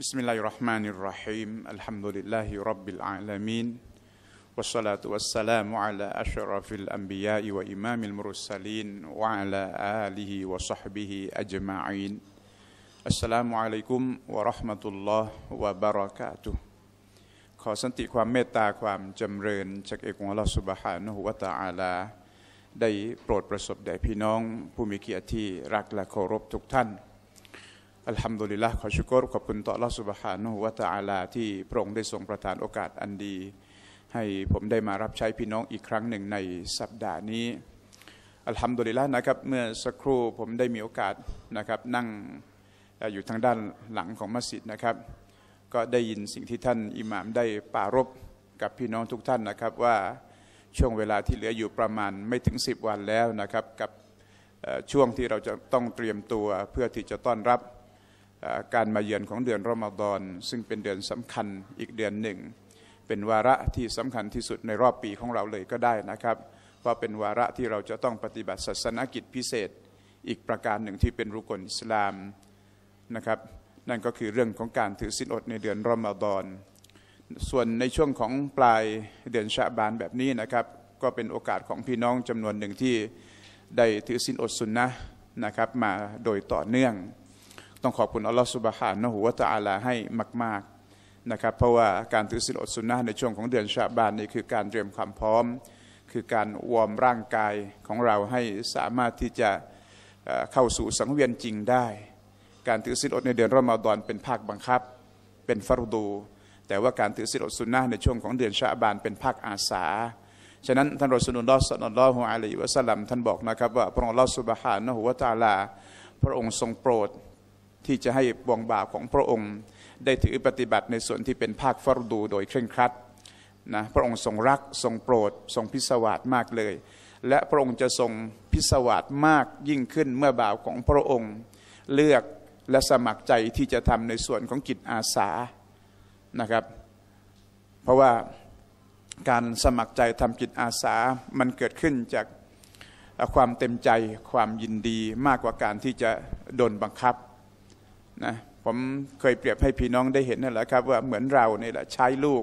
بسم الله الرحمن الرحيم الحمد لله رب العالمين والصلاة والسلام على أشرف الأنبياء وإمام المرسلين وعلى آله وصحبه أجمعين السلام عليكم ورحمة الله وبركاته ขอสันติความเมตตาความจำเริญจากเอกองค์ลอสุบฮานุฮุวาตาอาลาได้โปรดประสบแด่พี่น้องผู้มีเกียรติที่รักและเคารพทุกท่านอัลฮัมดุลิลละขอชุกรขอบคุณต่อละสุบฮานุวาตาอัลา ที่พระองค์ได้ทรงประทานโอกาสอันดี ให้ผมได้มารับใช้พี่น้องอีกครั้งหนึ่งในสัปดาห์นี้ อัลฮัมดุลิลละนะครับเมื่อสักครู่ผมได้มีโอกาสนะครับนั่งอยู่ทางด้านหลังของมัสยิดนะครับ ก็ได้ยินสิ่งที่ท่านอิหม่ามได้ปารบกับพี่น้องทุกท่านนะครับว่าช่วงเวลาที่เหลืออยู่ประมาณไม่ถึง 10วันแล้วนะครับกับช่วงที่เราจะต้องเตรียมตัวเพื่อที่จะต้อนรับการมาเยือนของเดือนรอมฎอน ซึ่งเป็นเดือนสำคัญอีกเดือนหนึ่ง เป็นวาระที่สำคัญที่สุดในรอบปีของเราเลยก็ได้นะครับเพราะเป็นวาระที่เราจะต้องปฏิบัติศาสนกิจพิเศษ อีกประการหนึ่งที่เป็นรุกลอิสลามนะครับนั่นก็คือเรื่องของการถือศีลอดในเดือนรอมฎอนส่วนในช่วงของปลายเดือนชะบานแบบนี้นะครับก็เป็นโอกาสของพี่น้องจำนวนหนึ่งที่ได้ถือศีลอดสุนนะนะครับมาโดยต่อเนื่องต้องขอบคุณอัลลอฮฺสุบฮานะหุวาตาอัลาให้มากๆนะครับเพราะว่าการถือศีลอดสุนนะในช่วงของเดือนชาบานนี่คือการเตรียมความพร้อมคือการวอร์มร่างกายของเราให้สามารถที่จะเข้าสู่สังเวียนจริงได้ การถือศีลอดในเดือนรอมฎอนเป็นภาคบังคับเป็นฟารดู แต่ว่าการถือศีลอดสุนนะในช่วงของเดือนชาบานเป็นภาคอาสา ฉะนั้นท่านรอสุลลอฮ์สันนัลลอฮุอะลัยวะสัลลัมท่านบอกนะครับว่าพระองค์ลอสุบฮานะหุวาตาลา พระองค์ทรงโปรดที่จะให้วงบาวของพระองค์ได้ถือปฏิบัติในส่วนที่เป็นภาคฟรดูโดยเคร่งครัดนะพระองค์ทรงรักทรงโปรด ทรงพิศวาสมากเลย และพระองค์จะทรงพิศวาสมากยิ่งขึ้นเมื่อบ่าวของพระองค์เลือกและสมัครใจที่จะทำในส่วนของกิจอาสานะครับ เพราะว่าการสมัครใจทำกิจอาสามันเกิดขึ้นจากความเต็มใจความยินดีมากกว่าการที่จะโดนบังคับนะผมเคยเปรียบให้พี่น้องได้เห็นนั่นแหละครับ ว่าเหมือนเราเนี่ยแหละใช้ลูก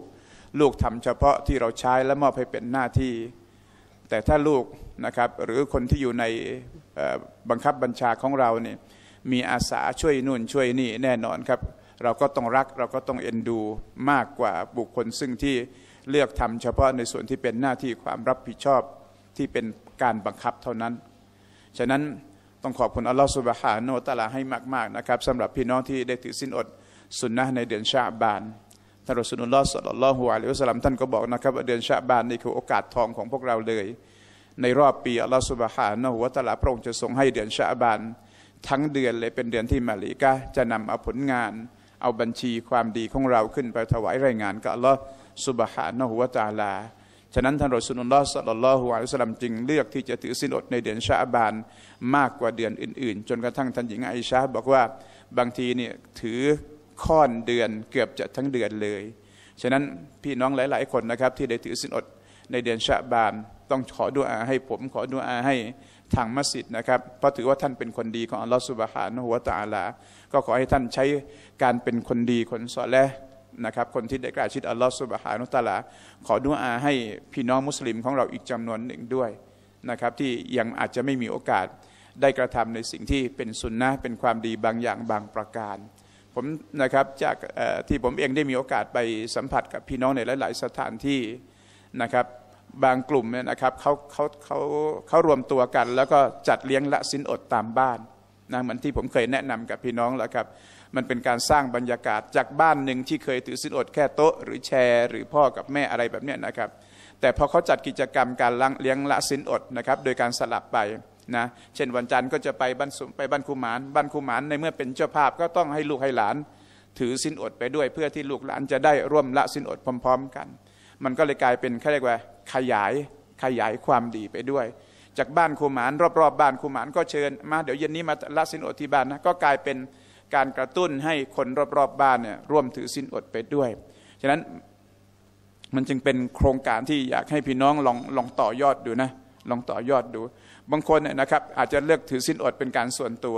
ลูกทำเฉพาะที่เราใช้และมอบให้เป็นหน้าที่ แต่ถ้าลูกนะครับ หรือคนที่อยู่ในบังคับบัญชาของเราเนี่ยมีอาสาช่วยนู่นช่วยนี่แน่นอนครับ เราก็ต้องรักเราก็ต้องเอ็นดูมากกว่าบุคคลซึ่งที่เลือกทำเฉพาะในส่วนที่เป็นหน้าที่ความรับผิดชอบที่เป็นการบังคับเท่านั้นฉะนั้นต้องขอบคุณอัลลอฮฺสุบฮานุตะลาให้มากๆนะครับสำหรับพี่น้องที่ได้ถือสินอดสุนนะในเดือนชาบานท่านรอสุนุลลอฮฺสัลลัลลอฮุอะลัยฮิวะสัลลัมท่านก็บอกนะครับว่าเดือนชาบานนี่คือโอกาสทองของพวกเราเลย ในรอบปีอัลลอฮฺสุบฮานุตะลาพระองค์จะทรงให้เดือนชาบานทั้งเดือนเลยเป็นเดือนที่มาลิกะจะนำเอาผลงานเอาบัญชีความดีของเราขึ้นไปถวายรายงานกับอัลลอฮฺสุบฮานุตะลาฉะนั้นท่านรอสุลลอฮ์สัลลัลลอฮุอะลัยฮิสลัมจึงเลือกที่จะถือสินอดในเดือนชาบานมากกว่าเดือนอื่นๆจนกระทั่งท่านหญิงไอชาบอกว่าบางทีเนี่ยถือค่อนเดือนเกือบจะทั้งเดือนเลยฉะนั้นพี่น้องหลาย ๆ คนนะครับที่ได้ถือสินอดในเดือนชาบานต้องขอดุอาให้ผมขอดุอาให้ทางมัสยิดนะครับเพราะถือว่าท่านเป็นคนดีของอัลลอฮฺสุบฮานะหัวตาลา ก็ขอให้ท่านใช้การเป็นคนดีคนสอและนะครับคนที่ได้กล้ชิดอัลลอฮฺสุบฮานุตะลาขอดุอาให้พี่น้องมุสลิมของเราอีกจำนวนหนึ่งด้วยนะครับที่ยังอาจจะไม่มีโอกาสได้กระทำในสิ่งที่เป็นสุนนะเป็นความดีบางอย่างบางประการผมนะครับจากที่ผมเองได้มีโอกาสไปสัมผัสกับพี่น้องในหลายๆ สถานที่นะครับบางกลุ่มเนี่ยนะครับเขาเขาเขาเขารวมตัวกันแล้วก็จัดเลี้ยงละสินอดตามบ้านนะเหมือนที่ผมเคยแนะนำกับพี่น้องแล้วครับมันเป็นการสร้างบรรยากาศจากบ้านหนึ่งที่เคยถือสินอดแค่โต๊ะหรือแชร์ หรือพ่อกับแม่อะไรแบบนี้นะครับ แต่พอเขาจัดกิจกรรมการลังเลี้ยงละสินอดนะครับ โดยการสลับไปนะเช่นวันจันทร์ก็จะไปบ้านไปบ้านคุมานบ้านคุมานในเมื่อเป็นเจ้าภาพก็ต้องให้ลูก ให้หลาน ถือสินอดไปด้วย เพื่อที่ลูกหลานจะได้ร่วมละสินอดพร้อม ๆกัน มันก็เลยกลายเป็นแค่เรียกว่า ขยายขยายความดีไปด้วย จากบ้านคุมานรอบๆบบ้านคุมานก็เชิญมาเดี๋ยวเย็นนี้มาละสินอดที่บ้านนะก็กลายเป็นการกระตุ้นให้คนรอบๆบ้านเนี่ยร่วมถือสินอดไปด้วยฉะนั้นมันจึงเป็นโครงการที่อยากให้พี่น้องลองลองต่อยอดดูนะลองต่อยอดดู บางคนเนี่ยนะครับอาจจะเลือกถือสินอดเป็นการส่วนตัว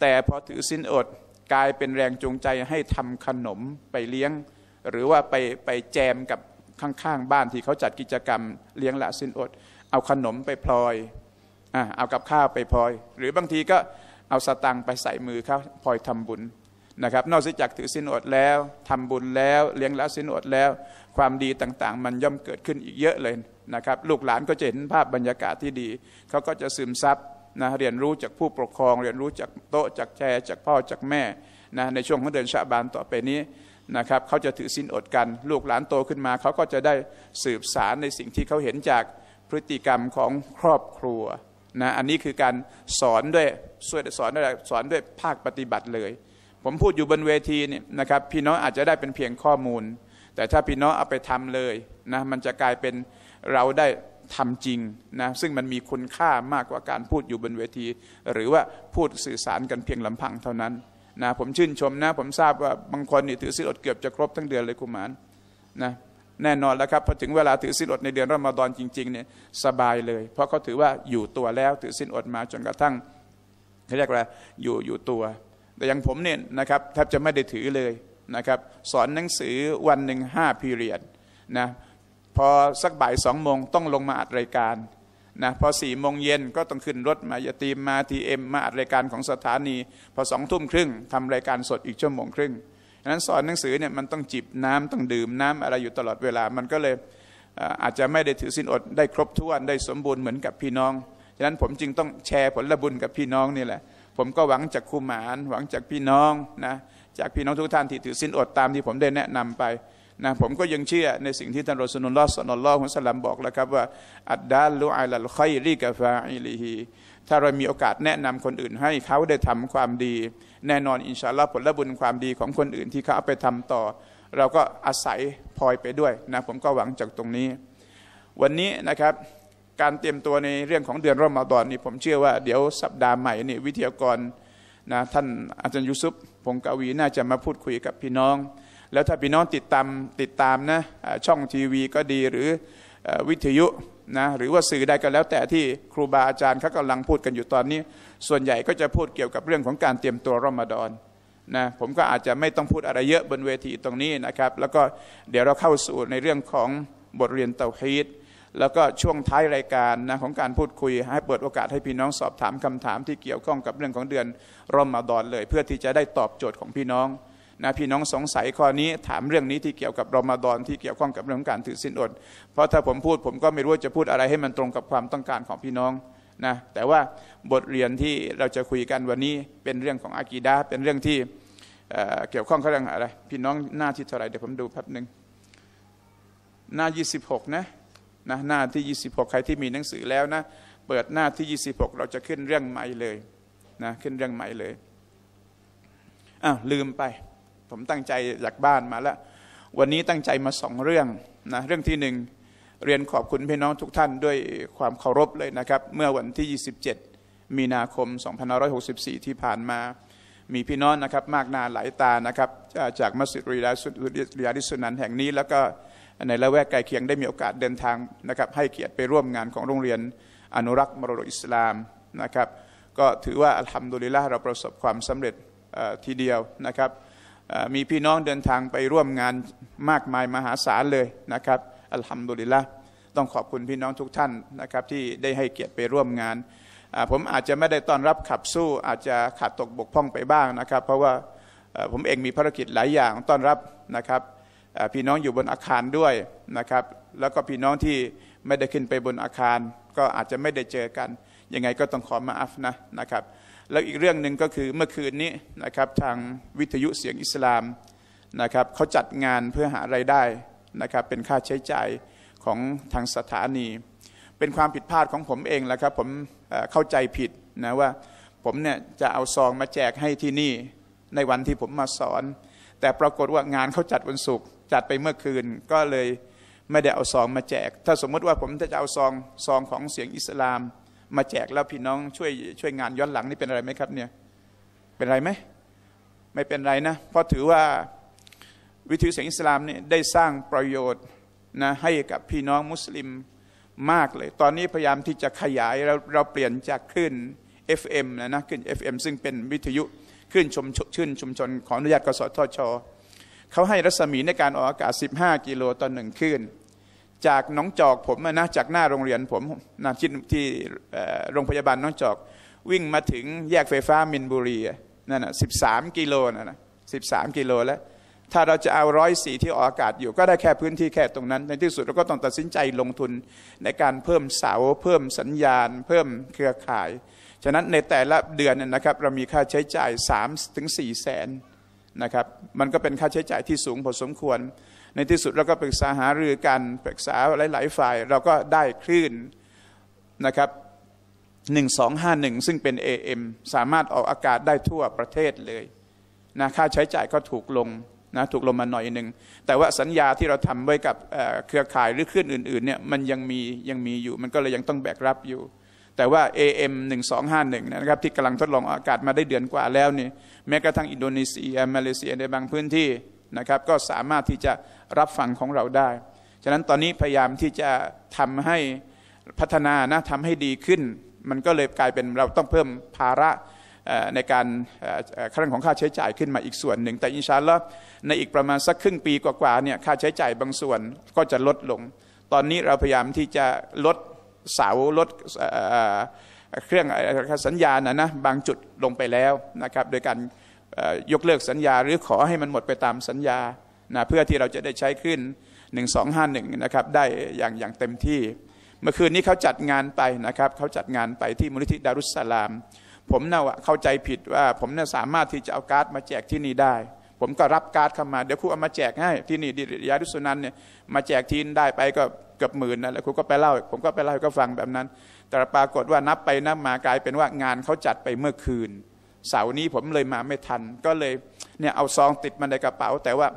แต่พอถือสินอดกลายเป็นแรงจูงใจให้ทำขนมไปเลี้ยง หรือว่าไปไปแจมกับข้างๆบ้านที่เขาจัดกิจกรรมเลี้ยงละสินอด เอาขนมไปพลอยอ่าเอากับข้าวไปพลอย หรือบางทีก็เอาสตังไปใส่มือเขาพลอยทำบุญนะครับนอกจากถือสินอดแล้วทำบุญแล้ว เลี้ยงแล้วสินอดแล้วความดีต่างๆ มันย่อมเกิดขึ้นอีกเยอะเลยนะครับลูกหลานก็จะเห็นภาพบรรยากาศที่ดี เขาก็จะซึมซับนะเรียนรู้จากผู้ปกครอง เรียนรู้จากโต๊ะ จากแชร์จากพ่อจากแม่นะในช่วงของเดือนชาบานต่อไปนี้นะครับเขาจะถือสินอดกัน ลูกหลานโตขึ้นมาเขาก็จะได้สืบสารในสิ่งที่เขาเห็นจากพฤติกรรมของครอบครัวนะอันนี้คือการสอนด้วยสอนสอนด้วยสอนด้วยภาคปฏิบัติเลย ผมพูดอยู่บนเวทีนี่นะครับ พี่น้องอาจจะได้เป็นเพียงข้อมูล แต่ถ้าพี่น้องเอาไปทำเลยนะมันจะกลายเป็นเราได้ทำจริงนะซึ่งมันมีคุณค่ามากกว่าการพูดอยู่บนเวที หรือว่าพูดสื่อสารกันเพียงลำพังเท่านั้นนะผมชื่นชมนะผมทราบว่าบางคนนี่ถือธิลอดเกือบจะครบทั้งเดือนเลยคุณหมานนะแน่นอนแล้วครับพอถึงเวลาถือสินอดในเดือนรอมฎอนจริง ๆ เนี่ยสบายเลย เพราะเขาถือว่าอยู่ตัวแล้วถือสินอดมาจนกระทั่งเขาเรียกว่าอยู่อยู่ตัว แต่อย่างผมเนี่ย นะครับ แทบจะไม่ได้ถือเลยนะครับสอนหนังสือวันหนึ่งห้าพีเรียดนะพอสักบ่ายสองโมงต้องลงมาอัดรายการนะพอสี่โมงเย็นก็ต้องขึ้นรถ มายตีมมาทีเอ็มมาอัดรายการของสถานี พอสองทุ่มครึ่งทำรายการสดอีกชั่วโมงครึ่งฉะนั้นสอนหนังสือเนี่ยมันต้องจิบน้ำต้องดื่มน้ำอะไรอยู่ตลอดเวลามันก็เลยอาจจะไม่ได้ถือสินอดได้ครบถ้วนได้สมบูรณ์เหมือนกับพี่น้องฉะนั้นผมจึงต้องแชร์ผลบุญกับพี่น้องนี่แหละผมก็หวังจากครูหมานหวังจากพี่น้องนะจากพี่น้องทุกท่านที่ถือสินอดตามที่ผมได้แนะนำไปนะผมก็ยังเชื่อในสิ่งที่ท่านรอสุนุลลอฮ์สนุลลอฮุสลัมบอกแล้วครับว่าอัดดัลลุอัลลคอยรีกะฟาอิลีฮีถ้าเรามีโอกาสแนะนำคนอื่นให้เขาได้ทำความดี แน่นอนอินชาลอผลบุญความดีของคนอื่นที่เขาเอาไปทำต่อ เราก็อาศัยพลอยไปด้วยนะ ผมก็หวังจากตรงนี้ วันนี้นะครับ การเตรียมตัวในเรื่องของเดือนรอมฎอนนี่ผมเชื่อว่าเดี๋ยวสัปดาห์ใหม่นี่วิทยากรนะท่านอาจารย์ยุซุปพงกวีน่าจะมาพูดคุยกับพี่น้อง แล้วถ้าพี่น้องติดตามติดตามนะช่องทีวีก็ดีหรือวิทยุนะหรือว่าสื่อใดก็แล้วแต่ที่ครูบาอาจารย์เขากำลังพูดกันอยู่ตอนนี้ ส่วนใหญ่ก็จะพูดเกี่ยวกับเรื่องของการเตรียมตัวรอมฎอนนะผมก็อาจจะไม่ต้องพูดอะไรเยอะบนเวทีตรงนี้นะครับแล้วก็เดี๋ยวเราเข้าสู่ในเรื่องของบทเรียนเตาฮีดแล้วก็ช่วงท้ายรายการนะของการพูดคุยให้เปิดโอกาสให้พี่น้องสอบถามคำถามที่เกี่ยวข้องกับเรื่องของเดือนรอมฎอนเลย เพื่อที่จะได้ตอบโจทย์ของพี่น้องนะพี่น้องสงสัยข้อนี้ถามเรื่องนี้ที่เกี่ยวกับรอมฎอนที่เกี่ยวข้องกับเรื่องการถือสินอด เพราะถ้าผมพูดผมก็ไม่รู้จะพูดอะไรให้มันตรงกับความต้องการของพี่น้องนะแต่ว่าบทเรียนที่เราจะคุยกันวันนี้เป็นเรื่องของอากีดาเป็นเรื่องที่เกี่ยวข้องกับเรื่องอะไร พี่น้องหน้าที่เท่าไหร่เดี๋ยวผมดูแป๊บหนึ่งหน้า 26 นะนะหน้าที่ 26 ใครที่มีหนังสือแล้วนะเปิดหน้าที่ 26 เราจะขึ้นเรื่องใหม่เลยนะขึ้นเรื่องใหม่เลยอ้าวลืมไปผมตั้งใจจากบ้านมาแล้ว วันนี้ตั้งใจมาสองเรื่องนะ เรื่องที่หนึ่ง เรียนขอบคุณพี่น้องทุกท่านด้วยความเคารพเลยนะครับ เมื่อวันที่ 27 มีนาคม2564 ที่ผ่านมา มีพี่น้องนะครับมากนาหลายตานะครับจากมัสยิดริยาสุริยาดิสุนันแห่งนี้ แล้วก็ในละแวกใกล้เคียงได้มีโอกาสเดินทางนะครับ ให้เกียรติไปร่วมงานของโรงเรียนอนุรักษ์มรดกอิสลามนะครับ ก็ถือว่าอัลฮัมดุลิลละเราประสบความสำเร็จทีเดียวนะครับมีพี่น้องเดินทางไปร่วมงานมากมายมหาศาลเลยนะครับ อัลฮัมดุลิลละต้องขอบคุณพี่น้องทุกท่านนะครับที่ได้ให้เกียรติไปร่วมงาน ผมอาจจะไม่ได้ต้อนรับขับสู้อาจจะขาดตกบกพร่องไปบ้างนะครับ เพราะว่าผมเองมีภารกิจหลายอย่างต้อนรับนะครับพี่น้องอยู่บนอาคารด้วยนะครับ แล้วก็พี่น้องที่ไม่ได้ขึ้นไปบนอาคารก็อาจจะไม่ได้เจอกัน ยังไงก็ต้องขอมาอัฟนะนะครับแล้วอีกเรื่องหนึ่งก็คือเมื่อคืนนี้นะครับทางวิทยุเสียงอิสลามนะครับเขาจัดงานเพื่อหาไรายได้นะครับเป็นค่าใช้จ่ายของทางสถานี เป็นความผิดพลาดของผมเองแหละครับผมเข้าใจผิดนะว่าผมเนี่ยจะเอาซองมาแจกให้ที่นี่ในวันที่ผมมาสอน แต่ปรากฏว่างานเขาจัดวันศุกร์จัดไปเมื่อคืนก็เลยไม่ได้เอาซองมาแจก ถ้าสมมติว่าผมจะเอาซองซองของเสียงอิสลามมาแจกแล้วพี่น้องช่วยช่วยงานย้อนหลังนี่เป็นอะไรไหมครับเนี่ย เป็นไรไหมไม่เป็นไรนะ เพราะถือว่าวิถีเสียงอิสลามนี่ได้สร้างประโยชน์นะให้กับพี่น้องมุสลิมมากเลย ตอนนี้พยายามที่จะขยายเราเราเปลี่ยนจากคลื่น FM นะนะคลื่น FM ซึ่งเป็นวิทยุคลื่นชมชื่นชุมชนของอนุญาตกสทชเขาให้รัศมีในการออกอากาศ 15 กิโลต่อหนึ่งคลื่นจากน้องจอกผมนะจากหน้าโรงเรียนผมนะที่ที่โรงพยาบาลน้องจอก วิ่งมาถึงแยกไฟฟ้ามินบุรีนั่นนะสิบสามกิโลนะนะสิบสามกิโลแล้ว ถ้าเราจะเอาร้อยสี่ที่ออกอากาศอยู่ก็ได้แค่พื้นที่แค่ตรงนั้น ในที่สุดเราก็ต้องตัดสินใจลงทุนในการเพิ่มเสาเพิ่มสัญญาณ เพิ่มเครือข่าย ฉะนั้นในแต่ละเดือนนะครับเรามีค่าใช้จ่าย3ถึง4แสนนะครับ มันก็เป็นค่าใช้จ่ายที่สูงพอสมควร ในที่สุดเราก็ปรึกษาหารือกัน ปรึกษาหลายๆฝ่าย เราก็ได้คลื่นนะครับ1251 ซึ่งเป็น AM สามารถออกอากาศได้ทั่วประเทศเลยนะค่าใช้จ่ายก็ถูกลงนะถูกลงมาหน่อยหนึ่ง แต่ว่าสัญญาที่เราทำไว้กับเครือข่ายหรือคลื่นอื่นๆเนี่ยมันยังมียังมีอยู่ มันก็เลยยังต้องแบกรับอยู่แต่ว่า AM 1251นะครับที่กำลังทดลองอากาศมาได้เดือนกว่าแล้วนี่แม้กระทั่งอินโดนีเซียมาเลเซียในบางพื้นที่นะครับก็สามารถที่จะรับฟังของเราได้ ฉะนั้นตอนนี้พยายามที่จะทำให้พัฒนานะทำให้ดีขึ้น มันก็เลยกลายเป็นเราต้องเพิ่มภาระในการครั่งของค่าใช้จ่ายขึ้นมาอีกส่วนหนึ่ง แต่อินชาลลอในอีกประมาณสักครึ่งปีกว่าๆเนี่ยค่าใช้จ่ายบางส่วนก็จะลดลง ตอนนี้เราพยายามที่จะลดเสารถเครื่องสัญญาณนะนะ บางจุดลงไปแล้วนะครับ โดยการยกเลิกสัญญาหรือขอให้มันหมดไปตามสัญญานะเพื่อที่เราจะได้ใช้ขึ้น1251 นะครับ ได้อย่างอย่างเต็มที่ เมื่อคืนนี้เขาจัดงานไปนะครับเขาจัดงานไปที่มูลนิธิดารุสลาม ผมเน่าเข้าใจผิดว่าผมน่าสามารถที่จะเอาการ์ดมาแจกที่นี่ได้ ผมก็รับการ์ดเข้ามาเดี๋ยวครูเอามาแจกให้ที่นี่ดิยาดุสนันเนี่ยมาแจกทีนได้ไปก็กือบหมื่นนะแล้วครูก็ไปเล่า ผมก็ไปเล่าก็ฟังแบบนั้น แต่ปรากฏว่านับไปนับมากลายเป็นว่างานเขาจัดไปเมื่อคืนเสาร์นี้ผมเลยมาไม่ทัน ก็เลยเนี่ยเอาซองติด มาในกระเป๋า แต่ว่า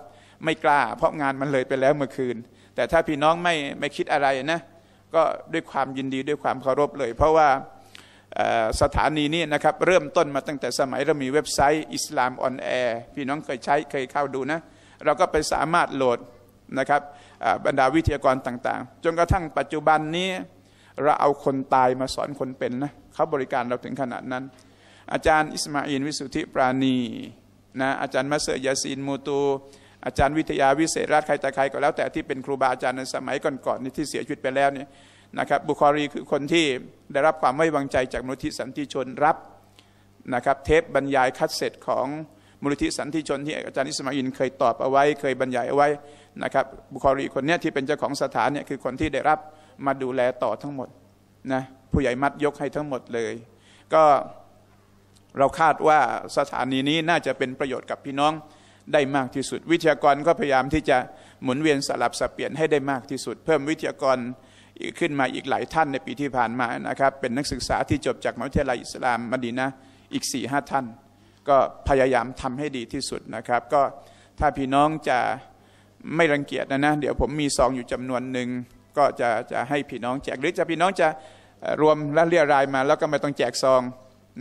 ไม่กล้าเพราะงานมันเลยไปแล้วเมื่อคืน แต่ถ้าพี่น้องไม่ไม่คิดอะไรนะก็ด้วยความยินดีด้วยความเคารพเลย เพราะว่าสถานีนี้นะครับเริ่มต้นมาตั้งแต่สมัยเรามีเว็บไซต์อิสลามออนแอร์พี่น้องเคยใช้เคยเข้าดูนะเราก็ไปสามารถโหลดนะครับบรรดาวิทยากรต่างๆ จนกระทั่งปัจจุบันนี้เราเอาคนตายมาสอนคนเป็นนะเขาบริการเราถึงขนาดนั้น อาจารย์อิสมาอินวิสุทธิปราณีนะอาจารย์มัสเซยาซีนมูตู อาจารย์วิทยาวิเศษราชใครแต่ใครก็แล้ว แต่ที่เป็นครูบาอาจารย์ในสมัยก่อนๆนที่เสียชีวิตไปแล้วเนี่ยนะครับบุคอรีคือคนที่ได้รับความไม่วางใจจากมนุทย์สันติชนรับนะครับ เทปบรรยายคัดเสร็จของมูลิธิสันติชนที่อาจารย์นิสมาอินเคยตอบเอาไว้เคยบรรยายเอาไว้นะครับบุคคลีคนนี้ที่เป็นเจ้าของสถานเนี่ยคือคนที่ได้รับมาดูแลต่อทั้งหมดนะผู้ใหญ่มัดยกให้ทั้งหมดเลย ก็เราคาดว่าสถานีนี้น่าจะเป็นประโยชน์กับพี่น้องได้มากที่สุด วิทยากรก็พยายามที่จะหมุนเวียนสลับสับเปลี่ยนให้ได้มากที่สุดเพิ่มวิทยากรขึ้นมาอีกหลายท่านในปีที่ผ่านมานะครับเป็นนักศึกษาที่จบจากมหาวิทยาลัยอิสลามมดีนะอีก4ี่ห้าท่านก็พยายามทำให้ดีที่สุดนะครับ ก็ถ้าพี่น้องจะไม่รังเกียจนะนะ เดี๋ยวผมมีซอง อยู่จำนวนหนึ่งก็จะจะให้พี่น้องแจกหรือจะพี่น้องจะรวมและเรียรายมา แล้วก็ไม่ต้องแจกซอง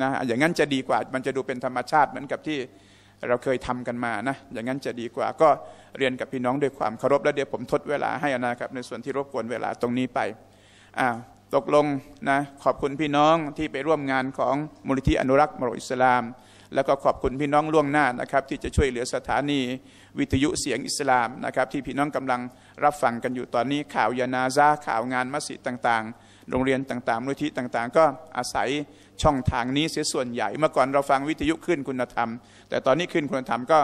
นะอย่างนั้นจะดีกว่ามันจะดูเป็นธรรมชาติเหมือนกับที่เราเคยทำกันมานะ อย่างนั้นจะดีกว่าก็เรียนกับพี่น้องด้วยความเคารพแล้วเดี๋ยวผมทดเวลาให้นะครับในส่วนที่รบกวนเวลาตรงนี้ไปอ่าตกลงนะขอบคุณพี่น้องที่ไปร่วมงานของมูลนิธิอนุรักษ์มรดกอิสลามแล้วก็ขอบคุณพี่น้องล่วงหน้านะครับที่จะช่วยเหลือสถานี วิทยุเสียงอิสลามนะครับที่พี่น้องกำลังรับฟังกันอยู่ตอนนี้ข่าวยานาซาข่าวงานมัสยิดต่างๆ โรงเรียนต่างๆมูลที่ต่างๆ ก็อาศัยช่องทางนี้เสียส่วนใหญ่เมื่อก่อนเราฟังวิทยุขึ้นคุณธรรม แต่ตอนนี้ขึ้นคุณธรรมก็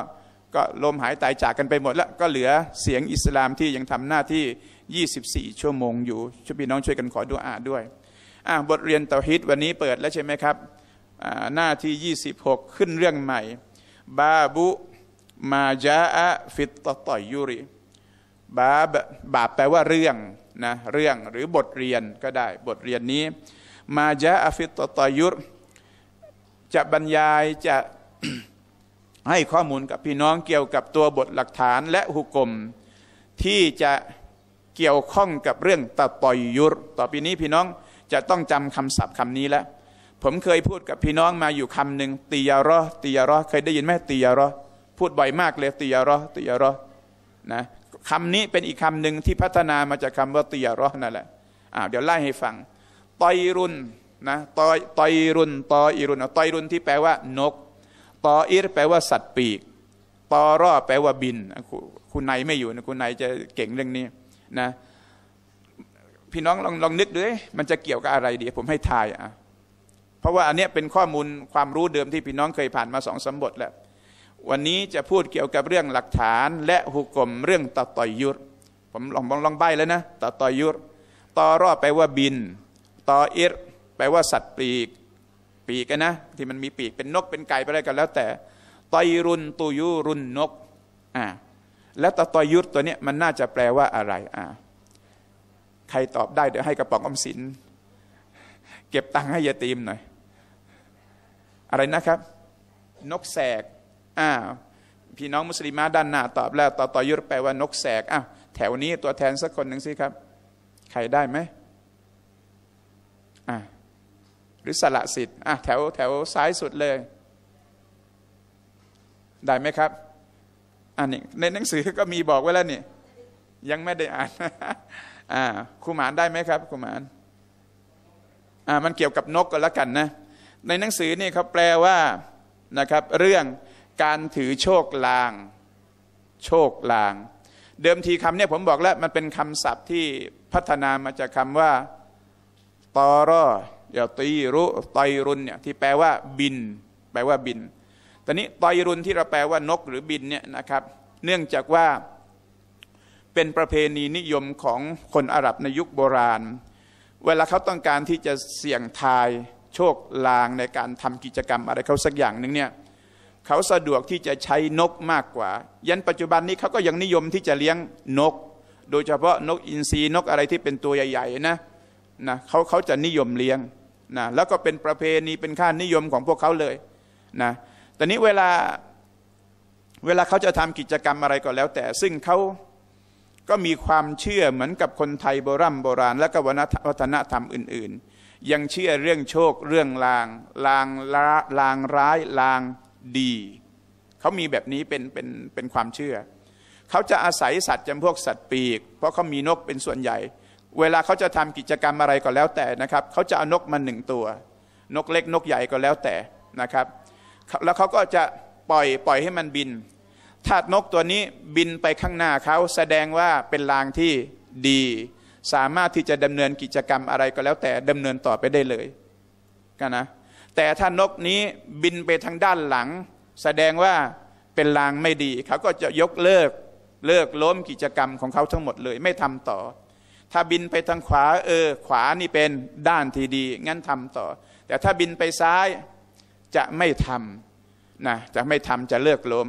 ก็ลมหายตายจากกันไปหมด แล้วก็เหลือเสียงอิสลามที่ยังทำหน้าที่ 24 ชั่วโมงอยู่ช่วยพี่น้องช่วยกันขอดูอาด้วยบทเรียนเตาฮิตวันนี้เปิดแล้วใช่ไหมครับหน้าที่ 26 ขึ้นเรื่องใหม่ บาบุมาจาอะฟิตตตอยยุริบาบบาบแปลว่าเรื่องนะเรื่องหรือบทเรียนก็ได้ บทเรียนนี้ มาจาอะฟิตตตอยยุรจะบรรยายจะให้ข้อมูลกับพี่น้องเกี่ยวกับตัวบทหลักฐานและหุกกมที่จะเกี่ยวข้องกับเรื่องตะต่อยยุรต่อไปนี้พี่น้องจะต้องจำคำศัพท์คำนี้แล้วผมเคยพูดกับพี่น้องมาอยู่คำหนึ่งตียารอตียารอเคยได้ยินไหมตียารอพูดบ่อยมาก เลยตียารอตียารอนะคำนี้เป็นอีกคำหนึ่งที่พัฒนามาจากคำว่าตียารอนั่นแหละอ่าเดี๋ยวไล่ให้ฟังตอยรุนนะตอยตอยรุนตอยรุนตอยรุนที่แปลว่า นกตออิรแปลว่าสัตว์ปีก ตอรอ แปลว่าบิน คุณนายไม่อยู่นะคุณนายจะเก่งเรื่องนี้นะพี่น้องลองลองนึกดูมันจะเกี่ยวกับอะไรดีผมให้ทายอ่ะราะว่า อันนี้เป็นข้อมูลความรู้เดิมที่พี่น้องเคยผ่านมาสองสมบทแล้ว วันนี้จะพูดเกี่ยวกับเรื่องหลักฐาน และหุกกลมเรื่องตต่อยยุธผมลองลองใบ้แล้วนะตต่อยยุธตอรอดแปลว่าบินตออิรแปลว่าสัตว์ปีก ปีกนะที่มันมีปีกเป็นนกเป็นไก่ไปอะไรกันแล้วแต่ตอยรุนตุยุรุนนกอ่าแล้วตตอยยุธตัวเนี้ยมันน่าจะแปลว่าอะไรอ่าใครตอบได้เดี๋ยวให้กระป๋องอมสินเก็บตังค์ให้ยาตีมหน่อยอะไรนะครับ นกแสก อ่า พี่น้องมุสลิมาด้านหน้าตอบแล้วต่อต่อยุรแปลว่านกแสกอ้าวแถวนี้ตัวแทนสักคนหนึ่งสิครับ ใครได้ไหมอ่าหรือสละสิทธิ์อ่าแถวแถวซ้ายสุดเลย ได้ไหมครับอ่านี่ในหนังสือก็มีบอกไว้แล้วนี่ ยังไม่ได้อ่านอ่าครูหมานได้ไหมครับครูหมานอ่ามันเกี่ยวกับนกก็แล้วกันนะในหนังสือนี่เขาแปลว่านะครับเรื่องการถือโชคลาง โชคลาง เดิมทีคำเนี่ยผมบอกแล้วมันเป็นคำศัพท์ที่พัฒนามาจากคำว่า ตอรอยาตีรุตอยรุนเนี่ยที่แปลว่าบิน แปลว่าบินตอนนี้ตอยรุนที่เราแปลว่านกหรือบินเนี่ยนะครับ เนื่องจากว่าเป็นประเพณีนิยมของคนอาหรับในยุคโบราณ เวลาเขาต้องการที่จะเสี่ยงทายโชคลางในการทำกิจกรรมอะไรเขาสักอย่างหนึ่งเนี่ยเขาสะดวกที่จะใช้นกมากกว่ายันปัจจุบันนี้เขาก็ยังนิยมที่จะเลี้ยงนก โดยเฉพาะนกอินทรีนกอะไรที่เป็นตัวใหญ่ๆนะนะเขาเขาจะนิยมเลี้ยงนะแล้วก็เป็นประเพณีเป็นค่านิยมของพวกเขาเลยนะแต่นี้เวลาเวลาเขาจะทำกิจกรรมอะไรก็แล้วแต่ซึ่งเขาก็มีความเชื่อเหมือนกับคนไทยโบรโบราณ และก็วัฒนธรรมอื่นๆยังเชื่อเรื่องโชคเรื่องลางลางลาลางร้ายลางดีเขามีแบบนี้เป็นเป็นเป็นความเชื่อเขาจะอาศัยสัตว์จำพวกสัตว์ปีก เพราะเขามีนกเป็นส่วนใหญ่ เวลาเขาจะทำกิจกรรมอะไรก็แล้วแต่นะครับเขาจะเอานกมาหนึ่งตัว นกเล็กนกใหญ่ก็แล้วแต่นะครับ แล้วเขาก็จะปล่อยปล่อยให้มันบินถ้านกตัวนี้บินไปข้างหน้าเขาแสดงว่าเป็นลางที่ดีสามารถที่จะดำเนินกิจกรรมอะไรก็แล้วแต่ดำเนินต่อไปได้เลยกนนะแต่ถ้านกนี้บินไปทางด้านหลัง แสดงว่าเป็นลางไม่ดีเขาก็จะยกเลิกเลิกล้มกิจกรรมของเขาทั้งหมดเลยไม่ทำต่อ ถ้าบินไปทางขวาเออ ขวานี่เป็นด้านที่ดี งั้นทำต่อ แต่ถ้าบินไปซ้ายจะไม่ทำนะจะไม่ทำจะเลิกล้ม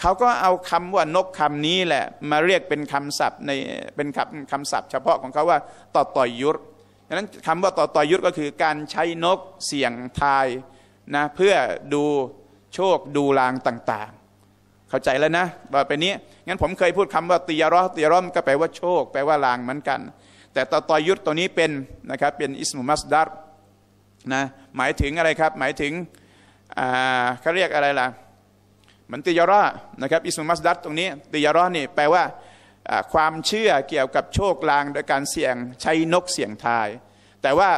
เขาก็เอาคำว่านกคำนี้แหละมาเรียกเป็นคำศัพท์ในเป็นคำคำศัพท์เฉพาะของเขาว่าต่อต่อยยุทธดังนั้นคำว่าต่อต่อยยุทธก็คือการใช้นกเสี่ยงทายนะเพื่อดูโชคดูลางต่างๆ เข้าใจแล้วนะต่อไปนี้ งั้นผมเคยพูดคำว่าตียรอตียรอมก็แปลว่าโชค แปลว่าลางเหมือนกัน แต่ต่อต่อยยุทธตัวนี้เป็นนะครับเป็นอิสมุมัสดาร์นะหมายถึงอะไรครับหมายถึงเขาเรียกอะไรล่ะมันติยารอนะครับอิสมุมัสดัตตรงนี้ติยารอนี่แปลว่าความเชื่อเกี่ยวกับโชคลาง โดยการเสี่ยง ใช้นกเสี่ยงทาย แต่ว่า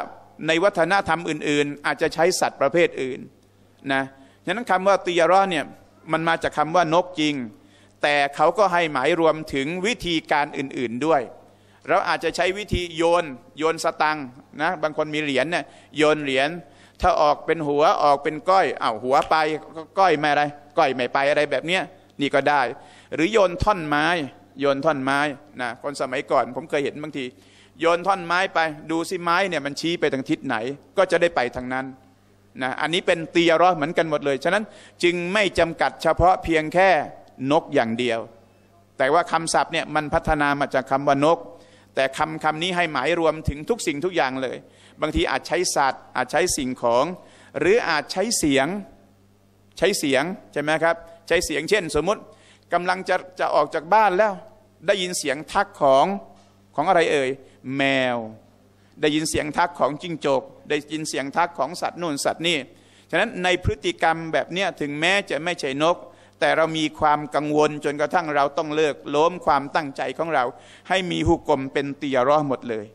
ในวัฒนธรรมอื่น ๆ อาจจะใช้สัตว์ประเภทอื่นนะฉะนั้นคำว่าติยารอเนี่ยมันมาจากคำว่านกจริง แต่เขาก็ให้หมายรวมถึงวิธีการอื่นๆด้วย เราอาจจะใช้วิธีโยนโยนสตังนะบางคนมีเหรียญเนี่ยโยนเหรียญ ถ้าออกเป็นหัวออกเป็นก้อยเอาหัวไปก้อยไม่อะไรก้อยไม่ไปอะไรแบบนี้นี่ก็ได้ หรือโยนท่อนไม้ โยนท่อนไม้นะคนสมัยก่อนผมเคยเห็นบางทีโยนท่อนไม้ไปดูสิไม้เนี่ยมันชี้ไปทางทิศไหน ก็จะได้ไปทางนั้น นะอันนี้เป็นตียรอเหมือนกันหมดเลย ฉะนั้นจึงไม่จำกัดเฉพาะเพียงแค่นกอย่างเดียว แต่ว่าคำศัพท์เนี่ยมันพัฒนามาจากคำว่านก แต่คำคำนี้ให้หมายรวมถึงทุกสิ่งทุกอย่างเลย บางทีอาจใช้สัตว์อาจใช้สิ่งของ หรืออาจใช้เสียงใช้เสียงใช่ไหมครับใช้เสียงเช่น สมมุติกำลังจะจะออกจากบ้านแล้ว ได้ยินเสียงทักของ ของอะไรเอ่ยแมว ได้ยินเสียงทักของจิ้งจก ได้ยินเสียงทักของสัตว์นู่นสัตว์นี่ฉะนั้นในพฤติกรรมแบบเนี้ยถึงแม้จะไม่ใช่นก แต่เรามีความกังวลจนกระทั่งเราต้องเลิกล้มความตั้งใจของเรา ให้มีหุกกลมเป็นตียรอหมดเลย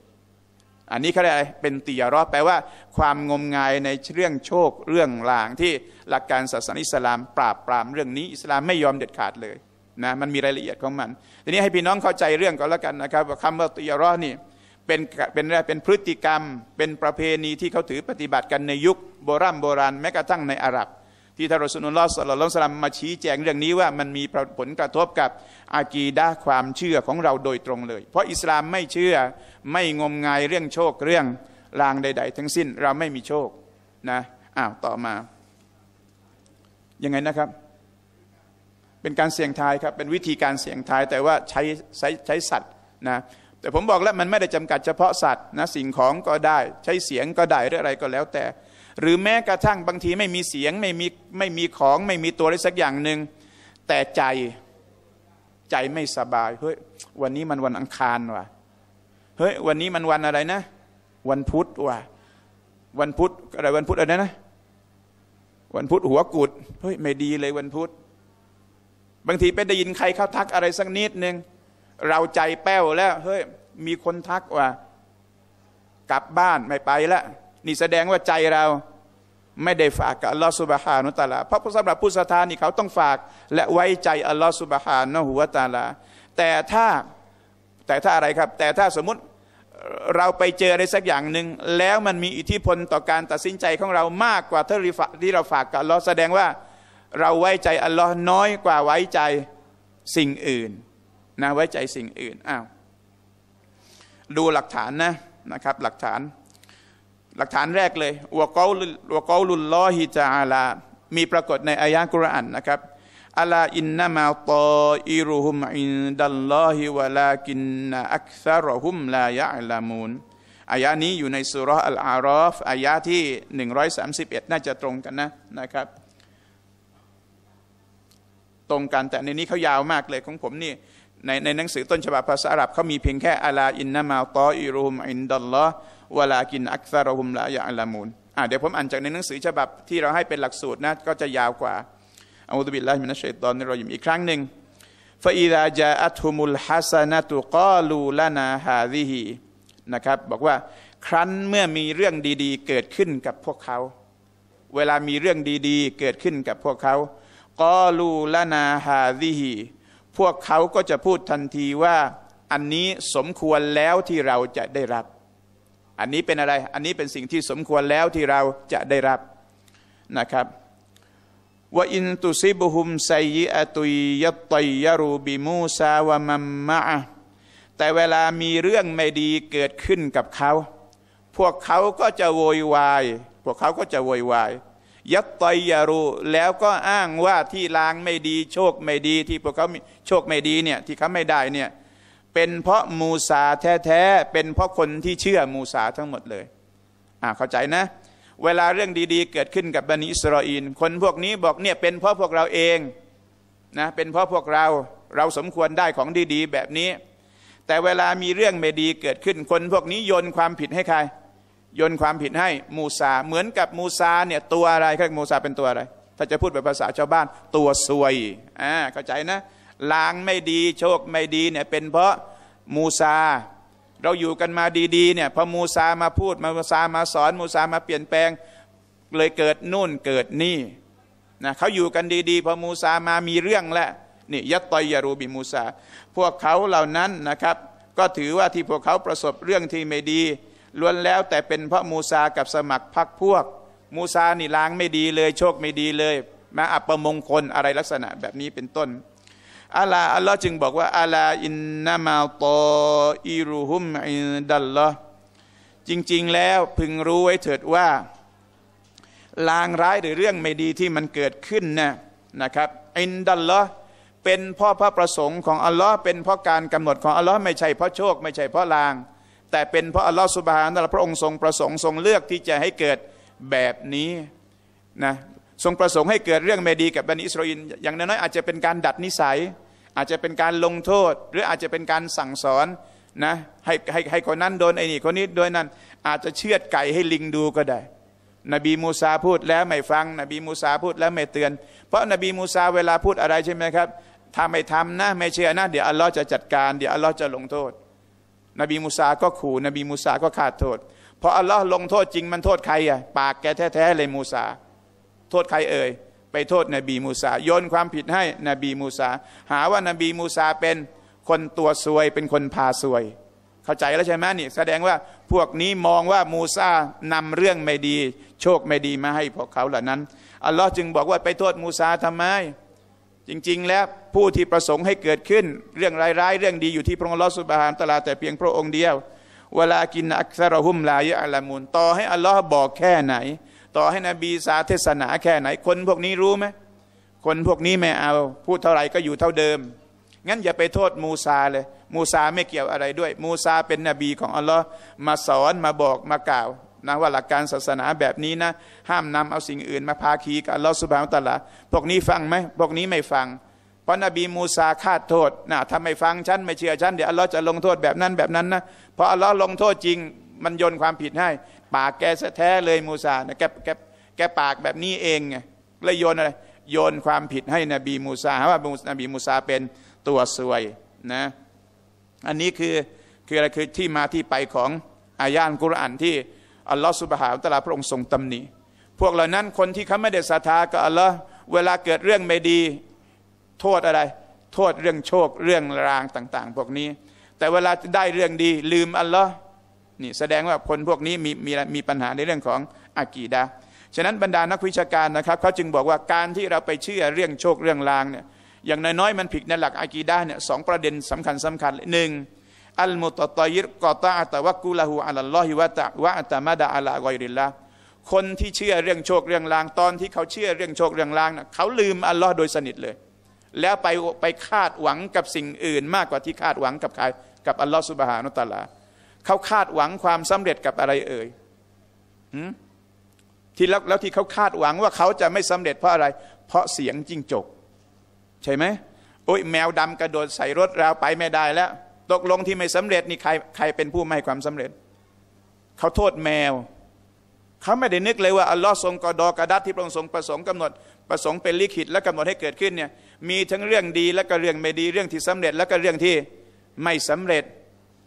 อันนี้เขาเรียกอะไร เป็นติยารอแปลว่า ความงมงายในเรื่องโชค เรื่องลางที่หลักการศาสนาอิสลามปราบปรามเรื่องนี้อิสลามไม่ยอมเด็ดขาดเลยนะ มันมีรายละเอียดของมัน ทีนี้ให้พี่น้องเข้าใจเรื่องก่อนแล้วกันนะครับ ว่าคำว่าติยารอนี่เป็นเป็นเป็นพฤติกรรม เป็นประเพณีที่เขาถือปฏิบัติกันในยุคโบราณโบราณแม้กระทั่งในอาหรับที่ท่านรอสุนุลลอฮ์สัลลัลลอฮุสลามมาชี้แจงเรื่องนี้ว่ามันมีผลกระทบกับอากีดะความเชื่อของเราโดยตรงเลย เพราะอิสลามไม่เชื่อไม่งมงายเรื่องโชคเรื่องลางใด ๆ ทั้งสิ้นเราไม่มีโชคนะอ้าวต่อมายังไงนะครับ เป็นการเสี่ยงทายครับเป็นวิธีการเสี่ยงทายแต่ว่าใช้ใช้ใช้สัตว์นะแต่ผมบอกแล้วมันไม่ได้จำกัดเฉพาะสัตว์นะสิ่งของก็ได้ใช้เสียงก็ได้หรืออะไรก็แล้วแต่หรือแม้กระทั่ง บางทีไม่มีเสียงไม่มีไม่มีของ ไม่มีตัวอะไรสักอย่างหนึ่งแต่ใจใจไม่สบาย เฮ้ย วันนี้มันวันอังคารว่ะเฮ้ย วันนี้มันวันอะไรนะ วันพุธว่ะวันพุธอะไรวันพุธอะไรนะ วันพุธหัวกุดเฮ้ยไม่ดีเลยวันพุธ บางทีไปได้ยินใครเขาทักอะไรสักนิดหนึ่งเราใจแป้วแล้วเฮ้ยมีคนทักว่ากลับบ้านไม่ไปแล้วนี่แสดงว่าใจเราไม่ได้ฝากกับอัลลอฮฺสุบฮานุตาลาเพราะสำหรับผู้ศรัทธานี่เขาต้องฝาก และไว้ใจ อัลลอฮฺสุบฮานะหัวตาลา แต่ ถ้า แต่ถ้าอะไรครับ แต่ถ้าสมมติเราไปเจออะไรสักอย่างหนึ่งแล้วมันมีอิทธิพลต่อการตัดสินใจของเรามากกว่าที่เราฝากกับอัลลอฮ์แสดงว่า เราไว้ใจอัลลอฮ์น้อยกว่าไว้ใจสิ่งอื่นนะไว้ใจสิ่งอื่นอ้าวดูหลักฐานนะนะครับหลักฐานหลักฐานแรกเลยวกาลวกาลุลลอฮิจาลา มีปรากฏในอายะกุรอานนะครับอัลาอินนามาตออิรุฮุมอินดัลลอฮิ วะลากินนอักษารฮุมลายะลามูนอายะนี้อยู่ในสุรอัลอารอฟอายะที่ 131 น่าจะตรงกันนะนะครับ ตรงกันแต่ในนี้เขายาวมากเลยของผมนี่ ในในหนังสือต้นฉบับภาษาอาหรับเขามีเพียงแค่อัลาอินนามาตออิรุฮุมอินดัลลอฮวลากินอักซารหุมละยาอัลามูลอ่าเดี๋ยวผมอ่านจากในหนังสือฉบับที่เราให้เป็นหลักสูตรนะ ก็จะยาวกว่าออฮฺบิลลาฮิมินัสชัยตอนนี้เราอยู่อีกครั้งหนึ่งฟ ف إ ذ ล جاءتهم ا ل ุ س ن ة ق ا าตุกอลูล ه นะครับ บอกว่าครั้นเมื่อมีเรื่องดีๆ เกิดขึ้นกับพวกเขา เวลามีเรื่องดีๆ เกิดขึ้นกับพวกเขากอลูลานาฮาดิฮีพวกเขาก็จะพูดทันทีว่าอันนี้สมควรแล้วที่เราจะได้รับอันนี้เป็นอะไร อันนี้เป็นสิ่งที่สมควรแล้วที่เราจะได้รับนะครับว่าอินตุซิบุฮุมไซยิอตุยยะตัยรูบิมูซาวะมัมมะแต่เวลามีเรื่องไม่ดีเกิดขึ้นกับเขา พวกเขาก็จะโวยวาย พวกเขาก็จะโวยวายยัตตยรูแล้วก็อ้างว่าที่ล้างไม่ดี โชคไม่ดี ที่พวกเขาโชคไม่ดีเนี่ยที่เขาไม่ได้เนี่ยเป็นเพราะมูซาแท้ๆ เป็นเพราะคนที่เชื่อมูซาทั้งหมดเลย อ่าเข้าใจนะ เวลาเรื่องดีๆ เกิดขึ้นกับบันิอิสรออีนคนพวกนี้บอกเนี่ยเป็นเพราะพวกเราเองนะ เป็นเพราะพวกเรา เราสมควรได้ของดี ๆ แบบนี้ แต่เวลามีเรื่องไม่ดีเกิดขึ้น คนพวกนี้โยนความผิดให้ใคร โยนความผิดให้มูซา เหมือนกับมูซาเนี่ยตัวอะไรครับ มูซาเป็นตัวอะไร ถ้าจะพูดแบบภาษาชาวบ้านตัวซวย อ่าเข้าใจนะลางไม่ดี โชคไม่ดีเนี่ยเป็นเพราะมูซาเราอยู่กันมาดีๆเนี่ยพอมูซามาพูดมูซามาสอน มูซามาเปลี่ยนแปลงเลยเกิดนู่นเกิดนี่นะเขาอยู่กันดีๆพอมูซามามีเรื่องแล้วนี่ยัตตอยยารูบิมูซาพวกเขาเหล่านั้นนะครับ ก็ถือว่าที่พวกเขาประสบเรื่องที่ไม่ดีล้วนแล้วแต่เป็นเพราะมูซากับสมัครพรรคพวก มูซานี่ล้างไม่ดีเลย โชคไม่ดีเลยมาอับประมงคลอะไรลักษณะแบบนี้เป็นต้นอัลลอฮ์จึงบอกว่าอัลล์อินนามาตออิรุฮุมอินดัลลอจริงๆแล้วพึงรู้ไว้เถิดว่า ลางร้ายหรือเรื่องไม่ดีที่มันเกิดขึ้นนะนะครับอินดัลลอเป็นพ่อพระประสงค์ของอัลลอฮ์เป็นเพราะการกำหนดของอัลลอฮ์ไม่ใช่เพราะโชคไม่ใช่เพราะลาง แต่เป็นเพราะอัลลอฮ์สุบฮานะพระองค์ทรงประสงค์ ทรงเลือกที่จะให้เกิดแบบนี้นะทรงประสงค์ให้เกิดเรื่องไม่ดี กับบันิอิสราเอลอย่างน้อยๆอาจจะเป็นการดัดนิสัยอาจจะเป็นการลงโทษหรืออาจจะเป็นการสั่งสอนนะให้ให้ให้คนนั้นโดนไอ้นี่ คนนี้โดนนั้นอาจจะเชือดไก่ให้ลิงดูก็ได้ นบี มูซาพูดแล้วไม่ฟังนบี มูซาพูดแล้วไม่เตือนเพราะนบี มูซาเวลาพูดอะไรใช่ไหมครับถ้าไม่ทำนะ ไม่เชื่อนะ เดี๋ยวอัลลอฮ์จะจัดการ เดี๋ยวอัลลอฮ์จะลงโทษ นบีมูซาก็ขู่นบีมูซาก็ขาดโทษพออัลลอฮ์ลงโทษจริงมันโทษใครอ่ะ ปากแกแท้ๆเลยมูซาโทษใครเอ่ยไปโทษนบีมูซาโยนความผิดให้นบีมูซาหาว่านบีมูซาเป็นคนตัวซวยเป็นคนพาซวย เข้าใจแล้วใช่ไหมนี่แสดงว่าพวกนี้มองว่ามูซานำเรื่องไม่ดี โชคไม่ดีมาให้พวกเขาเหล่านั้นอัลลอฮ์จึงบอกว่าไปโทษมูซาทำไม จริงๆแล้วผู้ที่ประสงค์ให้เกิดขึ้น เรื่องร้ายๆ เรื่องดีอยู่ที่พระองค์ลอสุบฮานตลาแต่เพียงพระองค์เดียวเวลากินอักษรหุมลายอัลามุนต่อให้อัลลอฮ์บอกแค่ไหนต่อให้นบีสาเทศนาแค่ไหนคนพวกนี้รู้ไหม คนพวกนี้ไม่เอา พูดเท่าไหร่ก็อยู่เท่าเดิม งั้นอย่าไปโทษมูซาเลย มูซาไม่เกี่ยวอะไรด้วย มูซาเป็นนบีของอัลลอฮ์มาสอนมาบอกมากล่าวนะว่าหลักการศาสนาแบบนี้นะห้ามนำเอาสิ่งอื่นมาพาคีกับอัลลอฮ์สุบฮานตะละพวกนี้ฟังไหม พวกนี้ไม่ฟัง เพราะนบีมูซาคาดโทษนะถ้าไม่ฟังฉันไม่เชื่อฉันเดี๋ยวอัลลอฮ์จะลงโทษแบบนั้นแบบนั้นนะพออัลลอฮ์ลงโทษจริงมันโยนความผิดให้ปากแกแท้เลยมูซานะแกแกแกปากแบบนี้เองไงเลยโยนอะไร โยนความผิดให้นบีมูซา ว่านบีมูซาเป็นตัวซวยนะ อันนี้คือคืออะไรคือที่มาที่ไปของอายานกุรอานที่อัลลอฮฺสุบฮานตะลาพระองค์ทรงตำหนิ พวกเหล่านั้นคนที่เขาไม่ได้ศรัทธากับอัลลอฮฺเวลาเกิดเรื่องไม่ดี โทษอะไร โทษเรื่องโชคเรื่องรางต่าง ๆ พวกนี้ แต่เวลาได้เรื่องดี ลืมอัลลอฮฺนี่แสดงว่าคนพวกนี้มีมีมีปัญหาในเรื่องของอากีดาฉะนั้นบรรดานักวิชาการนะครับเขาจึงบอกว่าการที่เราไปเชื่อเรื่องโชคเรื่องลางเนี่ย อย่างน้อยๆมันผิดในหลักอากีดาเนี่ยสองประเด็นสำคัญสำคัญหนึ่งอัลมุตตอยิรกอตาอัตะวะกูลาหูอัลลอฮิวะตะวะอัตมาดาอัลลอฮยริลละคนที่เชื่อเรื่องโชคเรื่องลางตอนที่เขาเชื่อเรื่องโชคเรื่องลางนยเขาลืมอัลลอฮ์โดยสนิทเลย แล้วไปไปคาดหวังกับสิ่งอื่นมากกว่าที่คาดหวังกับใครกับอัลลอฮ์สุบฮานุตลลาเขาคาดหวังความสำเร็จกับอะไรเอ่ยที่แล้วแล้วที่เขาคาดหวังว่าเขาจะไม่สำเร็จเพราะอะไร เพราะเสียงจิ้งจก ใช่ไหมโอ้ยแมวดำกระโดดใส่รถเราไปไม่ได้แล้ว ตกลงที่ไม่สำเร็จนี่ใครใครเป็นผู้ไม่ความสำเร็จ เขาโทษแมว เขาไม่ได้นึกเลยว่าอัลลอฮ์ทรงกอดอกระดัษที่พระองค์ทรงประสงค์กำหนดประสงค์เป็นลิขิต และกำหนดให้เกิดขึ้นเนี่ยมีทั้งเรื่องดีและก็เรื่องไม่ดีเรื่องที่สำเร็จ และก็เรื่องที่ไม่สำเร็จ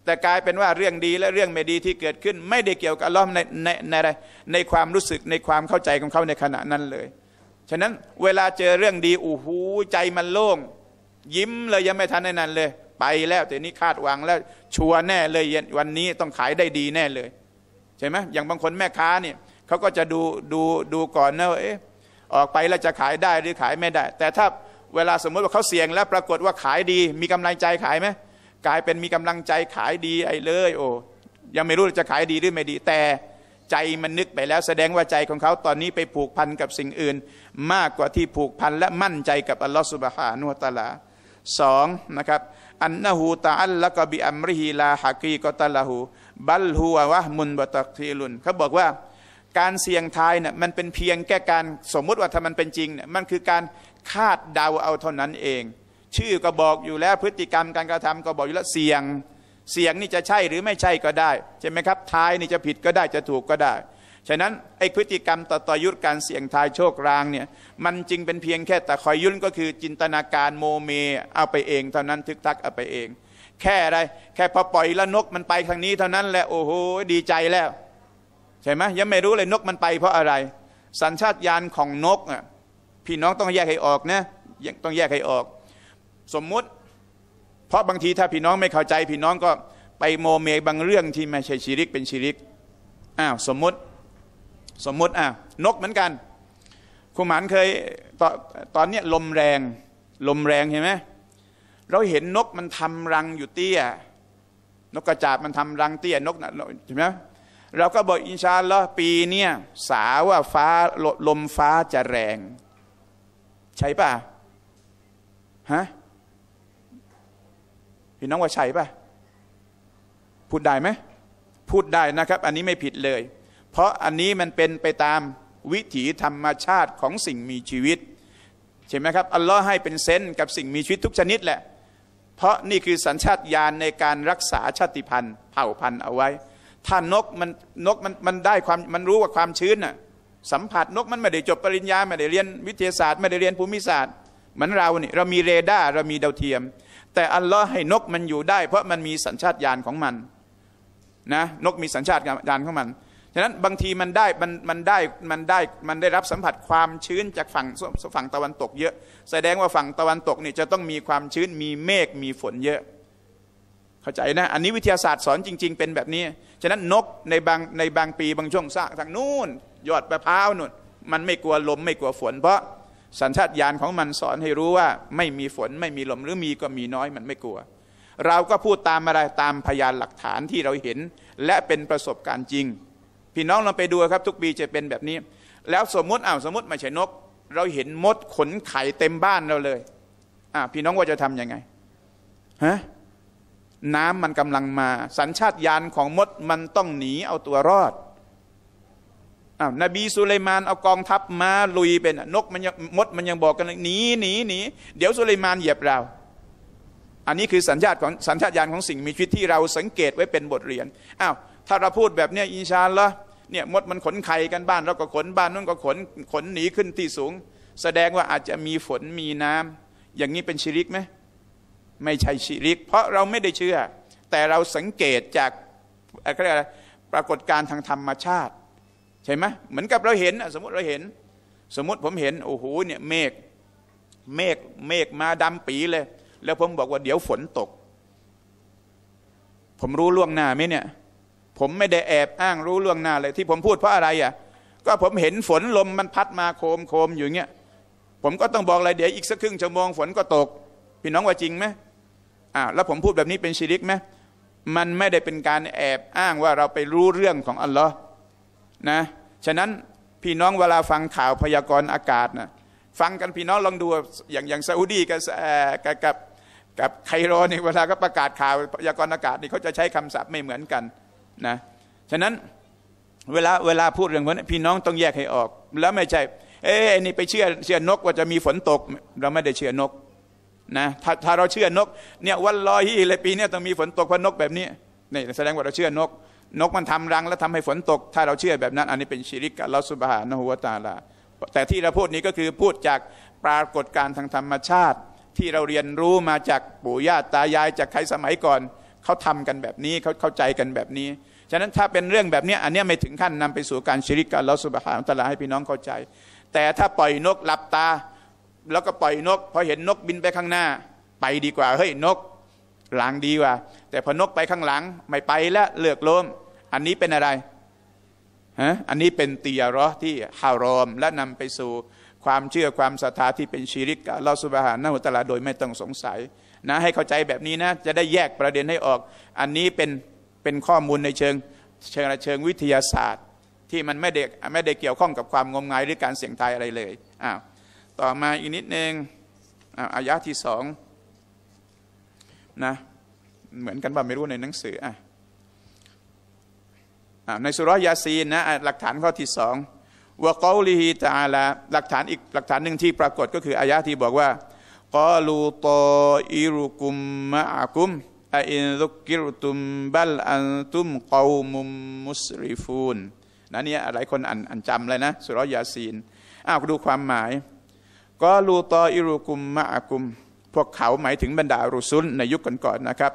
แต่กลายเป็นว่าเรื่องดีและเรื่องไม่ดีที่เกิดขึ้นไม่ได้เกี่ยวกับอัลลอฮ์ในในในอะไรในความรู้สึกในความเข้าใจของเขาในขณะนั้นเลย ฉะนั้นเวลาเจอเรื่องดีโอ้โหใจมันโล่งยิ้มเลย ยังไม่ทันในนั้นเลย ไปแล้วแต่นี้คาดหวังแล้วชัวร์แน่เลยวันนี้ต้องขายได้ดีแน่เลยใช่ไหมอย่างบางคนแม่ค้าเนี่ยเขาก็จะดูดูดูก่อนนะว่าเอ๊ะออกไปแล้วจะขายได้หรือขายไม่ได้ แต่ถ้าเวลาสมมติว่าเขาเสี่ยง แล้วปรากฏว่าขายดีมีกำลังใจขายไหมกลายเป็นมีกำลังใจขายดีไอ้เลย โอ้ยังไม่รู้จะขายดีหรือไม่ดี แต่ใจมันนึกไปแล้วแสดงว่าใจของเขาตอนนี้ไปผูกพันกับสิ่งอื่น มากกว่าที่ผูกพันและมั่นใจกับอัลลอฮฺสุบฮานุตะลาสองนะครับ อันนหูตาอัลละกบิอัมริฮีลาฮักีกตะลาหูบัลหัววะมุนบตักทีลุนเขาบอกว่า การเสี่ยงทายเนี่ยมันเป็นเพียงแก่การสมมุติว่าถ้ามันเป็นจริงเนี่ยมันคือการคาดเดาเอาเท่านั้นเองชื่อก็บอกอยู่แล้วพฤติกรรมการกระทำก็บอกอยู่แล้วเสี่ยง เสี่ยงนี่จะใช่หรือไม่ใช่ก็ได้ ใช่ไหมครับทายนี่จะผิดก็ได้จะถูกก็ได้ฉะนั้นไอ้พฤติกรรมต่อต่อยุทธการเสี่ยงทายโชครางเนี่ยมันจึงเป็นเพียงแค่แต่คอยยุ่นก็คือจินตนาการโมเม เอาไปเองเท่านั้นทึกทักเอาไปเอง แค่อะไรแค่พอปล่อยแล้วนกมันไปทางนี้เท่านั้นแหละโอ้โหดีใจแล้วใช่ไหมยังไม่รู้เลยนกมันไปเพราะอะไร สัญชาตญาณของนกอ่ะพี่น้องต้องแยกให้ออกนะต้องแยกให้ออกสมมุติ เพราะบางทีถ้าพี่น้องไม่เข้าใจพี่น้องก็ไปโมเมบางเรื่องที่ไม่ใช่ชีริกเป็นชีริก อ้าว สมมุติสมมุติอ้าวนกเหมือนกันครูหมันเคยตอนตอนนี้ลมแรง ลมแรงเห็นไหมเราเห็นนกมันทำรังอยู่เตี้ยนกกระจาบมันทำรังเตี้ย นกนะเห็นไหมเราก็บอกอินชาแล้วปีเนี้ยสาว่าฟ้าลมฟ้าจะแรง ใช่ป่ะฮะพี่น้องว่าใช่ปะพูดได้ไหมพูดได้นะครับ อันนี้ไม่ผิดเลย เพราะอันนี้มันเป็นไปตามวิถีธรรมชาติของสิ่งมีชีวิต ใช่ไหมครับอัลลอฮ์ให้เป็นเซนกับสิ่งมีชีวิตทุกชนิดแหละ เพราะนี่คือสัญชาตญาณในการรักษาชาติพันธุ์เผ่าพันธุ์เอาไว้ ถ้านกมันนกมันมันได้ความมันรู้ว่าความชื้นน่ะสัมผัสนกมันไม่ได้จบปริญญาไม่ได้เรียนวิทยาศาสตร์ไม่ได้เรียนภูมิศาสตร์เหมือนเราเนี่ยเรามีเรดาร์เรามีดาวเทียมแต่อัลลอฮ์ให้นกมันอยู่ได้ เพราะมันมีสัญชาตญาณของมันนะนกมีสัญชาตญาณของมัน ฉะนั้นบางทีมันได้มันมันได้มันได้มันได้รับสัมผัสความชื้นจากฝั่งฝั่งตะวันตก เยอะ แสดงว่าฝั่งตะวันตกนี่จะต้องมีความชื้นมีเมฆมีฝนเยอะ เข้าใจนะอันนี้วิทยาศาสตร์สอนจริงๆเป็นแบบนี้ฉะนั้นนกในบางในบางปีบางช่วงซากทางนู่นยอดมะพร้าวนู่นมันไม่กลัวลมไม่กลัวฝนเพราะสัญชาตญาณของมันสอนให้รู้ว่า ไม่มีฝนไม่มีลมหรือมีก็มีน้อยมันไม่กลัว เราก็พูดตามอะไรตามพยานหลักฐานที่เราเห็น และเป็นประสบการณ์จริง พี่น้องเราไปดูครับ ทุกปีจะเป็นแบบนี้ แล้วสมมติอ้าวสมมติไม่ใช่นก เราเห็นมดขนไข่เต็มบ้านเราเลย อ่าพี่น้องว่าจะทํำยังไงฮะน้ำมันกำลังมา สัญชาตญาณของมดมันต้องหนีเอาตัวรอดอ้าว นบีสุไลมานเอากองทัพมาลุยเป็นนกมันยังมดมันยังบอกกันหนีหนีหนีเดี๋ยวสุไลมานเหยียบเรา อันนี้คือสัญชาติของสัญชาตญาณของสิ่งมีชีวิตที่เราสังเกตไว้เป็นบทเรียน อ้าว ถ้าเราพูดแบบเนี้ยอินชาละเนี่ยมดมันขนไข่กันบ้าน เราก็ขนบ้านนู้นก็ขน ขนหนีขึ้นที่สูง แสดงว่าอาจจะมีฝนมีน้ำ อย่างนี้เป็นชิริกไหมไม่ใช่ชิริก เพราะเราไม่ได้เชื่อ แต่เราสังเกตจากอะไรปรากฏการทางธรรมชาติใช่ไหมเหมือนกับเราเห็นสมมติเราเห็น สมมติผมเห็นโอ้โหเนี่ยเมฆเมฆเมฆมาดำปีเลย แล้วผมบอกว่าเดี๋ยวฝนตก ผมรู้ล่วงหน้าไหมเนี่ย ผมไม่ได้แอบอ้างรู้ล่วงหน้าเลย ที่ผมพูดเพราะอะไรอ่ะก็ผมเห็นฝนลมมันพัดมาโคมโคมอยู่เงี้ยผมก็ต้องบอกอะไรเดี๋ยวอีกสักครึ่งชั่วโมงฝนก็ตก พี่น้องว่าจริงไหมอ่าแล้วผมพูดแบบนี้เป็นชีริกไหมมันไม่ได้เป็นการแอบอ้างว่าเราไปรู้เรื่องของอัลลอฮ์นะฉะนั้นพี่น้องเวลาฟังข่าวพยากรณ์อากาศนะฟังกันพี่น้องลองดูอย่างอย่างซาอุดีกับกับกับไคโรนี่เวลาก็ประกาศข่าวพยากรณ์อากาศนี่เขาจะใช้คำศัพท์ไม่เหมือนกันนะฉะนั้นเวลาเวลาพูดเรื่องพวกนี้พี่น้องต้องแยกให้ออก แล้วไม่ใช่ เอะนี่ไปเชื่อเชื่อนกว่าจะมีฝนตก เราไม่ได้เชื่อนกนะถ้าถ้าเราเชื่อนกเนี่ยวันลอยที่เลยปีนี่ต้องมีฝนตกเพราะนกแบบนี้นี่แสดงว่าเราเชื่อนกนกมันทำรังแล้วทำให้ฝนตกถ้าเราเชื่อแบบนั้นอันนี้เป็น ชิริกกับลอสุบฮานะฮุวตาลาแต่ที่เราพูดนี้ก็คือพูดจากปรากฏการณ์ทางธรรมชาติ ที่เราเรียนรู้มาจากปู่ย่าตายายจากใครสมัยก่อน เขาทำกันแบบนี้เขาเข้าใจกันแบบนี้ฉะนั้นถ้าเป็นเรื่องแบบนี้อันนี้ไม่ถึงขั้นนำไปสู่การชิริกกับลอสุบฮานะตาลาให้พี่น้องเข้าใจ แต่ถ้าปล่อยนกหลับตา แล้วก็ปล่อยนกพอเห็นนกบินไปข้างหน้า ไปดีกว่าเฮ้ยนกหลังดีกว่า แต่พอนกไปข้างหลัง ไม่ไปแล้วเลือกล้มอันนี้เป็นอะไรฮะอันนี้เป็นตียรอที่ฮารอม และนำไปสู่ความเชื่อความศรัทธาที่เป็นชีริกกับลอสุบฮานะฮุตลา โดยไม่ต้องสงสัย นะ ให้เข้าใจแบบนี้นะจะได้แยกประเด็นให้ออก อันนี้เป็น เป็นข้อมูลในเชิงเชิงเชิงวิทยาศาสตร์ ที่มันไม่ได้ไม่ได้เกี่ยวข้องกับความงมงายหรือการเสี่ยงทายอะไรเลยอ้าวต่อมาอีกนิดนึงอ้าวอายะที่สองนะเหมือนกันบ่าไม่รู้ในหนังสืออ่ะในสุรยาซีนนะหลักฐานข้อที่สองวะกอลีฮีตาลาหลักฐานอีกหลักฐานหนึ่งที่ปรากฏก็คืออายะที่บอกว่ากอลูตออิรุกุมมะอากุมอาินลุกิรตุมบัลอันตุมกอมุมมุสริฟูนนะเนี่ยหลายคนอ่านอ่านจำเลยนะ สุรยาซีนอ้าวดูความหมายกอลูตออิรุกุมมะอากุมพวกเขาหมายถึงบรรดารุซุล ในยุคก่อนๆนะครับ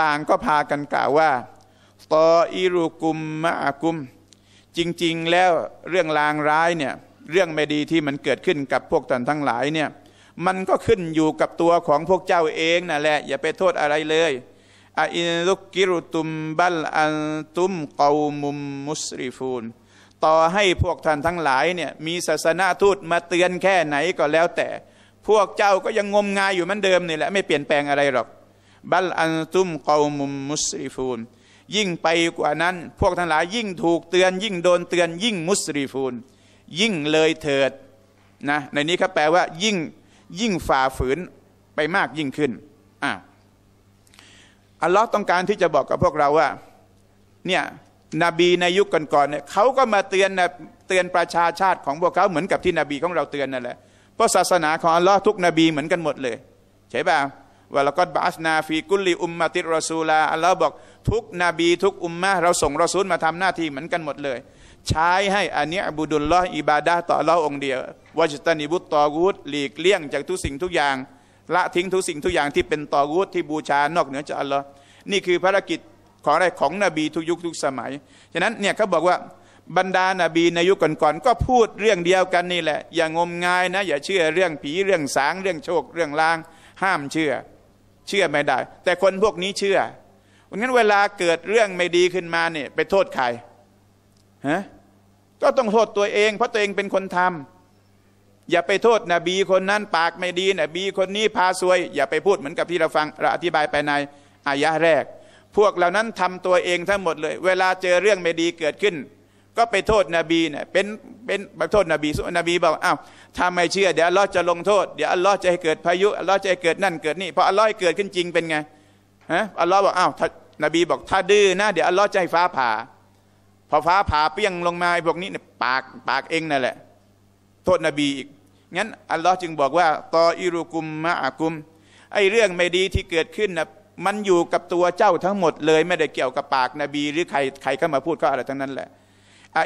ต่างก็พากันกล่าวว่า ตออิรุกุมมะอากุม จริงๆแล้วเรื่องลางร้ายเนี่ยเรื่องไม่ดีที่มันเกิดขึ้นกับพวกท่านทั้งหลายเนี่ยมันก็ขึ้นอยู่กับตัวของพวกเจ้าเองนั่นแหละอย่าไปโทษอะไรเลยอินุกิรุตุมบัลอันตุมกอมุมมุสริฟูนต่อให้พวกท่านทั้งหลายเนี่ยมีศาสนาทูตมาเตือนแค่ไหนก็แล้วแต่พวกเจ้าก็ยังงมงายอยู่เหมือนเดิมนี่แหละ ไม่เปลี่ยนแปลงอะไรหรอก บัลอันตุมกอมุมมุสลิฟูนยิ่งไปกว่านั้น พวกทั้งหลายยิ่งถูกเตือน ยิ่งโดนเตือนยิ่งมุสลิฟูนยิ่งเลยเถิดนะในนี้ครับแปลว่ายิ่งยิ่งฝ่าฝืนไปมากยิ่งขึ้นอ่ะอัลลอฮ์ต้องการที่จะบอกกับพวกเราว่าเนี่ยนบีในยุคก่อนๆเนี่ยเขาก็มาเตือนเตือนประชาชาติของพวกเขาเหมือนกับที่นบีของเราเตือนนั่นแหละเพราะศาสนาของอัลลอฮ์ทุกนบีเหมือนกันหมดเลย ใช่ป่าวะละกอดบาสนาฟีกุลีอุมมาติรอซูลาอัลลอฮ์บอกทุกนบีทุกอุมมะเราส่งรอซูลมาทำหน้าที่เหมือนกันหมดเลย ใช้ให้อันนี้อบูดุลลอฮ์อิบาดาต่อเราองเดียววาจตันิบุตตอกูดหลีกเลี่ยงจากทุกสิ่งทุกอย่าง ละทิ้งทุกสิ่งทุกอย่างที่เป็นตอกูดที่บูชานอกเหนือจากอัลลอฮ์นี่คือภารกิจของอะไรของนบีทุกยุคทุกสมัยฉะนั้นเนี่ยเขาบอกว่าบรรดานาบีในยุคก่อนๆก็พูดเรื่องเดียวกันนี่แหละ อย่างมงายนะ อย่าเชื่อเรื่องผีเรื่องสาง เรื่องโชคเรื่องลาง ห้ามเชื่อ เชื่อไม่ได้ แต่คนพวกนี้เชื่องั้นเวลาเกิดเรื่องไม่ดีขึ้นมาเนี่ยไปโทษใครฮะก็ต้องโทษตัวเอง เพราะตัวเองเป็นคนทำ อย่าไปโทษนบีคนนั้น ปากไม่ดีนบีคนนี้พาซวย อย่าไปพูดเหมือนกับที่เราฟังเราอธิบายไปในอายะแรก พวกเหล่านั้นทำตัวเองทั้งหมดเลย เวลาเจอเรื่องไม่ดีเกิดขึ้นก็ไปโทษนบีเนี่ย เป็น เป็นไปโทษนบีสุนบีบอก อ้าวถ้าไม่เชื่อ เดี๋ยวอัลลอฮ์จะลงโทษ เดี๋ยวอัลลอฮ์จะให้เกิดพายุ อัลลอฮ์จะให้เกิดนั่นเกิดนี่ พออัลลอฮ์เกิดขึ้นจริงเป็นไงฮะอัลลอฮ์บอก อ้าว นบีบอกถ้าดื้อนะ เดี๋ยวอัลลอฮ์จะให้ฟ้าผ่า พอฟ้าผ่าเปี้ยงลงมาพวกนี้เนี่ยปากปากเองนั่นแหละ โทษนบีอีก งั้นอัลลอฮ์จึงบอกว่า ตออิรุกุมมะอากุม ไอ้เรื่องไม่ดีที่เกิดขึ้นนะมันอยู่กับตัวเจ้าทั้งหมดเลย ไม่ได้เกี่ยวกับ ปากนบีหรือใครใครเข้ามาพูดก็อะไรทั้งนั้นแหละ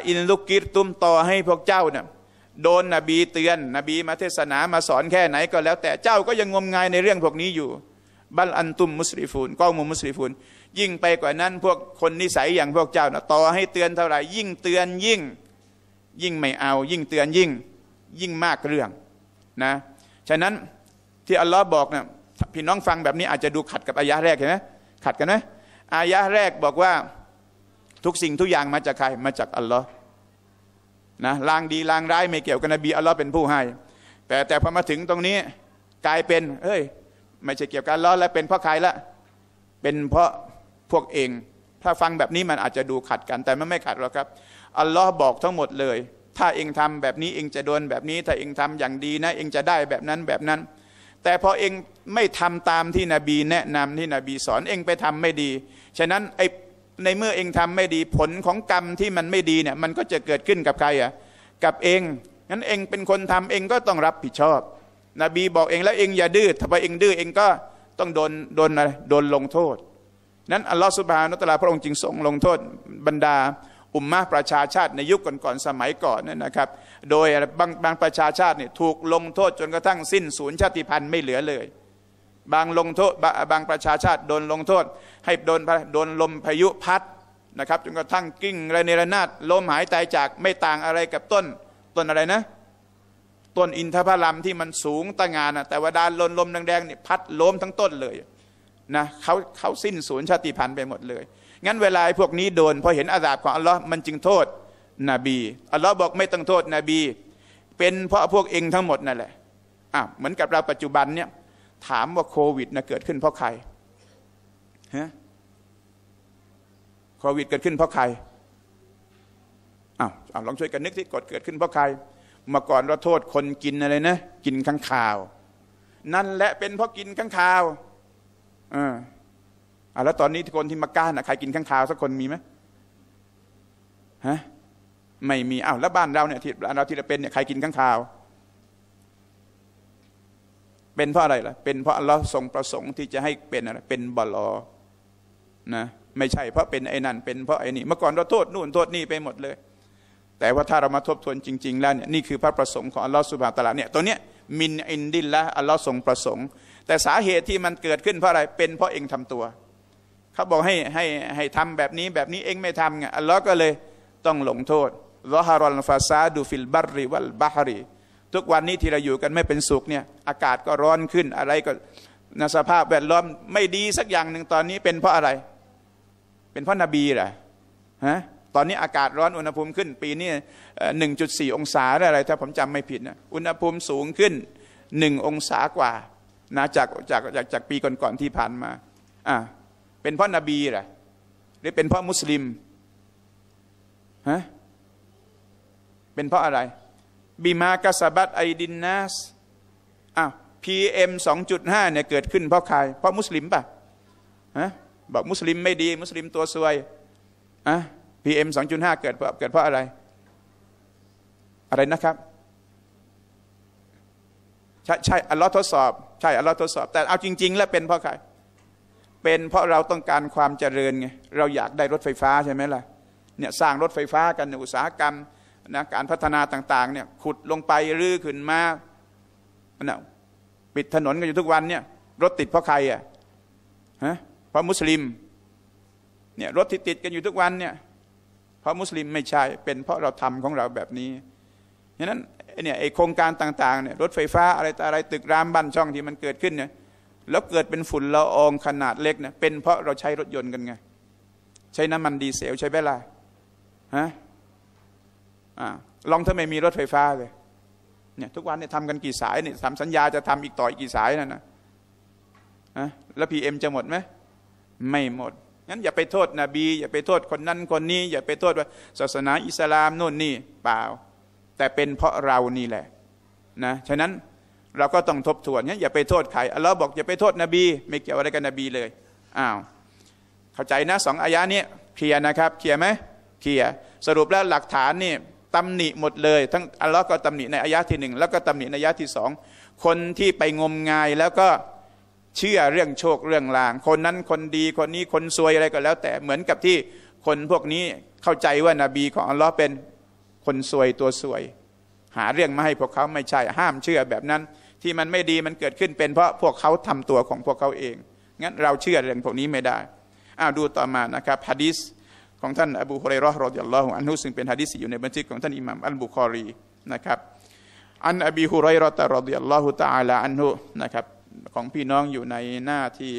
อินลุกิรตุมต่อให้พวกเจ้าเนี่ยโดนนบีเตือน นบีมาเทศนามาสอนแค่ไหนก็แล้ว แต่เจ้าก็ยังงมงายในเรื่องพวกนี้อยู่บัลอันตุมมุสลิฟูนก้องมุมุสลิฟูน ยิ่งไปกว่านั้นพวกคนนิสัยอย่างพวกเจ้าน่ยต่อให้เตือนเท่าไหร่ยิ่งเตือนยิ่งยิ่งไม่เอายิ่งเตือนยิ่งยิ่งมากเรื่องนะฉะนั้นที่อัลลอฮ์บอกน่ยพี่น้องฟังแบบนี้อาจจะดูขัดกับอายะแรกเห็นไหมขัดกันไหมอายะแรกบอกว่าทุกสิ่งทุกอย่างมาจากใครมาจากอัลลอฮ์นะลางดีลางร้ายไม่เกี่ยวกับนบีอัลลอฮ์เป็นผู้ให้ แต่แต่พอมาถึงตรงนี้กลายเป็นเฮ้ยไม่ใช่เกี่ยวกับอัลลอฮ์แล้วเป็นเพราะใครละเป็นเพราะพวกเอง ถ้าฟังแบบนี้มันอาจจะดูขัดกัน แต่มันไม่ขัดหรอกครับอัลลอฮ์บอกทั้งหมดเลย ถ้าเองทำแบบนี้เองจะโดนแบบนี้ ถ้าเองทำอย่างดีนะเองจะได้แบบนั้นแบบนั้น แต่พอเองไม่ทำตามที่นบี แนะนำที่นบีสอน เองไปทำไม่ดีฉะนั้นไอ้ในเมื่อเองทำไม่ดีผลของกรรมที่มันไม่ดีเนี่ย มันก็จะเกิดขึ้นกับใครอ่ะกับเองงั้นเองเป็นคนทำเองก็ต้องรับผิดชอบนบีบอกเองแล้วเองอย่าดื้อถ้าไปเองดื้อเองก็ต้องโดนโดนอะไร โดนลงโทษ นั้นอัลลอฮฺสุบฮานุตลาพระองค์จึงทรงลงโทษ บรรดา อุมมะประชาชาติในยุคก่อนๆสมัยก่อนนั่นนะครับโดยบางบางประชาชาติเนี่ยถูกลงโทษจนกระทั่งสิ้นศูนย์ชาติพันธุ์ไม่เหลือเลย บางลงโทษบางประชาชาติโดนลงโทษให้โดนโดนลมพายุพัดนะครับจนกระทั่งกิ้งระเนระนาดลมหายใจจากไม่ต่างอะไรกับต้น ต้นอะไรนะต้นอินทผลัมที่มันสูงตั้งงานนะแต่ว่าดานลนลมแดงๆนี่พัดล้มทั้งต้นเลยนะเขาเขาสิ้นสูญชาติพันธุ์ไปหมดเลย งั้นเวลาพวกนี้โดนพอเห็นอาสาบของอัลลอฮ์มันจึงโทษนบีอัลลอฮ์บอกไม่ต้องโทษนบี เป็นเพราะพวกเองทั้งหมดนั่นแหละอ่ะเหมือนกับเราปัจจุบันเนี่ยถามว่าโควิดนะเกิดขึ้นเพราะใครฮะโควิดเกิดขึ้นเพราะใครอ้าวลองช่วยกันนึกที่กดเกิดขึ้นเพราะใคร มาก่อนเราโทษคนกินอะไรนะ กินข้างข่าว นั่นแหละเป็นเพราะกินข้างข่าวอ่าอ่ะแล้วตอนนี้คนที่มาก้านอ่ะ ใครกินข้างข่าว สักคนมีไหมฮะ ไม่มี อ้าว แล้วบ้านเราเนี่ย ที่เราที่เราเป็นเนี่ยใครกินข้างข่าว เป็นเพราะอะไรล่ะ เป็นเพราะเราทรงประสงค์ที่จะให้เป็นอะไรเป็นบลอนะไม่ใช่ เพราะเป็นไอ้นั่น เป็นเพราะไอ้นี่ เมื่อก่อนเราโทษ นู่นโทษนี่ไปหมดเลย แต่ว่าถ้าเรามาทบทวนจริง ๆ แล้วเนี่ยนี่คือพระประสงค์ของอัลลอฮฺสุบฮานตะลาเนี่ยตัวเนี้ยมินอินดินละอัลลอฮ์ทรงประสงค์ แต่สาเหตุที่มันเกิดขึ้นเพราะอะไรเป็นเพราะเองทำตัว เขาบอกให้ให้ให้ทำแบบนี้แบบนี้เองไม่ทำไงอัลลอฮ์ก็เลยต้องลงโทษรอฮารอนฟาซาดูฟิลบารีวัลบารีทุกวันนี้ที่เราอยู่กันไม่เป็นสุขเนี่ยอากาศก็ร้อนขึ้นอะไรก็นสภาพแวดล้อมไม่ดีสักอย่างหนึ่งตอนนี้เป็นเพราะอะไรเป็นพระนบีเหรอ ฮะ ตอนนี้อากาศร้อนอุณหภูมิขึ้น ปีนี้หนึ่งจุดสี่องศาอะไร ถ้าผมจำไม่ผิดนะอุณหภูมิสูงขึ้นหนึ่งองศากว่านะจากจากจากจากปีก่อนๆที่ผ่านมาอ่ะ เป็นพระนบีเหรอหรือเป็นพระมุสลิม ฮะ เป็นเพราะอะไรบีมากสบัตไอดินนัสอ้าวพีเอ็มสองจุดห้าเนี่ยเกิดขึ้นเพราะใคร เพราะมุสลิมป่ะ ฮะบอกมุสลิมไม่ดีมุสลิมตัวซวยอ่ะพีเอ็มสองจุดห้าเกิดเพราะเกิดเพราะอะไร อะไรนะครับ ใช่ใช่อัลลอฮ์ทดสอบ ใช่ อัลลอฮ์ทดสอบ แต่เอาจริง ๆ แล้วเป็นเพราะใคร เป็นเพราะเราต้องการความเจริญไงเราอยากได้รถไฟฟ้าใช่ไหมล่ะเนี่ยสร้างรถไฟฟ้ากันในอุตสาหกรรมนะการพัฒนาต่างๆเนี่ยขุดลงไปรื้อขึ้นมานะปิดถนนกันอยู่ทุกวันเนี่ยรถติดเพราะใครอ่ะฮะพราะมุสลิมเนี่ยรถที่ติดกันอยู่ทุกวันเนี่ยเพราะมุสลิมไม่ใช่เป็นเพราะเราทำของเราแบบนี้ฉะนั้นเนี่ยไอโครงการต่างๆเนี่ยรถไฟฟ้าอะไรต่อะไร ตึกรามบ้านช่องที่มันเกิดขึ้นเนี่ยแล้วเกิดเป็นฝุ่นละอองขนาดเล็กเนี่ยเป็นเพราะเราใช้รถยนต์กันไงใช้น้ำมันดีเซลใช้เวลาฮะอ่าลองถ้าไม่มีรถไฟฟ้าเลยเนี่ยทุกวันเนี่ยทำกันกี่สายเนี่ยทำสัญญาจะทำอีกต่ออีกกี่สายนั่นนะฮะแล้วพีเอ็มจะหมดไหมไม่หมด งั้นอย่าไปโทษนบี อย่าไปโทษคนนั้นคนนี้ อย่าไปโทษว่า ศาสนาอิสลามนู่นนี่เปล่าแต่เป็นเพราะเรานี่แหละนะฉะนั้นเราก็ต้องทบทวนงั้นอย่าไปโทษใครอัลลอฮ์บอกอย่าไปโทษนบี ไม่เกี่ยวอะไรกับนบีเลยอ้าว เข้าใจนะสองอายะนี้เคลียร์นะครับเคลียร์ไหมเคลียร์สรุปแล้วหลักฐานนี่ตำหนิหมดเลยทั้งอัลลอฮ์ก็ตำหนิในอายะที่หนึ่งแล้วก็ตำหนิในอายะที่สองคนที่ไปงมงาย แล้วก็เชื่อเรื่องโชคเรื่องลาง คนนั้นคนดีคนนี้คนซวยอะไรก็แล้ว แต่เหมือนกับที่คนพวกนี้เข้าใจว่านาบีของอัลลอฮ์เป็นคนซวยตัวซวย หาเรื่องมาให้พวกเขาไม่ใช่ ห้ามเชื่อแบบนั้น ที่มันไม่ดีมันเกิดขึ้นเป็นเพราะพวกเขาทำตัวของพวกเขาเอง งั้นเราเชื่อเรื่องพวกนี้ไม่ได้อ้าวดูต่อมานะครับฮะดิษของท่านอบูฮุเรย์รอฮ์รดิยัลลอฮุอันฮุซึ่งเป็นฮะดิษอยู่ในบันทึกของท่านอิหม่ามอัลบุคอรีนะครับอันอบีฮุเรย์รอฮ์รดิยัลลอฮุตะอาลาอันฮุนะครับของพี่น้องอยู่ในหน้าที่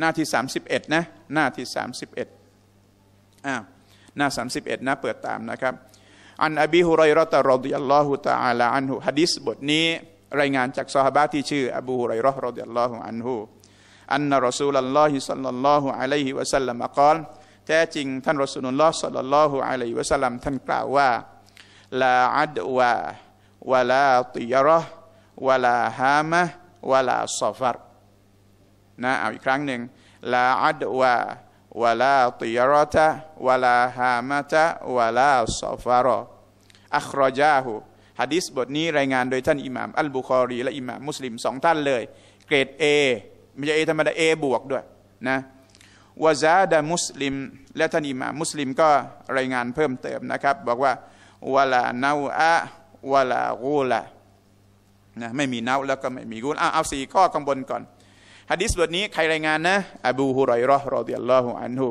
หน้าที่31นะหน้าที่31อ่าหน้า 31 นะ เปิดตามนะครับอันอบีฮุไรรอตรอดิยัลลอฮุตะอาลาอันหุฮะดิษบทนี้ รายงานจากซอฮาบะที่ชื่ออบูฮุไรรอรอดิยัลลอฮุอันหุอันนรอซูลัลลอฮิสัลลัลลอฮุอะลัยฮิวะสัลลัมกอลแท้จริง ท่านรอสูลุลลอฮ์สัลลัลลอฮุอะลัยฮิวะสัลลัมท่านกล่าวว่าลาอัดวะวลาติยรอวลาฮามะวลาซอฟรนะเอาอีกครั้งหนึ่งลาอัดวะวลาติยรตะวลาฮามะตะวลาซอฟรอัครจาหูฮะดิษบทนี้รายงานโดยท่านอิหม่ามอัลบุคอรีและอิหม่ามมุสลิมสองท่านเลย เกรด A ไม่ใช่ A ธรรมดา A บวกด้วยนะวะซาดามุสลิมและท่านอิหม่ามมุสลิมก็รายงานเพิ่มเติมนะครับ บอกว่าวลาเนาอะวลากูละนะไม่มีเนาแล้วก็ไม่มีกูลเอาเอาสี่ข้อข้างบนก่อนฮะดิษบทนี้ใครรายงานนะ อบูฮุไรรอรอดิยัลลอฮุอันฮุ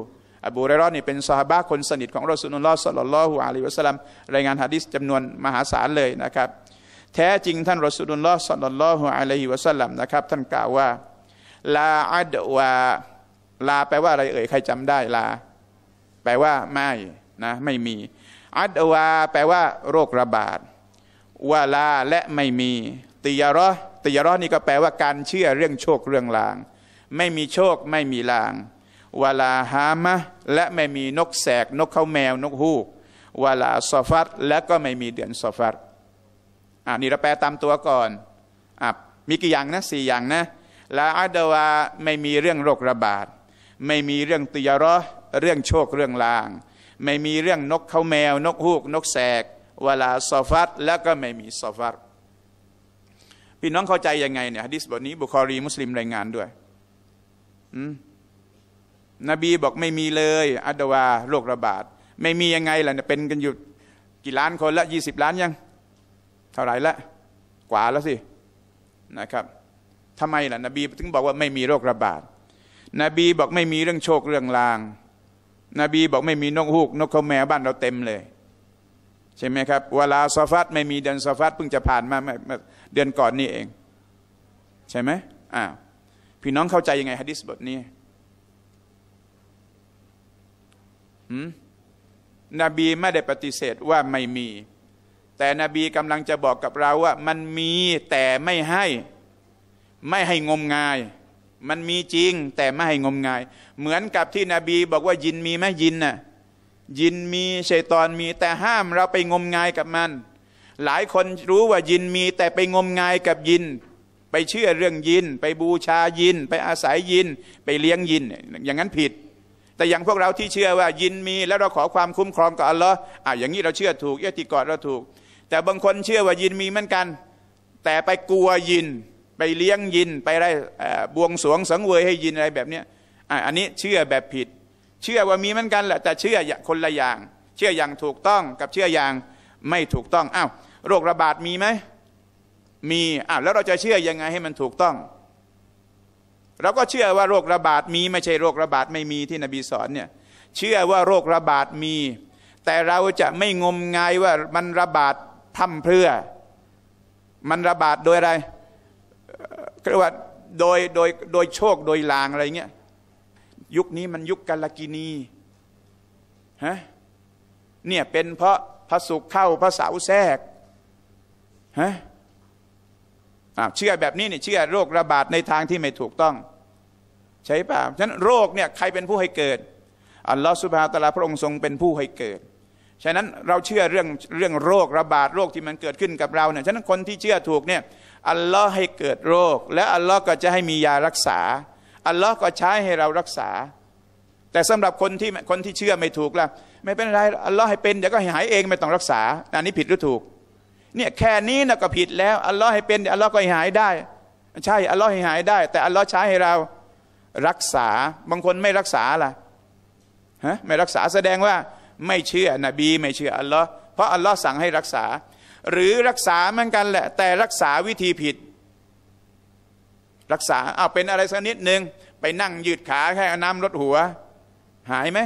อบูไรรอนี่เป็นซาฮาบะคนสนิทของรอสุนุลลอฮ์สัลลัลลอฮุอะลัยฮวะสัลลัมรายงานฮะดิษจำนวนมหาศาลเลยนะครับ แท้จริงท่านรอสุนุลลอฮ์สัลลัลลอฮุอะลัยฮวะสัลลัมนะครับท่านกล่าวว่า ลาอัดวา ลาแปลว่าอะไรเอ่ยใครจำได้ลาแปลว่าไม่นะไม่มีอัดวาแปลว่าโรคระบาดวาลาและไม่มี ติยารอติยารอนี่ก็แปลว่าการเชื่อเรื่องโชคเรื่องลาง ไม่มีโชคไม่มีลางวาลาฮามะและไม่มีนกแสก นกเขาแมว นกฮูกวาลาซอฟัตและก็ไม่มีเดือนซอฟัตอ่านี่เราแปลตามตัวก่อนอ่ะมีกี่อย่างนะสี่อย่างนะลาอัดวาไม่มีเรื่องโรคระบาด ไม่มีเรื่องติยารอเรื่องโชคเรื่องลางไม่มีเรื่องนกเขาแมว นกฮูก นกแสก เวลาซอฟัต แล้วก็ไม่มีซอฟัตพี่น้องเข้าใจยังไงเนี่ยฮะดิษบทนี้บุคอรีมุสลิมรายงานด้วยอนบีบอกไม่มีเลยอัดวาโรคระบาด ไม่มียังไงล่ะเนี่ยเป็นกันอยู่ กี่ล้านคนละยี่สิบล้านยัง เท่าไหร่ละกว่าแล้วสิ นะครับทำไมล่ะ นบีถึงบอกว่าไม่มีโรคระบาดนบีบอกไม่มีเรื่องโชคเรื่องลางนบีบอกไม่มีนกฮูก นกเขาแมวบ้านเราเต็มเลย ใช่ไหมครับ เวลาซาฟัตไม่มีเดือนซาฟัตเพิ่งจะผ่านมาเดือนก่อนนี่เอง ใช่ไหม อ่าพี่น้องเข้าใจยังไงฮะดิษบทนี้นบีไม่ได้ปฏิเสธว่าไม่มี แต่นบีกำลังจะบอกกับเราว่ามันมีแต่ไม่ให้ไม่ให้งมงายมันมีจริงแต่ไม่ให้งมงาย เหมือนกับที่นบีบอกว่ายินมีไหมยินน่ะยินมีเชยตอนมี แต่ห้ามเราไปงมงายกับมัน หลายคนรู้ว่ายินมี แต่ไปงมงายกับยิน ไปเชื่อเรื่องยิน ไปบูชายิน ไปอาศัยยินไปเลี้ยงยินอย่างนั้นผิด แต่อย่างพวกเราที่เชื่อว่ายินมีแล้วเราขอความคุ้มครองกับอัลลอฮ์อ่ะอย่างนี้เราเชื่อถูกเอติกอดเราถูก แต่บางคนเชื่อว่ายินมีเหมือนกัน แต่ไปกลัวยินไปเลี้ยงยินไปอะไรบวงสวงสังเวยให้ยินอะไรแบบเนี้ยอันนี้เชื่อแบบผิด เชื่อว่ามีเหมือนกันแหละ แต่เชื่อคนละอย่าง เชื่ออย่างถูกต้องกับเชื่ออย่างไม่ถูกต้อง อ้าวโรคระบาดมีไหม มี อ้าวแล้วเราจะเชื่อยังไงให้มันถูกต้อง เราก็เชื่อว่าโรคระบาดมี ไม่ใช่โรคระบาดไม่มี ที่นบีสอนเนี่ย เชื่อว่าโรคระบาดมี แต่เราจะไม่งมงายว่ามันระบาดทำเพื่อ มันระบาดโดยอะไรเรียกว่าโดยโดยโดยโชคโดยลางอะไรเงี้ยยุคนี้มันยุคกาลกินีฮะเนี่ยเป็นเพราะพระสุขเข้าพระเสาแทรกฮะเชื่อแบบนี้เนี่ยเชื่อโรคระบาดในทางที่ไม่ถูกต้อง ใช่ป่ะฉะนั้นโรคเนี่ยใครเป็นผู้ให้เกิดอัลลอฮฺสุบฮาตะลาพระองค์ทรงเป็นผู้ให้เกิด ฉะนั้นเราเชื่อเรื่องเรื่องโรคระบาดโรคที่มันเกิดขึ้นกับเราเนี่ยฉะนั้นคนที่เชื่อถูกเนี่ยอัลลอฮ์ให้เกิดโรค และอัลลอฮ์ก็จะให้มียารักษา อัลลอฮ์ก็ใช้ให้เรารักษา แต่สำหรับคนที่คนที่เชื่อไม่ถูกล่ะไม่เป็นไรอัลลอฮ์ให้เป็นเดี๋ยวก็หายเองไม่ต้องรักษา อันนี้ผิดหรือถูกเนี่ยแค่นี้นะก็ผิด แล้วอัลลอฮ์ให้เป็นอัลลอฮ์ก็หายได้ ใช่อัลลอฮ์ให้หายได้ แต่อัลลอฮ์ใช้ให้เรารักษา บางคนไม่รักษาล่ะฮะไม่รักษาแสดงว่า ไม่เชื่อนบี ไม่เชื่ออัลลอฮ์เพราะอัลลอฮ์สั่งให้ รักษาหรือรักษาเหมือนกันแหละ แต่รักษาวิธีผิด รักษาเอาเป็นอะไรสักนิดหนึ่งไปนั่งยืดขาแค่น้ำลดหัว หายไหม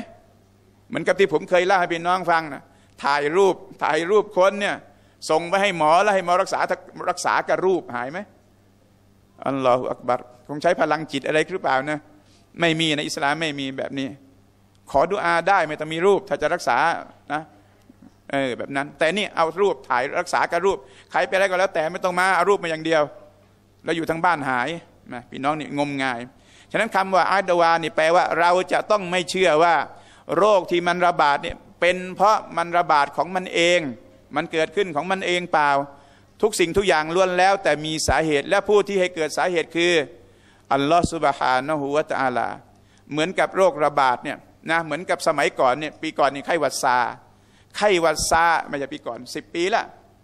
เหมือนกับที่ผมเคยเล่าให้พี่น้องฟังนะถ่ายรูปถ่ายรูปคนเนี่ย ส่งไปให้หมอแล้วให้หมอรักษารักษากับรูปหายไหมอันลอฮฺอักบัรคงใช้พลังจิตอะไรหรือเปล่านะ ไม่มีในอิสลามไม่มีแบบนี้ ขอดุอาได้ไม่ต้องมีรูป ถ้าจะรักษานะเออแบบนั้นแต่นี่ เอารูปถ่ายรักษากับรูปใครไปอะไรก็แล้ว แต่ไม่ต้องมาเอารูปมาอย่างเดียวเราอยู่ทั้งบ้านหายนะพี่น้องนี่ งมงาย ฉะนั้นคำว่าอาดวานี่แปลว่าเราจะต้องไม่เชื่อว่า โรคที่มันระบาดเนี่ยเป็นเพราะมันระบาดของมันเอง มันเกิดขึ้นของมันเองเปล่า ทุกสิ่งทุกอย่างล้วนแล้ว แต่มีสาเหตุ และผู้ที่ให้เกิดสาเหตุคืออัลลอฮฺสุบฮานะฮูวะตะอาลา เหมือนกับโรคระบาดเนี่ยนะเหมือนกับสมัยก่อนเนี่ยปีก่อนนี่ ไข้หวัดซาไข้วัดซาไม่ใช่ปีก่อน 10 ปีละ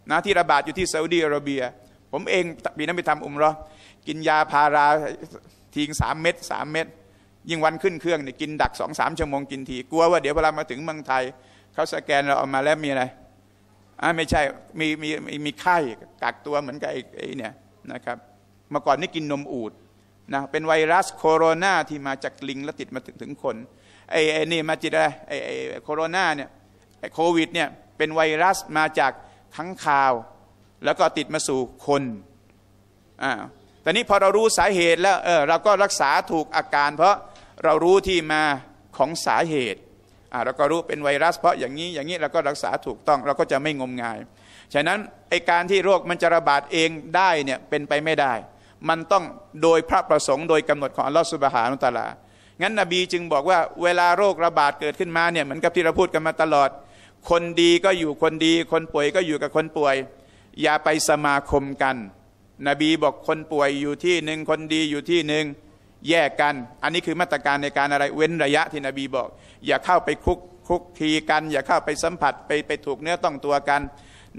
นะที่ระบาดอยู่ที่ซาอุดีอาระเบีย ผมเองปีนั้นไปทำอุมรอกินยาพาราทิ้งสามเม็ดสามเม็ดยิ่งวันขึ้นเครื่องเนี่ยกินดักสองสามชั่วโมงกินที กลัวว่าเดี๋ยวพอเรามาถึงเมืองไทย เขาสแกนเราออกมาแล้วมีอะไรอ่าไม่ใช่มีมีมีไข้กักตัวเหมือนกับไอ้เนี่ยนะครับ เมื่อก่อนนี่กินนมอูดนะเป็นไวรัสโคโรนาที่มาจากลิงแล้วติดมาถึงคนไอ้ไอ้นี่มาจิตอะไรไอ้ไอ้โคโรนาเนี่ยโควิดเนี่ย เป็นไวรัสมาจากขังข่าวแล้วก็ติดมาสู่คน อ่าตอนี้พอเรารู้สาเหตุแล้ว เออเราก็รักษาถูกอาการ เพราะเรารู้ที่มาของสาเหตุ อ่าเราก็รู้เป็นไวรัส เพราะอย่างนี้ อย่างนี้เราก็รักษาถูกต้องเราก็จะไม่งมงาย ฉะนั้น ไอการที่โรคมันจะระบาดเองได้ เนี่ยเป็นไปไม่ได้ มันต้องโดยพระประสงค์โดยกำหนดของอัลลอฮฺสุบฮานุตาลา งั้นนบีจึงบอกว่าเวลาโรคระบาดเกิดขึ้นมาเนี่ยเหมือนกับที่เราพูดกันมาตลอดคนดีก็อยู่คนดี คนป่วยก็อยู่กับคนป่วย อย่าไปสมาคมกัน นบีบอกคนป่วยอยู่ที่หนึ่ง คนดีอยู่ที่หนึ่งแยกกัน อันนี้คือมาตรการในการอะไรเว้นระยะที่นบีบอก อย่าเข้าไปคุกคุกทีกัน อย่าเข้าไปสัมผัสไปไปถูกเนื้อต้องตัวกัน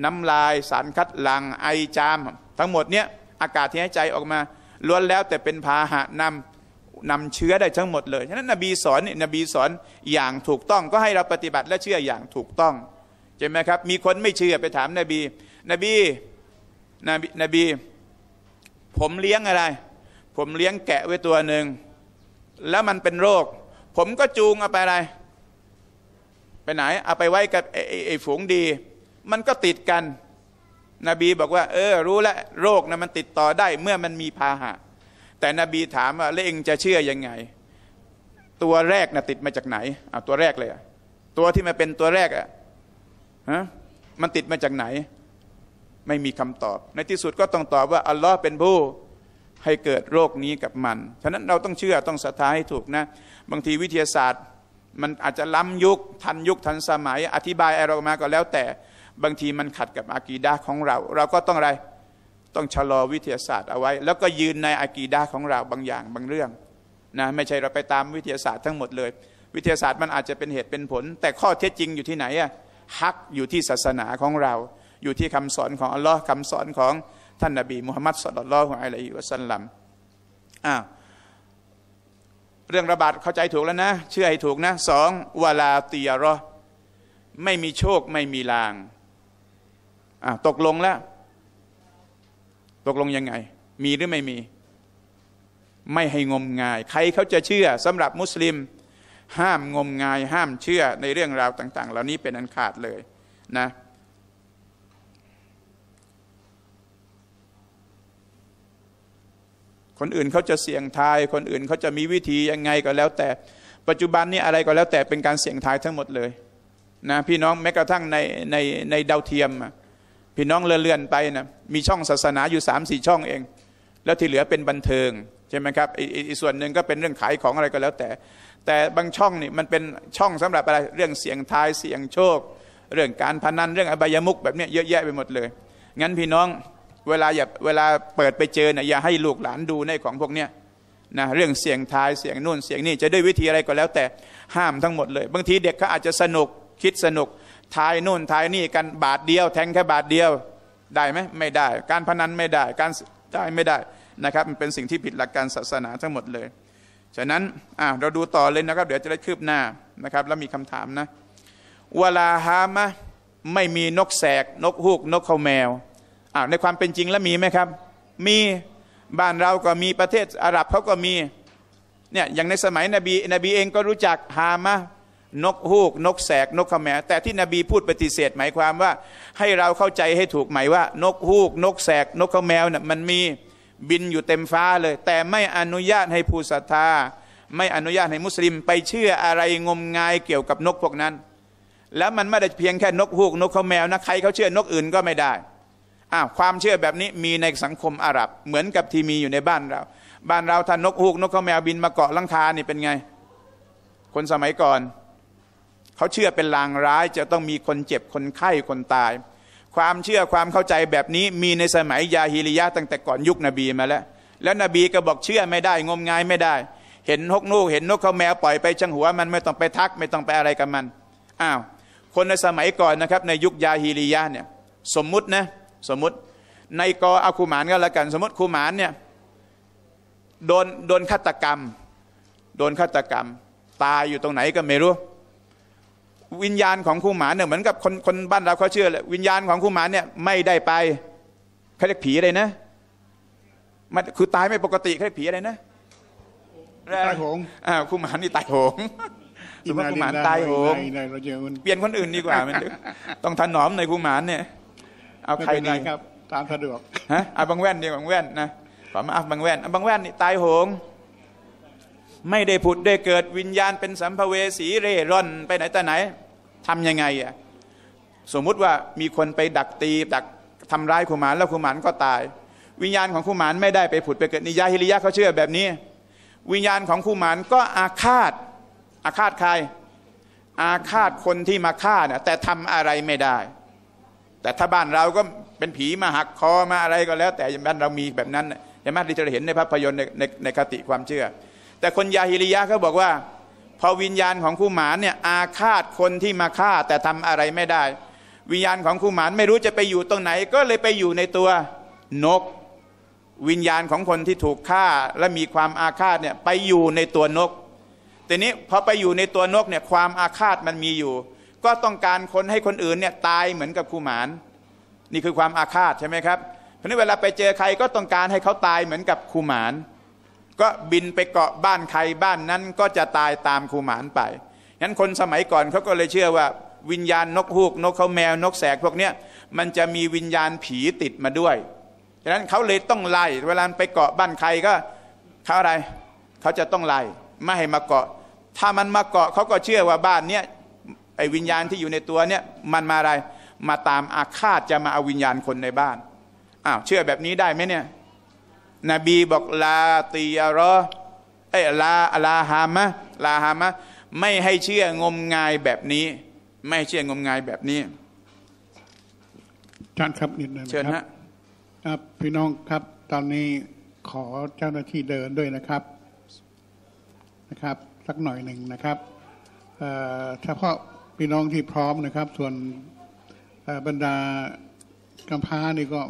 น้ำลายสารคัดหลัง ไอจาม ทั้งหมดเนี้ยอากาศที่หายใจออกมาล้วนแล้วแต่เป็นพาหะนำนำเชื้อได้ทั้งหมดเลย ฉะนั้นนบีสอนนี่นบีสอนอย่างถูกต้อง ก็ให้เราปฏิบัติและเชื่ออย่างถูกต้องใช่ไหมครับ มีคนไม่เชื่อไปถามนบีนบี นบี นบี ผมเลี้ยงอะไร ผมเลี้ยงแกะไว้ตัวหนึ่ง แล้วมันเป็นโรค ผมก็จูงเอาไปอะไร ไปไหน เอาไปไว้กับไอ้ไอ้ฝูงดี มันก็ติดกัน นบี บอกว่า เออ รู้แล้วโรคนะมันติดต่อได้เมื่อมันมีพาหะแต่นบีถามว่าเล้งจะเชื่อยังไง ตัวแรกนะ่ะติดมาจากไหนเอาตัวแรกเลยอะตัวที่มาเป็นตัวแรกอะฮะมันติดมาจากไหน ไม่มีคำตอบ ในที่สุดก็ต้องตอบว่าอัลลอฮ์เป็นผู้ ให้เกิดโรคนี้กับมัน ฉะนั้นเราต้องเชื่อต้องศรัทธาให้ถูกนะ บางทีวิทยาศาสตร์ มันอาจจะล้ำยุค ทันยุคทันสมัย อธิบายอะไรออกมาก็แล้วแต่ บางทีมันขัดกับอากีดาของเรา เราก็ต้องอะไรต้องชะลอวิทยาศาสตร์เอาไว้ แล้วก็ยืนในอากีดาของเราบางอย่างบางเรื่องนะไม่ใช่เราไปตามวิทยาศาสตร์ทั้งหมดเลย วิทยาศาสตร์มันอาจจะเป็นเหตุเป็นผล แต่ข้อเท็จจริงอยู่ที่ไหนอะฮักอยู่ที่ศาสนาของเรา อยู่ที่คำสอนของอัลลอฮ์คำสอนของท่านนบีมุฮัมมัดสุลลัลของอัลลอฮิวะสัลลัมอ้าวเรื่องระบาดเข้าใจถูกแล้วนะเชื่อให้ถูกนะสองวาลาตียรอไม่มีโชคไม่มีลางอ่าตกลงแล้วกลงยังไง มีหรือไม่มี ไม่ให้งมงาย ใครเขาจะเชื่อสำหรับมุสลิม ห้ามงมงายห้ามเชื่อในเรื่องราวต่าง ๆ เหล่านี้เป็นอันขาดเลยนะคนอื่นเขาจะเสี่ยงทาย คนอื่นเขาจะมีวิธียังไงก็แล้วแต่ปัจจุบันนี้อะไรก็แล้วแต่เป็นการเสี่ยงทายทั้งหมดเลยนะพี่น้องแม้กระทั่งในในในดาวเทียมพี่น้องเลื่อนไปนะมีช่องศาสนาอยู่สามสี่ช่องเองแล้วที่เหลือเป็นบันเทิงใช่ไหมครับอีกส่วนหนึ่งก็เป็นเรื่องขายของอะไรก็แล้วแต่ แต่บางช่องนี่มันเป็นช่องสำหรับอะไรเรื่องเสียงทายเสียงโชค เรื่องการพนันเรื่องอบายมุกแบบนี้เยอะแยะไปหมดเลยงั้นพี่น้องเวลาอย่าเวลาเปิดไปเจอเนี่ยอย่าให้ลูกหลานดูในของพวกเนี้ยนะเรื่องเสียงทายเสียงนู่นเสียงนี่จะด้วยวิธีอะไรก็แล้วแต่ห้ามทั้งหมดเลย บางทีเด็กเขาอาจจะสนุกคิดสนุกทายนู่น ทายนี่กันบาทเดียวแทงแค่บาทเดียวได้ไหมไม่ได้ การพนันไม่ได้ การได้ไม่ได้นะครับมันเป็นสิ่งที่ผิดหลักการศาสนาทั้งหมดเลยฉะนั้นเราดูต่อเลยนะครับ เดี๋ยวจะได้คืบหน้านะครับ แล้วมีคำถามนะเวลาฮามะไม่มีนกแสกนกฮูก นกเขาแมวอ่าวในความเป็นจริงแล้วมีไหมครับ มีบ้านเราก็มีประเทศอาหรับเขาก็มีเนี่ยอย่างในสมัยนบีนบีเองก็รู้จักฮามะนกฮูกนกแสก นกขแมแต่ที่นบีพูดปฏิเสธหมายความว่า ให้เราเข้าใจให้ถูกหมายว่า นกฮูก นกแสก นกขแมวน่ยมันมีบินอยู่เต็มฟ้าเลย แต่ไม่อนุญาตให้ผู้ศรัทธา ไม่อนุญาตให้มุสลิมไปเชื่ออะไรงมงาย เกี่ยวกับนกพวกนั้น แล้วมันไม่ได้เพียงแค่นกฮูก นกขแมวนะใครเขาเชื่อนกอื่นก็ไม่ได้อ้าวความเชื่อแบบนี้มีในสังคมอาหรับ เหมือนกับที่มีอยู่ในบ้านเราบ้านเราถ้านกฮูกนกขแมวบินมาเกาะลังคานี่เป็นไง คนสมัยก่อนเขาเชื่อเป็นลางร้ายจะต้องมีคนเจ็บคนไข้คนตาย ความเชื่อความเข้าใจแบบนี้มีในสมัยยาฮิริยะตั้งแต่ก่อนยุคนบีมาแล้ว แล้วนบีก็บอกเชื่อไม่ได้งมงายไม่ได้ เห็นนกนูกเห็นนกเขาแมวปล่อยไปช่างหัวมันไม่ต้องไปทักไม่ต้องไปอะไรกับมัน อ้าวคนในสมัยก่อนนะครับในยุคยาฮิริยะเนี่ยสมมุตินะสมมุติในกออาคูมานก็แล้วกันสมมติคูมานเนี่ยโดนโดนฆาตกรรม โดนฆาตกรรม ตายอยู่ตรงไหนก็ไม่รู้วิญญาณของครูหมา เนี่ยเหมือนกับคนคนบ้านเราเขาเชื่อเลยวิญญาณของครูหมาเนี่ย ไม่ได้ไปเขาเรียกผีอะไรนะ มันคือตายไม่ปกติเขาเรียกผีอะไรนะตายโหงอ่าครูหมานี่ตายโหงสมมติครูหมานตายโหงเปลี่ยนคนอื่นดีกว่ามัน ต้องถนอมในครูหมานเนี่ยเอาใครดีครับตามสะดวกฮะเอาบางแว่นดีบางแว่นนะผมเอาบางแว่นเอาบางแว่นนี่ตายโหงไม่ได้ผุดได้เกิดวิญญาณเป็นสัมภเวสีเร่ร่อนไปไหนแต่ไหนทำยังไงอ่ะสมมุติว่ามีคนไปดักตีดักทำร้ายขุมานแล้วขุมานก็ตาย วิญญาณของขุมานไม่ได้ไปผุดไปเกิดนิยาฮิริยะเขาเชื่อแบบนี้ วิญญาณของขุมานก็อาฆาตอาฆาตใคร อาฆาตคนที่มาฆ่าน่ะแต่ทำอะไรไม่ได้ แต่ถ้าบ้านเราก็เป็นผีมาหักคอมาอะไรก็แล้ว แต่บ้านเรามีแบบนั้นใช่ไหมที่จะเห็นในภาพยนตร์ในในในคติความเชื่อแต่คนยาฮิริยะเขาบอกว่า พอวิญญาณของคู่หมานเนี่ยอาฆาตคนที่มาฆ่าแต่ทำอะไรไม่ได้ วิญญาณของคู่หมานไม่รู้จะไปอยู่ตรงไหน ก็เลยไปอยู่ในตัวนก วิญญาณของคนที่ถูกฆ่าและมีความอาฆาตเนี่ยไปอยู่ในตัวนกแต่นี้พอไปอยู่ในตัวนกเนี่ยความอาฆาตมันมีอยู่ ก็ต้องการคนให้คนอื่นเนี่ยตายเหมือนกับคู่หมานนี่คือความอาฆาตใช่ไหมครับเพราะนั้นเวลาไปเจอใครก็ต้องการให้เขาตายเหมือนกับคู่หมานก็บินไปเกาะบ้านใครบ้านนั้นก็จะตายตามคูหมานไป งั้นคนสมัยก่อนเขาก็เลยเชื่อว่าวิญญาณนกฮูก นกเขาแมวนกแสกพวกเนี้ยมันจะมีวิญญาณผีติดมาด้วยฉะนั้นเขาเลยต้องไล่เวลาไปเกาะบ้านใครก็เขาอะไรเขาจะต้องไล่ไม่ให้มาเกาะ ถ้ามันมาเกาะเขาก็เชื่อว่าบ้านเนี้ยไอ้วิญญาณที่อยู่ในตัวเนี้ยมันมาอะไรมาตามอาฆาตจะมาเอาวิญญาณคนในบ้าน อ้าวเชื่อแบบนี้ได้ไหมเนี่ยนบีบอกลาตียรอเอ้ลาลาฮามะลาฮามะ ไม่ให้เชื่องมงายแบบนี้ ไม่เชื่องมงายแบบนี้ท่านครับนิดหนึ่งเชิญนะครับพี่น้องครับ ตอนนี้ขอเจ้าหน้าที่เดินด้วยนะครับนะครับ สักหน่อยหนึ่งนะครับเฉพาะพี่น้องที่พร้อมนะครับ ส่วนบรรดากำพร้านี่ก็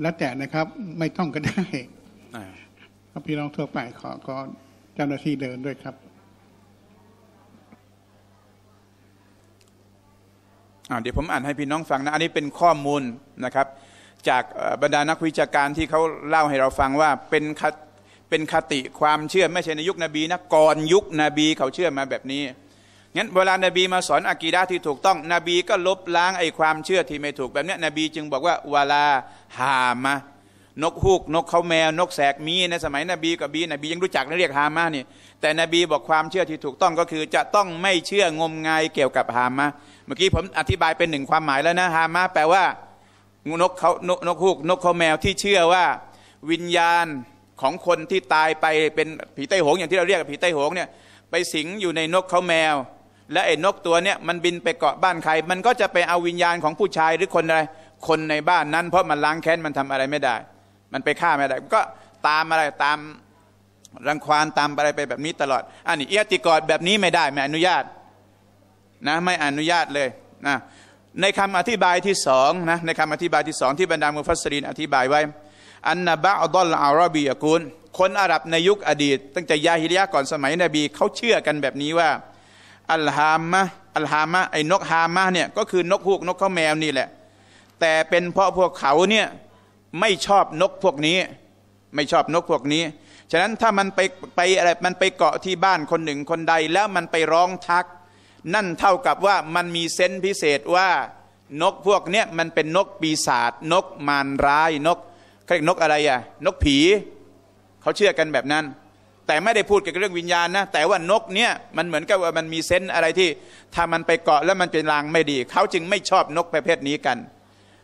แล้วแต่นะครับไม่ต้องก็ได้ครับพี่น้องทั่วไปขอก็เจ้าหน้าที่เดินด้วยครับเดี๋ยวผมอ่านให้พี่น้องฟังนะ อันนี้เป็นข้อมูลนะครับ จากบรรดานักวิชาการที่เขาเล่าให้เราฟังว่า เป็นเป็นคติความเชื่อไม่ใช่ในยุคนบีนะก่อนยุคนบีเขาเชื่อมาแบบนี้งั้นเวลานาบีมาสอนอากีดาที่ถูกต้อง นบีก็ลบล้างไอ้ความเชื่อที่ไม่ถูก แบบนี้นบีจึงบอกว่า วาลาหามะนกฮูกนกเขาแมว นกแสกมีในสมัยนบีกับบีนบียังรู้จักเรียกฮามานี่ แต่นบีบอกความเชื่อที่ถูกต้องก็คือจะต้องไม่เชื่องมงายเกี่ยวกับฮามาเมื่อกี้ผมอธิบายเป็นหนึ่งความหมายแล้วนะ ฮามาแปลว่านกเขานกนกฮูกนกเขาแมวที่เชื่อว่าวิญญาณของคนที่ตายไปเป็นผีไต้หงอย่างที่เราเรียกผีไต้หงเนี่ยไปสิงอยู่ในนกเขาแมวและไอ้นกตัวเนี้ยมันบินไปเกาะบ้านใคร มันก็จะไปเอาวิญญาณของผู้ชายหรือคนอะไร คนในบ้านนั้น เพราะมันล้างแค้นมันทำอะไรไม่ได้ มันไปฆ่าไม่ได้ก็ตามอะไรตามรังควาน ตามอะไรไปแบบนี้ตลอดอันนี้เอียติกอดแบบนี้ไม่ได้ไม่อนุญาตนะ ไม่อนุญาตเลยนะในคำอธิบายที่สองนะในคำอธิบายที่สองที่บรรดามุฟัสรินอธิบายไว้อันนบะอัลลอาราบียกูลคนอาหรับในยุคอดีต ตั้งแต่ยาฮิรยาก่อนสมัยนบีเขาเชื่อกันแบบนี้ว่าอัลฮามะ อัลฮามะ ไอ้นกฮามะเนี่ยก็คือนกฮูกนกข้าแมวนี่แหละ แต่เป็นเพราะพวกเขาเนี่ยไม่ชอบนกพวกนี้ ไม่ชอบนกพวกนี้ ฉะนั้นถ้ามันไปไปอะไรมันไปเกาะที่บ้านคนหนึ่งคนใดแล้วมันไปร้องทัก นั่นเท่ากับว่ามันมีเซนส์พิเศษว่านกพวกเนี้ยมันเป็นนกปีศาจนกมารร้ายนกเรียกนกอะไรอ่ะนกผี เขาเชื่อกันแบบนั้นแต่ไม่ได้พูดเกี่ยวกับเรื่องวิญญาณนะแต่ว่านกเนี่ยมันเหมือนกับว่ามันมีเซนส์อะไรที่ ถ้ามันไปเกาะแล้วมันเป็นรางไม่ดีเขาจึงไม่ชอบนกประเภทนี้กัน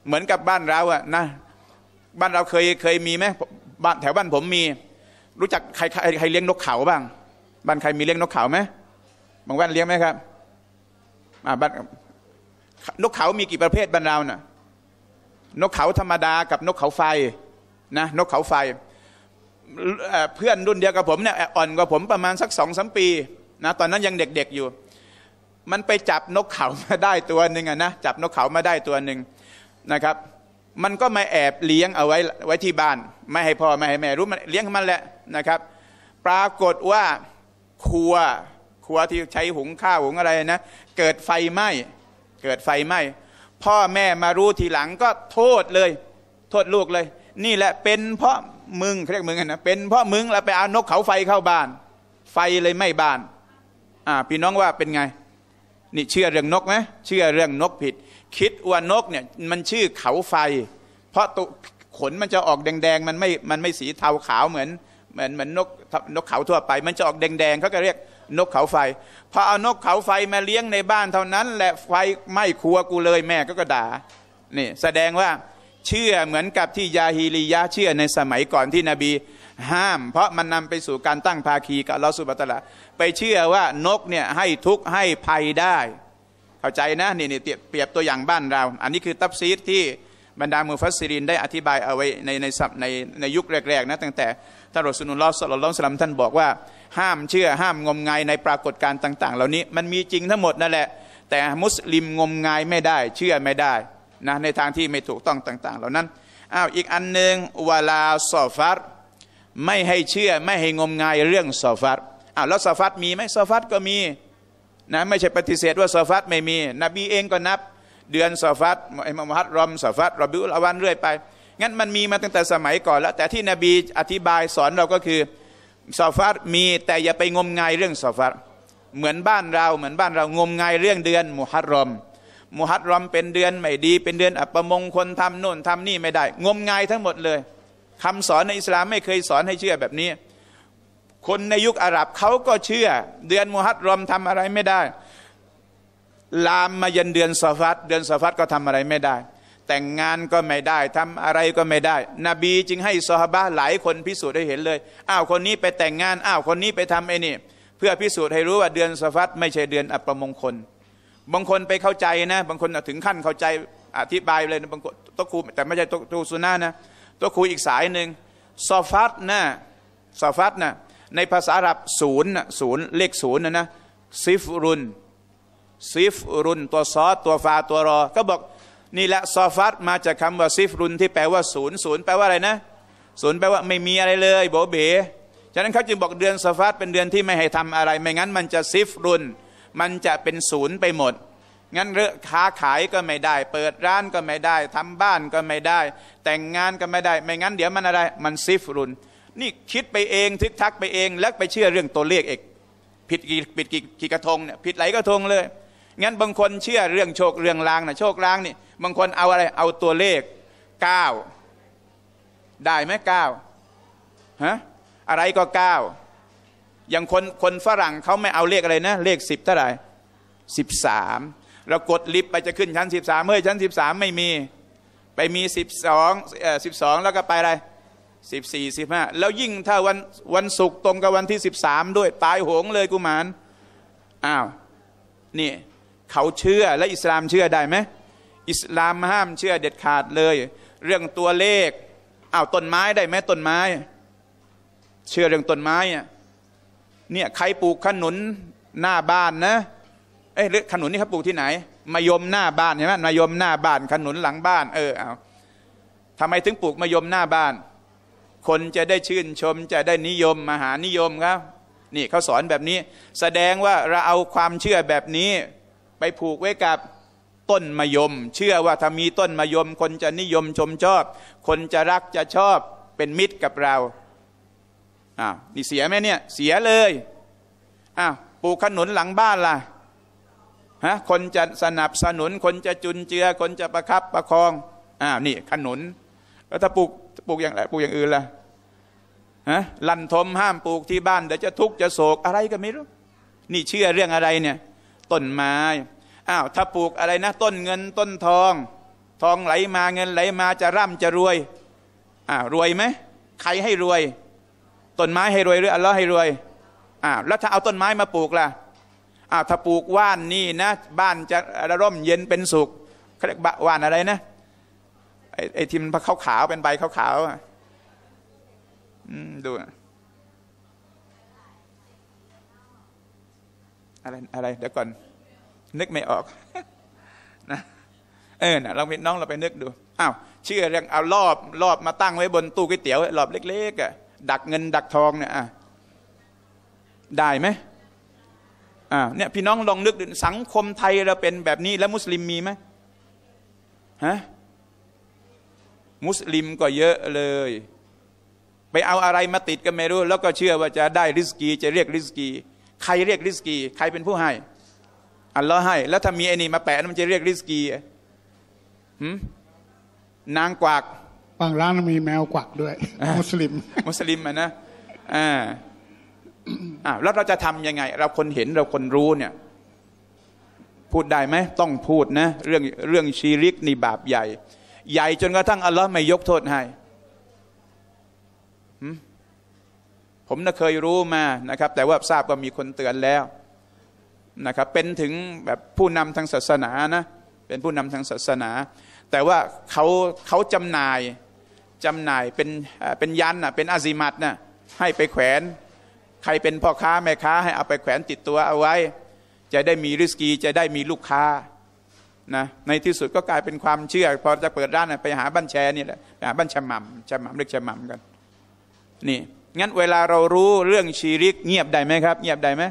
เหมือนกับบ้านเราอะนะ บ้านเราเคยเคยมีไหมบ้านแถวบ้านผมมี รู้จักใคร ใครเลี้ยงนกเขาบ้างบ้านใครมีเลี้ยงนกเขาไหมบางบ้านเลี้ยงไหมครับบ้านนกเขามีกี่ประเภทบ้านเราเน่ะนกเขาธรรมดากับนกเขาไฟนะ นกเขาไฟเพื่อนรุ่นเดียวกับผมเนี่ยอ่อนกว่าผมประมาณสักสองสมปีนะตอนนั้นยังเด็กๆอยู่ มันไปจับนกเขามาได้ตัวหนึ่งนะจับนกเขามาได้ตัวหนึ่งนะครับ มันก็มาแอบเลี้ยงเอาไว้ไว้ที่บ้าน ไม่ให้พ่อไม่ให้แม่รู้มันเลี้ยงมันแหละนะครับ ปรากฏว่าครัวครัวที่ใช้หุงข้าวหุงอะไรนะเกิดไฟไหม้เกิดไฟไหม้ พ่อแม่มารู้ทีหลังก็โทษเลยโทษลูกเลยนี่แหละเป็นเพราะมึงเรียกมึงไงนะเป็นเพราะมึงแล้วไปเอานกเขาไฟเข้าบ้าน ไฟเลยไม่บ้าน อ่าพี่น้องว่าเป็นไง นี่เชื่อเรื่องนกไหมเชื่อเรื่องนกผิด คิดว่านกเนี่ยมันชื่อเขาไฟ เพราะตัวขนมันจะออกแดงๆมันไม่มันไม่สีเทาขาวเหมือนเหมือนเหมือนนกนกเขาทั่วไป มันจะออกแดงๆเขาก็เรียกนกเขาไฟพอเอานกเขาไฟมาเลี้ยงในบ้านเท่านั้นแหละไฟไหม้ครัวกูเลยแม่ก็กระด่านี่แสดงว่าเชื่อเหมือนกับที่ยาฮิรียะเชื่อในสมัยก่อนที่นบี ห้าม เพราะมันนำไปสู่การตั้งภาคีกับลอสุบัตละไปเชื่อว่านกเนี่ยให้ทุกข์ให้ภัยได้ เข้าใจนะนี่นี่เปรียบตัวอย่างบ้านเรา อันนี้คือตับซีดที่บรรดามูฟัสซิรินได้อธิบายเอาไว้ในในในในยุคแรกๆนะตั้งแต่ท่านรสุนุลลอสลลลอสลัมท่านบอกว่า ห้ามเชื่อห้ามงมงายในปรากฏการณ์ต่าง ๆ เหล่านี้มันมีจริงทั้งหมดนั่นแหละแต่มุสลิมงมงายไม่ได้ เชื่อไม่ได้นะในทางที่ไม่ถูกต้องต่าง ๆ เหล่านั้นอ้าวอีกอันหนึ่งวลาสอฟัตไม่ให้เชื่อไม่ให้งมงายเรื่องสอฟัตอ้าวแล้วสอฟัตมีไหมสอฟัตก็มีนะไม่ใช่ปฏิเสธว่าสอฟัตไม่มี นบีเองก็นับ เดือนสอฟัตอ้มามฮัดรอมสอฟัตรอบิอุลอวันเรื่อยไป งั้นมันมีมาตั้งแต่สมัยก่อนแล้ว แต่ที่นบีอธิบายสอนเราก็คือสอฟัตมีแต่อย่าไปงมงายเรื่องสอฟัตเหมือนบ้านเราเหมือนบ้านเรางมงายเรื่องเดือนมุฮัรรอมมุฮัตรอมเป็นเดือน ไม่ดี เป็นเดือนอัปมงคลทำโน่นทำนี่ไม่ได้ งมงาย ทั้งหมดเลย คำสอนในอิสลามไม่เคยสอนให้เชื่อแบบนี้ คนในยุคอาหรับเขาก็เชื่อ เดือนมุฮัตรอมทำอะไรไม่ได้ ลามมายันเดือนสฟัดเดือนสฟัดก็ทำอะไรไม่ได้ แต่งงานก็ ไม่ได้ ทำอะไรก็ไม่ได้ นบีจึงให้ซอฮาบะหลายคนพิสูจน์ให้เห็นเลยอ้าวคนนี้ไปแต่งงานอ้าวคนนี้ไปทำไอ้นี่ เพื่อพิสูจน์ให้รู้ว่าเดือนสฟัดไม่ใช่เดือนอัปมงคลบางคนไปเข้าใจนะบางคนถึงขั้นเข้าใจอธิบายเลยนะบางคนตัวคูแต่ไม่ใช่ตวคูสุนานะตัวคูอีกสายหนึ่งซอฟัตนะซอฟัตนะในภาษาอาหรับศูนย์ศูนย์เลขศูนย์นะนะซิฟรุนซิฟรุนตัวซอตัวฟาตัวรอ ก็บอก นี่แหละซอฟัตมาจากคำว่าซิฟรุนที่แปลว่าศูนย์ศูนย์แปลว่าอะไรนะศูนย์แปลว่าไม่มีอะไรเลยโบเบฉะนั้นเขาจึงบอกเดือนซอฟัต เป็นเดือนที่ไม่ให้ทำอะไรไม่งั้นมันจะซิฟรุนมันจะเป็นศูนย์ไปหมด งั้นเรื่องค้าขายก็ไม่ได้ เปิดร้านก็ไม่ได้ ทำบ้านก็ไม่ได้ แต่งงานก็ไม่ได้ ไม่งั้นเดี๋ยวมันอะไร มันซิฟรุน นี่คิดไปเอง ทึกทักไปเอง แล้วไปเชื่อเรื่องตัวเลขเอกผิดกี่ผิดกี่กี่กระทงเนี่ย ผิดไหลกระทงเลย งั้นบางคนเชื่อเรื่องโชคเรื่องลางนะโชคลางนี่ บางคนเอาอะไร เอาตัวเลข9ก้าได้ไหมเก้าฮะ อะไรก็9ก้าอย่างคนคนฝรั่งเขาไม่เอาเลขอะไรนะ เลขสิบเท่าไหร่สิบสามเรากดลิฟต์ไปจะขึ้นชั้นสิบสามเฮ้ยชั้นสิบสามไม่มี ไปมีสิบสองเอ่อสิบสองแล้วก็ไปอะไรสิบสี่สิบห้าแล้วยิ่งถ้าวันวันศุกร์ตรงกับวันที่สิบสามด้วยตายโหงเลยกุมารอ้าวนี่เขาเชื่อและอิสลามเชื่อได้ไหม อิสลามห้ามเชื่อเด็ดขาดเลย เรื่องตัวเลขอ้าวต้นไม้ได้ไหมต้นไม้ เชื่อเรื่องต้นไม้อ่ะเนี่ยใคร ปลูกขนุน หน้าบ้านนะ เอ้ยขนุนนี่เขาปลูกที่ไหน มายมหน้าบ้านใช่ไหมมายมหน้าบ้านขนุนหลังบ้าน เออเอาทำไมถึงปลูกมายมหน้าบ้าน คนจะได้ชื่นชม จะได้นิยม มหานิยมครับ นี่เขาสอนแบบนี้แสดงว่าเราเอาความเชื่อแบบนี้ ไปผูกไว้กับต้นมายม เชื่อว่า ถ้ามีต้นมายม คนจะนิยมชมชอบ คนจะรักจะชอบเป็นมิตรกับเราอ้าวนี่เสียไหมเนี่ย เสียเลย อ้าว ปลูกขนุนหลังบ้านล่ะ ฮะ คนจะสนับสนุน คนจะจุนเจือ คนจะประครับประคอง อ้าว นี่ขนุนแล้วถ้าปลูก ปลูกอย่างไร ปลูกอย่างอื่นล่ะ ฮะ ลันทมห้ามปลูกที่บ้าน เดี๋ยวจะทุกข์จะโศกอะไรก็ไม่รู้ นี่เชื่อเรื่องอะไรเนี่ย ต้นไม้ อ้าว ถ้าปลูกอะไรนะ ต้นเงิน ต้นทอง ทองไหลมาเงินไหลมาจะร่ำจะรวย อ้าว รวยไหมใครให้รวยต้นไม้ให้รวยหรืออัลลอฮ์ให้รวย อ่าแล้วถ้าเอาต้นไม้มาปลูกล่ะ อ่า ถ้าปลูกว่านนี่นะ บ้านจะร่มเย็นเป็นสุขเขาเรียกว่านอะไรนะ ไอ้ไอ้ที่มันขาวขาวเป็นใบขาวขาวอืมดู อะไรอะไร เดี๋ยวก่อน นึกไม่ออก นะ เออนะเราไปน้องเราไปนึกดู อ้าวเชื่อเรื่องเอารอบรอบมาตั้งไว้บนตู้ก๋วยเตี๋ยวรอบเล็กๆอ่ะดักเงิน ดักทองเนี่ยได้ไหมเนี่ยพี่น้องลองนึกดูสังคมไทยเราเป็นแบบนี้ แล้วมุสลิมมีไหมฮะ มุสลิมก็เยอะเลย ไปเอาอะไรมาติดก็ไม่รู้ แล้วก็เชื่อว่าจะได้ริสกี จะเรียกริสกี ใครเรียกริสกีใครเป็นผู้ให้ อัลลอฮ์ให้ แล้วถ้ามีไอ้นี่มาแปะมันจะเรียกริสกีนางกวากบางร้านมีแมวกวักด้วยมุสลิมมุสลิมอ่ะนะอ่าอ่าแล้วเราจะทํำยังไง เราคนเห็นเราคนรู้เนี่ย พูดได้ไหมต้องพูดนะเรื่องเรื่องชีริกนี่บาปใหญ่ ใหญ่จนกระทั่งอัลลอฮ์ไม่ยกโทษให้ผมน่ะเคยรู้มานะครับแต่ว่าทราบว่ามีคนเตือนแล้วนะครับเป็นถึงแบบผู้นำทางศาสนานะเป็นผู้นำทางศาสนา แต่ว่าเขาเขาจำหน่ายจำหน่ายเป็นเป็นยันน่ะเป็นอาซิมัดน่ะให้ไปแขวน ใครเป็นพ่อค้าแม่ค้า ให้เอาไปแขวนติดตัวเอาไว้ จะได้มีริสกีจะได้มีลูกค้านะในที่สุดก็กลายเป็นความเชื่อ พอจะเปิดร้านไปหาบ้านแชรนี่แหละหาบ้านชมัมชมัมเรียกชมัมกันนี่งั้นเวลาเรารู้เรื่องชีริกเงียบได้ไหมครับเงียบได้ไหม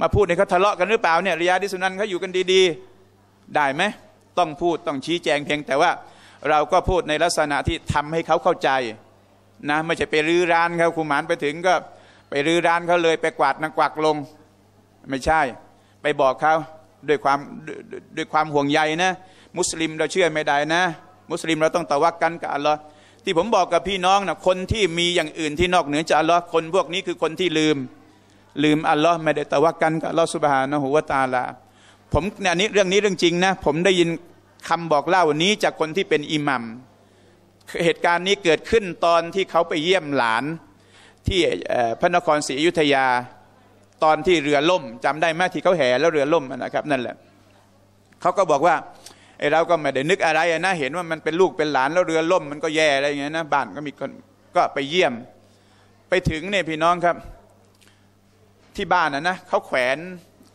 มาพูดในเขาทะเลาะกันหรือเปล่าเนี่ยระยะดิสุนันเขาอยู่กันดีๆ ได้ไหมต้องพูดต้องชี้แจงเพียงแต่ว่าเราก็พูดในลักษณะที่ทำให้เขาเข้าใจนะไม่ใช่ไปรื้อร้านเขาคุณหมานไปถึงก็ไปรื้อร้านเขาเลย ไปกวาดนังกวักลง ไม่ใช่ ไปบอกเขาด้วยความด้วยความห่วงใยนะ มุสลิมเราเชื่อไม่ได้นะ มุสลิมเราต้องตะวักกันกับอัลลอฮ์ที่ผมบอกกับพี่น้องนะคนที่มีอย่างอื่นที่นอกเหนือจากอัลลอฮ์คนพวกนี้คือคนที่ลืม ลืมอัลลอฮ์ไม่ได้ตะวักกันกับอัลลอฮ์สุบฮานะหูวาตาลาผมเนี่ยนี้เรื่องนี้เรื่องจริงนะ ผมได้ยินคำบอกเล่านี้จากคนที่เป็นอิหมัมเหตุการณ์นี้เกิดขึ้นตอนที่เขาไปเยี่ยมหลาน ที่พระนครศรีอยุธยา ตอนที่เรือล่ม จำได้ไหมที่เขาแห่แล้วเรือล่มนะครับนั่นแหละ เขาก็บอกว่าไอ้เราก็ไม่ได้นึกอะไร นะ เห็นว่ามันเป็นลูกเป็นหลาน แล้วเรือล่ม มันก็แย่อะไรอย่างเงี้ยนะบ้านก็มีคนก็ไปเยี่ยม ไปถึงเนี่ยพี่น้องครับที่บ้านนะนะเขาแขวน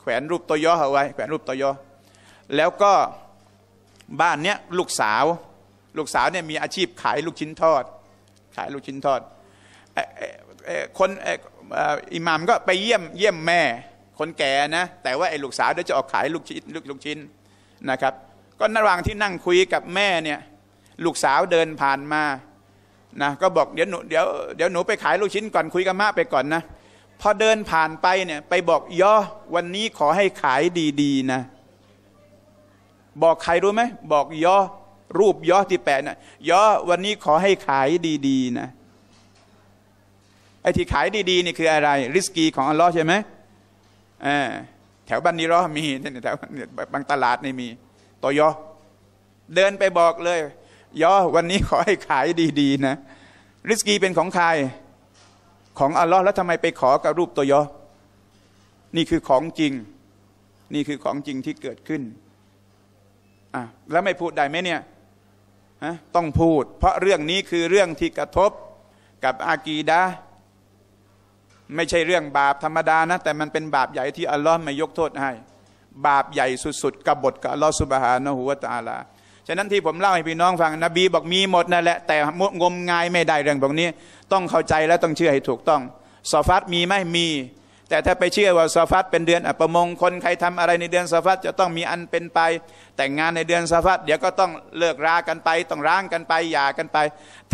แขวนรูปตัวยอเอาไว้ แขวนรูปตัวยอแล้วก็บ้านเนี้ยลูกสาวลูกสาวเนี่ยมีอาชีพขายลูกชิ้นทอด ขายลูกชิ้นทอดคนอิหมามก็ไปเยี่ยมเยี่ยมแม่คนแก่นะแต่ว่าไอ้ลูกสาวเดี๋ยวจะออกขายลูกชิ้นลูกชิ้นนะครับ ก็ระหว่างที่นั่งคุยกับแม่เนี่ย ลูกสาวเดินผ่านมานะก็บอกเดี๋ยวหนูเดี๋ยวเดี๋ยวหนูไปขายลูกชิ้นก่อนคุยกับม่าไปก่อนนะพอเดินผ่านไปเนี่ยไปบอกย่อวันนี้ขอให้ขายดี ๆนะบอกใครรู้ไหมบอกยอรูป ยอที่แปะนะ่ะยอวันนี้ขอให้ขายดี ๆนะ ไอ้ที่ขายดี ๆ นี่คืออะไร ริสกี ของอัลลอฮ์ใช่ไหมแถวบันนีรอมีแถวบางตลาดนี่มีตัวยอ เดินไปบอกเลยยอวันนี้ขอให้ขายดีๆ นะ ริสกีเป็นของใคร ของอัลลอฮ์แล้วทำไมไปขอกับรูปตัวยอนี่คือของจริง นี่คือของจริงที่เกิดขึ้นอ่ะแล้วไม่พูดได้ไหมเนี่ยต้องพูด เพราะเรื่องนี้คือเรื่องที่กระทบกับอากีดะไม่ใช่เรื่องบาปธรรมดานะ แต่มันเป็นบาปใหญ่ที่อัลลอฮ์ไม่ยกโทษให้ บาปใหญ่สุดๆกบฏกับอัลลอฮ์สุบฮานะฮุวาตาลา ฉะนั้นที่ผมเล่าให้พี่น้องฟัง นบี บอกมีหมดนั่นแหละ แต่งมงายไม่ได้เรื่องพวกนี้ ต้องเข้าใจและต้องเชื่อให้ถูกต้องซอฟัตมีไหมมีแต่ถ้าไปเชื่อว่าสฟัดเป็นเดือนอัปมงคลใครทำอะไรในเดือนสฟัดจะต้องมีอันเป็นไป แต่งงานในเดือนสฟัดเดี๋ยวก็ต้องเลิกรากันไป ต้องร้างกันไปหย่ากันไป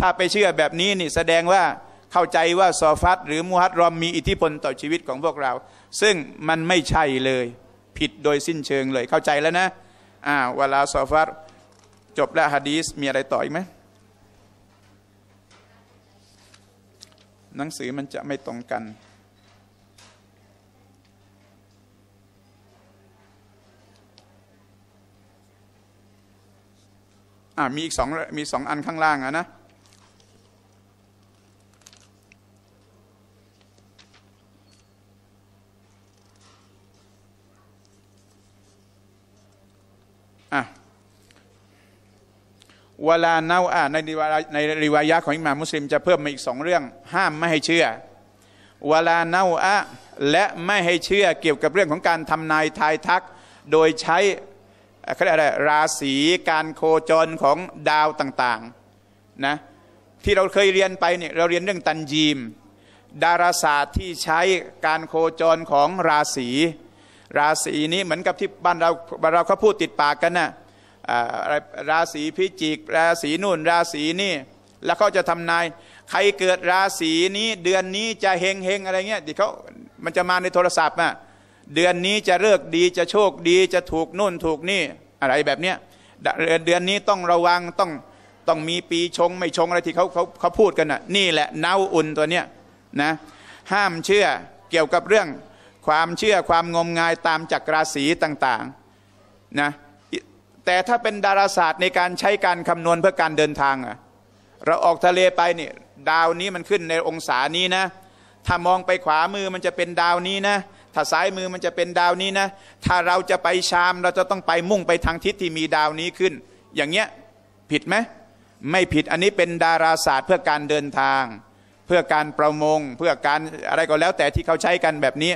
ถ้าไปเชื่อแบบนี้นี่แสดงว่าเข้าใจว่าสฟัดหรือมูฮัตรอมมีอิทธิพลต่อชีวิตของพวกเรา ซึ่งมันไม่ใช่เลย ผิดโดยสิ้นเชิงเลยเข้าใจแล้วนะอ่าเวลาสฟัดจบแล้วฮะดีสมีอะไรต่ออีกไหมหนังสือมันจะไม่ตรงกันอ่ามีอีกสองมีสองอันข้างล่างอะนะอ่เวลาเน่าอ่าในรวาในริวายะของอิหม่ามมุสลิมจะเพิ่มมาอีกสองเรื่อง ห้ามไม่ให้เชื่อเวลาเน่าอะและไม่ให้เชื่อเกี่ยวกับเรื่องของการทำนายทายทักโดยใช้เขาเรียกอะไรราศีการโคจรของดาวต่างๆนะที่เราเคยเรียนไปเนี่ยเราเรียนเรื่องตันยีมดาราศาสตร์ที่ใช้การโคจรของราศีราศีนี้เหมือนกับที่บ้านเราบ้านเราเขาพูดติดปากกันนะ่ะราศีพิจิกราศีนู่นราศีนี่แล้วเขาจะทำนายใครเกิดราศีนี้เดือนนี้จะเฮงเฮงอะไรเงี้ยดิเขามันจะมาในโทรศัพท์อ่ะเดือนนี้จะเลิกดีจะโชคดีจะถูกนู่นถูกนี่อะไรแบบเนี้ยเดือนนี้ต้องระวังต้องต้องมีปีชงไม่ชงอะไรที่เขาเขาเขาพูดกันน่ะนี่แหละ เน่าอุ่นตัวเนี้ยนะห้ามเชื่อเกี่ยวกับเรื่องความเชื่อความงมงายตามจักราศี ต่างๆนะแต่ถ้าเป็นดาราศาสตร์ในการใช้การคำนวณเพื่อการเดินทางอะเราออกทะเลไปนี่ ดาวนี้มันขึ้นในองศานี้นะถ้ามองไปขวามือมันจะเป็นดาวนี้นะถ้าซ้ายมือมันจะเป็นดาวนี้นะ ถ้าเราจะไปชาม เราจะต้องไปมุ่งไปทางทิศที่มีดาวนี้ขึ้น อย่างเงี้ยผิดไหมไม่ผิดอันนี้เป็นดาราศาสตร์เพื่อการเดินทาง เพื่อการประมง เพื่อการอะไรก็แล้วแต่ที่เขาใช้กันแบบนี้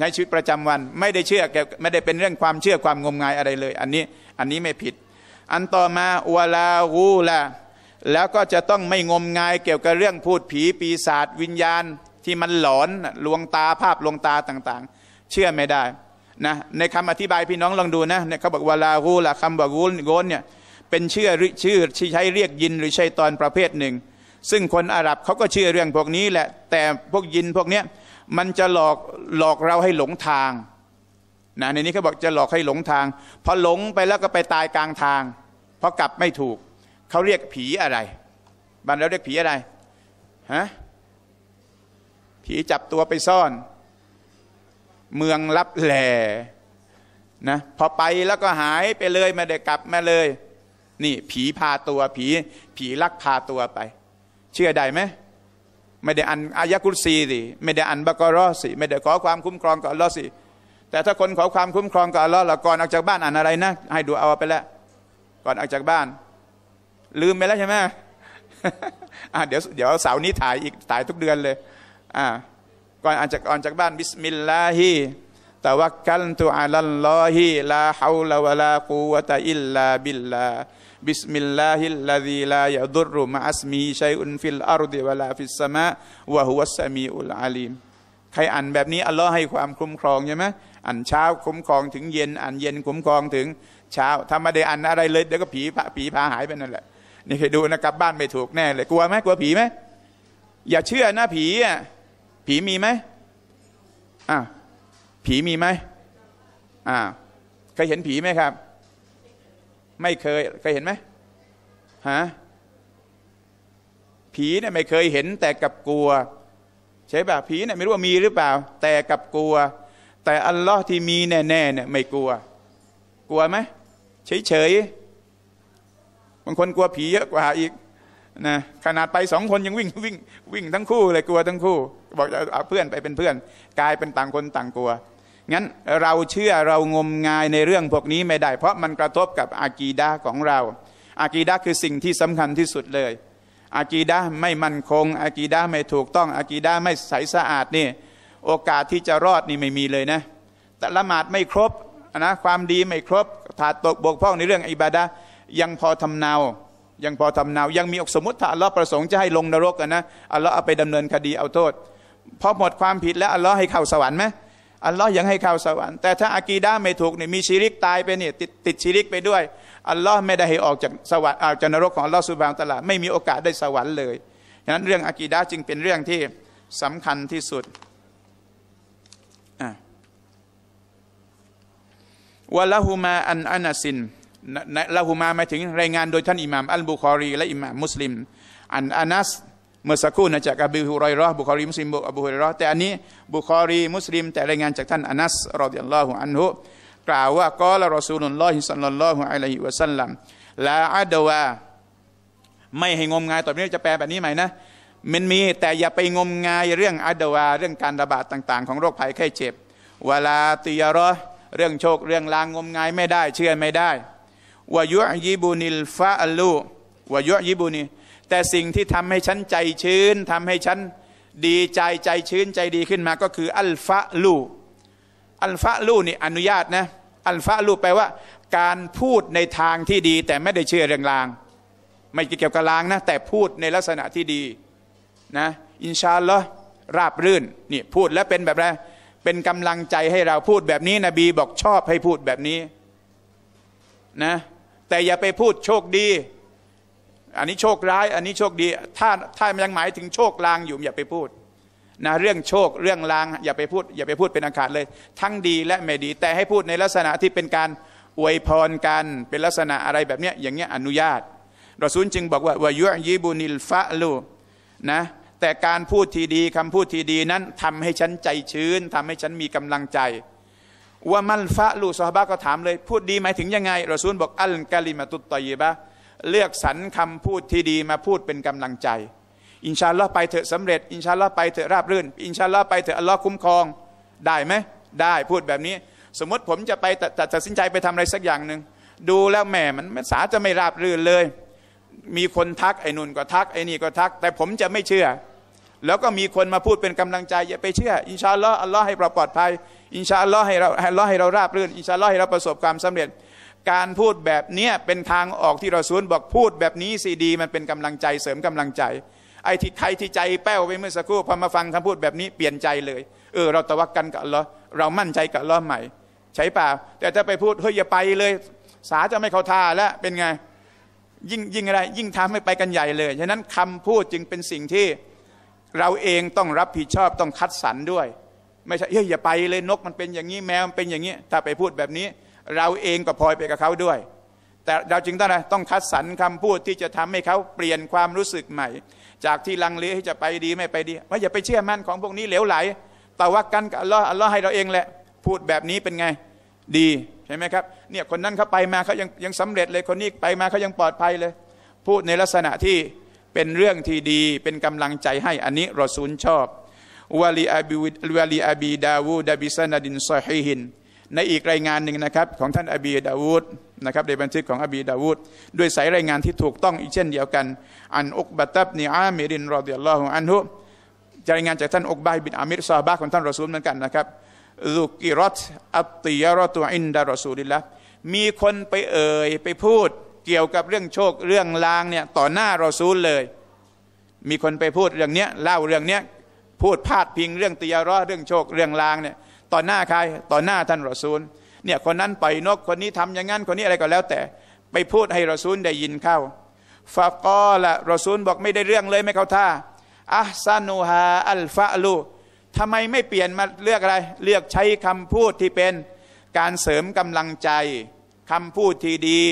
ในชีวิตประจำวันไม่ได้เชื่อ ไม่ได้เป็นเรื่องความเชื่อความงมงายอะไรเลย อันนี้ อันนี้ไม่ผิด อันต่อมาอวลาวูละ แล้วก็จะต้องไม่งมงายเกี่ยวกับเรื่องพูดผีปีศาจวิญญาณที่มันหลอนลวงตาภาพลวงตาต่างๆ เชื่อไม่ได้ นะ ในคำอธิบายพี่น้องลองดูนะเนี่ยเขาบอกวาลาหูละคำว่ากูลโกนเนี่ยเป็นเชื่อชื่อที่ใช้เรียกยินหรือใช้ตอนประเภทหนึ่ง ซึ่งคนอาหรับเขาก็เชื่อเรื่องพวกนี้แหละ แต่พวกยินพวกเนี้ย มันจะหลอกหลอกเราให้หลงทาง นะในนี้เขาบอกจะหลอกให้หลงทางพอหลงไปแล้วก็ไปตายกลางทางเพราะกลับไม่ถูกเขาเรียกผีอะไรบ้านเราเรียกผีอะไรฮะผีจับตัวไปซ่อน เมืองรับแหล่นะพอไปแล้วก็หายไปเลย ไม่ได้กลับมาเลย นี่ ผีพาตัว ผี ผีลักพาตัวไป เชื่อได้ไหม ไม่ได้อันอายะกุซีสิไม่ได้อันบกรอสิไม่ได้ขอความคุ้มครองกับอัลลอฮ์สิแต่ถ้าคนขอความคุ้มครองกับอัลลอฮ์ละก่อนออกจากบ้านอ่านอะไรนะให้ดูเอาไปแล้วก่อนออกจากบ้าน ลืมไปแล้วใช่ไหมเดี๋ยวเดี๋ยวเสาร์นี้ถ่ายอีกถ่ายทุกเดือนเลยก่อนอ่านจากก่อนจากบ้านบิสมิลลาฮีตะวักกัลตุอัลลอฮิลาฮาวลาวะลากูวะตะอิลลาบิลลาบิสมิลลาฮิลลาดีลายะดุรุมะอัสมีชัยอุนฟิลอารดีวะลา ฟิสมะวะฮุวะสมีอุลอาลีมใครอ่านแบบนี้อัลลอฮ์ให้ความคุ้มครองใช่ไหมอ่านเช้าคุ้มครองถึงเย็นอ่านเย็นคุ้มครองถึง เช้าถ้าไม่ได้อ่านอะไรเลยเดี๋ยวก็ผีผีพาหายไปนั่นแหละ นี่ใครดูนะกลับบ้านไม่ถูกแน่เลย กลัวไหมกลัวผีไหมอย่าเชื่อนะผีอ่ะผีมีไหม อ่ะ ผีมีไหม อ่า เคยเห็นผีไหมครับ ไม่เคยเคยเห็นไหมฮะ ผีเนี่ยไม่เคยเห็นแต่กับกลัวใช่ป่ะผีเนี่ยไม่รู้ว่ามีหรือเปล่า แต่กับกลัว แต่อัลลอฮ์ที่มีแน่ๆเนี่ยไม่กลัว กลัวไหม เฉยๆบางคนกลัวผีเยอะกว่า อีกนะขนาดไปสองคนยังวิ่งวิ่งวิ่งทั้งคู่เลยกลัวทั้งคู่บอกจะเอาเพื่อนไปเป็นเพื่อนกลายเป็นต่างคนต่างกลัวงั้นเราเชื่อเรางมงายในเรื่องพวกนี้ไม่ได้ เพราะมันกระทบกับอากีดาของเรา อากีดาคือสิ่งที่สำคัญที่สุดเลย อากีดาไม่มั่นคง อากีดาไม่ถูกต้องอากีดาไม่ใสสะอาดนี่โอกาสที่จะรอดนี่ไม่มีเลยนะแต่ละหมาดไม่ครบนะความดีไม่ครบถาดตกบกพร่องในเรื่องอิบาดะยังพอทำเนายังพอทำนาว ยังมีอกสมมติถ้าอัลลอฮ์ประสงค์จะให้ลงนรกนะอัลลอฮ์เอาไปดำเนินคดีเอาโทษ พอหมดความผิดแล้วอัลลอฮ์ให้เข้าสวรรค์ไหมอัลลอฮ์ยังให้เข้าสวรรค์ แต่ถ้า อากีด้าไม่ถูกเนี่ยมีชีริกตายไปเนี่ยติดชีริกไปด้วยอัลลอฮ์ไม่ได้ให้ออกจากสวรรค์ออาจากนรกของอัลลอฮ์สุบานตลาดไม่มีโอกาสได้สวรรค์เลยฉะนั้นเรื่องอากีด้าจึงเป็นเรื่องที่สำคัญที่สุดวะละหุมาอันอานาซินละหุมามาถึงรายงานโดยท่านอิหม่ามอัลบุคอรีและอิหม่ามมุสลิม อันอานัส เมื่อสักครู่นะจากอบูฮุรอยรอบุคอรีมุสลิมอบูฮุรอยรอแต่อันนี้บุคอรีมุสลิม แต่รายงานจากท่านอานัส รอดิยัลลอฮุอันฮุกล่าวว่ากอละรอซูลุลลอฮิสัลลัลลอฮุอะลัยฮิวะสัลลัมลาอัดวาไม่ให้งมงายต่อไปนี้จะแปลแบบนี้ใหม่นะมันมีแต่อย่าไปงมงายเรื่องอัดวาเรื่องการระบาดต่าง ๆ ของโรคภัยไข้เจ็บเวลาติยารอเรื่องโชคเรื่องลางงมงายไม่ได้เชื่อไม่ได้วายุยิบุนิลฟาอัลลูวายุยิบุนิ แต่สิ่งที่ทำให้ฉันใจชื้น ทำให้ฉันดีใจใจชื้นใจดีขึ้นมาก็คืออัลฟะลู อัลฟะลูนี่อนุญาตนะ อัลฟะลูแปลว่า การพูดในทางที่ดี แต่ไม่ได้เชื่อเรื่องลาง ไม่เกี่ยวกับลางนะ แต่พูดในลักษณะที่ดีนะอินชาอัลลอฮ์ราบรื่น นี่พูดแล้วเป็นแบบไรเป็นกำลังใจให้เราพูดแบบนี้ นบีบอกชอบให้พูดแบบนี้ นะแต่อย่าไปพูดโชคดี อันนี้โชคร้าย อันนี้โชคดี ถ้าถ้ามันยังหมายถึงโชคลางอยู่อย่าไปพูด นะเรื่องโชคเรื่องลางอย่าไปพูด อย่าไปพูดเป็นอังคารเลย ทั้งดีและไม่ดี แต่ให้พูดในลักษณะที่เป็นการอวยพรกันเป็นลักษณะอะไรแบบเนี้ยอย่างเงี้ย อนุญาตเราซูลจึงบอกว่าวายุยิบุนิลฟะลูนะแต่การพูดทีดีคำพูดทีดีนั้นทำให้ฉันใจชื้นทำให้ฉันมีกำลังใจว่ามัลฟะลูซอฮาบะก็ถามเลย พูดดีหมายถึงยังไงรอซูลบอกอัลกาลิมาตุตตอยบะเลือกสรรคำพูดที่ดีมาพูดเป็นกำลังใจ อินชาอัลลอฮ์ไปเถอะสำเร็จ อินชาอัลลอฮ์ไปเถอะราบรื่น อินชาอัลลอฮ์ไปเถอะอัลลอฮ์คุ้มครองได้ไหมได้พูดแบบนี้ สมมติผมจะไปตัดสินใจไปทำอะไรสักอย่างหนึ่งดูแล้วแหมมันมันสาจะไม่ราบรื่นเลย มีคนทักไอ้นุ่นก็ทักไอ้นี่ก็ทัก แต่ผมจะไม่เชื่อแล้วก็มีคนมาพูดเป็นกำลังใจ อย่าไปเชื่ออินชาอัลลอฮ์อัลลอฮ์ให้เราปลอดภัยอินชาอัลลอฮ์ให้เราอัลลอฮ์ให้เราราบรื่นอินชาอัลลอฮ์ให้เราประสบความสำเร็จ การพูดแบบเนี้ยเป็นทางออกที่เราสูนบอกพูดแบบนี้ซีดี มันเป็นกำลังใจเสริมกำลังใจไอ้ที่ใคร ที่ใจแป้วไปเมื่อสักครู่พอมาฟังคำพูดแบบนี้เปลี่ยนใจเลย เออ เราตะวักกันกับอัลลอฮ์เรามั่นใจกับอัลลอฮ์ใหม่ ใช่ป่าแต่ถ้าไปพูดเฮ้ยอย่าไปเลย สาจะไม่เข้าท่าแล้วเป็นไงยิ่งยิ่งอะไรยิ่งทำให้ไปกันใหญ่เลยฉะนั้นคำพูดจึงเป็นสิ่งที่เราเองต้องรับผิดชอบต้องคัดสรรด้วย ไม่ใช่เฮ้ยอย่าไปเลยนกมันเป็นอย่างนี้แมวมันเป็นอย่างนี้ ถ้าไปพูดแบบนี้ เราเองก็พลอยไปกับเขาด้วย แต่เราจึงต้องนะต้องคัดสรรคำพูดที่จะทำให้เขาเปลี่ยนความรู้สึกใหม่ จากที่ลังเลที่จะไปดีไม่ไปดี ว่าอย่าไปเชื่อมั่นของพวกนี้เหลวไหลแต่ว่ากันกับอัลลอฮ์อัลลอฮ์ให้เราเองแหละพูดแบบนี้เป็นไงดีใช่ไหมครับ เนี่ยคนนั้นเขาไปมาเขายังยังสำเร็จเลยคนนี้ไปมาเขายังปลอดภัยเลย พูดในลักษณะที่เป็นเรื่องที่ดีเป็นกำลังใจให้อันนี้รอซูลชอบวาลีอาบีวาลีอาบีดาวูดาบิสนาดินซอฮีฮินในอีกรายงานหนึ่งนะครับของท่านอบีดาวูดนะครับในบันทึกของอบีดาวูดด้วยสายรายงานที่ถูกต้องอีกเช่นเดียวกันอันอุกบัตับนีอามิรินรอดิยัลลอฮุอันฮุจรายงานจากท่านอุกบายบินอามิรซาบะของท่านรอซูลเหมือนกันนะครับลูกิรอตอัตติยารอตวอินดารอซูลิละมีคนไปเอ่ยไปพูดเกี่ยวกับเรื่องโชคเรื่องลาง เนี่ย ต่อหน้ารอซูลเลย มีคนไปพูดเรื่องเนี้ยเล่าเรื่องเนี้ยพูดพาดพิงเรื่องตียร้อเรื่องโชคเรื่องลางเนี่ยต่อหน้าใครต่อหน้าท่านรอซูลเนี่ยคนนั้นไปนกคนนี้ทำอย่างนั้นคนนี้อะไรก็แล้ว แต่ไปพูดให้รอซูลได้ยินเข้าฟาก็ละรอซูลบอกไม่ได้เรื่องเลยไม่เข้าท่าอัซานูฮาอัลฟะลูทำไมไม่เปลี่ยนมาเลือกอะไรเลือกใช้คำพูดที่เป็นการเสริมกำลังใจคำพูดที่ดี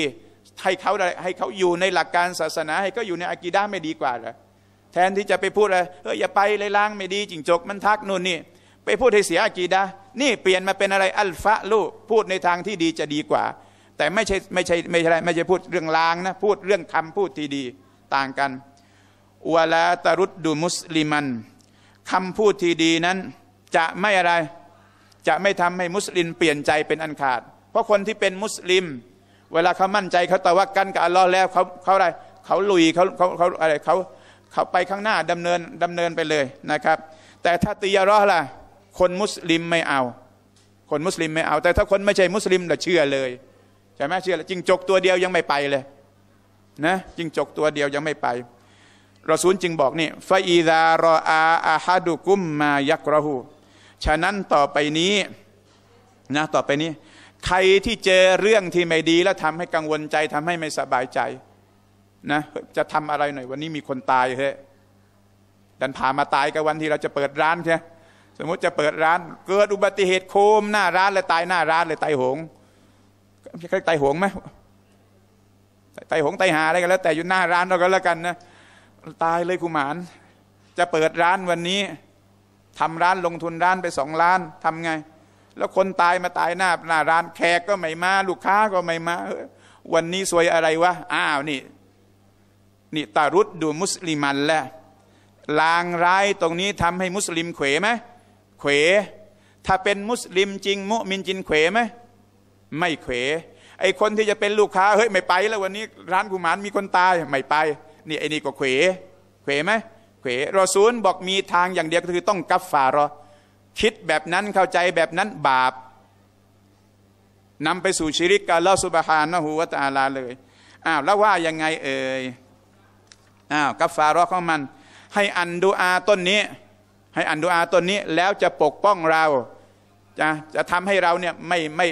ให้เขาให้เขาอยู่ในหลักการศาสนา ให้เขาอยู่ในอากีด้าไม่ดีกว่าเหรอแทนที่จะไปพูดอะไรเฮ้ยอย่าไปเลยล้างไม่ดีจิงจกมันทักนู่นนี่ ไปพูดให้เสียอากีดะนี่เปลี่ยนมาเป็นอะไรอัลฟะลูพูดในทางที่ดีจะดีกว่า แต่ไม่ใช่ไม่ใช่ไม่ใช่ไม่ใช่พูดเรื่องล้างนะพูดเรื่องคำพูดที่ดีต่างกันอวลาตรุดดูมุสลิมันคำพูดที่ดีนั้นจะไม่อะไรจะไม่ทำให้มุสลิมเปลี่ยนใจเป็นอันขาดเพราะคนที่เป็นมุสลิมเวลาเขามั่นใจเขาตะวักกันกับอัลลอฮ์แล้วเขาเขาอะไร เขาลุยเขาเขาเขาอะไรเขาเขาไปข้างหน้า ดำเนิน ดำเนินไปเลยนะครับ แต่ถ้าตียารอล่ะ คนมุสลิมไม่เอา คนมุสลิมไม่เอา แต่ถ้าคนไม่ใช่มุสลิมเราเชื่อเลยใช่ไหมเชื่อจริงจกตัวเดียวยังไม่ไปเลยนะจริงจกตัวเดียวยังไม่ไปรอซูลจึงบอกนี่ฟาอีดารออาอาฮาดุกุม มายักรหูฉะนั้นต่อไปนี้นะต่อไปนี้ใครที่เจอเรื่องที่ไม่ดีแล้วทำให้กังวลใจทำให้ไม่สบายใจนะจะทำอะไรหน่อย วันนี้มีคนตายเฮ้ยดันพามาตายกับวันที่เราจะเปิดร้านใช่สมมติจะเปิดร้าน เกิดอุบัติเหตุโคม หน้าร้านเลยตายหน้าร้านเลยตายหงใครตายหงไหมตายหงตายหาอะไรกันแล้ว แต่อยู่หน้าร้านเราก็แล้วกันนะตายเลยคุหมาน จะเปิดร้านวันนี้ทำร้านลงทุนร้านไปสองล้านทำไงแล้วคนตายมาตายหน้าหน้าร้านแขกก็ไม่มา ลูกค้าก็ไม่มาวันนี้สวยอะไรวะอ้าวนี่นี่ตารุดดูมุสลิมันแหละลางร้ายตรงนี้ทำให้มุสลิม เขวไหมเขว ถ้าเป็นมุสลิมจริงมุมินจริงเขวไหม ไม่เขวไอคนที่จะเป็นลูกค้าเฮ้ยไม่ไปแล้ววันนี้ร้านกุมารมีคนตาย ไม่ไป นี่ไอนี่ก็เขวเขวไหมเขว รอซูลบอกมีทางอย่างเดียวคือต้องกัฟฟารอคิดแบบนั้นเข้าใจแบบนั้นบาปนำไปสู่ชีริกกับลอสุบฮานะฮูวะตาลาเลยอ้าวแล้วว่ายังไงเอ่ยอ้าวกัฟฟารอของมัน ให้อันดูอาต้นนี้ ให้อันดูอาต้นนี้แล้วจะปกป้องเรา จะจะทำให้เราเนี่ยไม่ไม่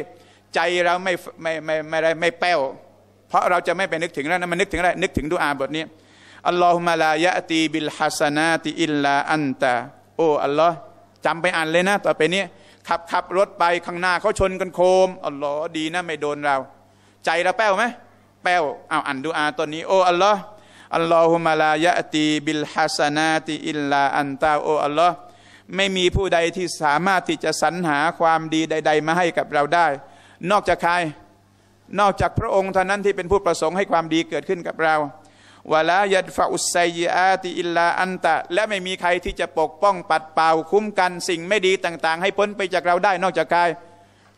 ใจเราไม่ไม่ไม่ไม่ไม่ไม่แป้ว เพราะเราจะไม่ไปนึกถึงแล้วนะมันนึกถึงอะไรนึกถึงดูอา บทนี้อัลลอฮุมะลายะตีบิลฮัสนาติอิลลาอันตะโอ้อัลลอฮ์จำไปอ่านเลยนะ ต่อไปนี้ ขับขับรถไป ข้างหน้าเขาชนกันโคม อัลลอฮ์ดีนะ ไม่โดนเรา ใจเราแป้วไหมแป้วเอาอ่านดูอาตัวนี้ โอ้อัลลอฮ์อัลลอฮุมะลายะตีบิลฮัสนาติอิลลาอันตาโออัลลอฮ์ไม่มีผู้ใดที่สามารถที่จะสรรหาความดีใดๆ มาให้กับเราได้ นอกจากใคร นอกจากพระองค์เท่านั้นที่เป็นผู้ประสงค์ให้ความดีเกิดขึ้นกับเราวะลายัดฟาอุสัยอาติอิลลาอันตะและไม่มีใครที่จะปกป้องปัดเป่าคุ้มกันสิ่งไม่ดีต่างๆ ให้พ้นไปจากเราได้นอกจากกาย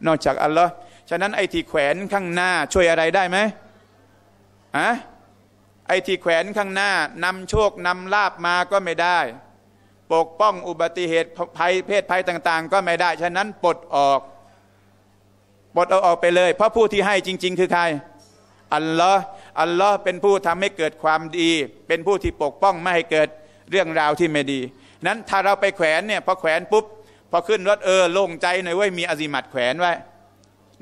นอกจากอัลลอฮ์ฉะนั้น ไอ้ที่แขวนข้างหน้า ช่วยอะไรได้ไหมอะไอ้ที่แขวนข้างหน้านำโชคนำลาบมาก็ไม่ได้ ปกป้องอุบัติเหตุภัยเพศภัยต่างๆ ก็ไม่ได้ ฉะนั้นปลดออกปลดเอาออกไปเลย เพราะผู้ที่ให้จริง ๆ คือใครอัลลอฮ์อัลลอฮ์เป็นผู้ทำให้เกิดความดี เป็นผู้ที่ปกป้องไม่ให้เกิดเรื่องราวที่ไม่ดีนั้นถ้าเราไปแขวนเนี่ยพอแขวนปุ๊บพอขึ้นรถเออโล่งใจหน่อยเว้ยมีอาซิมัดแขวนไว้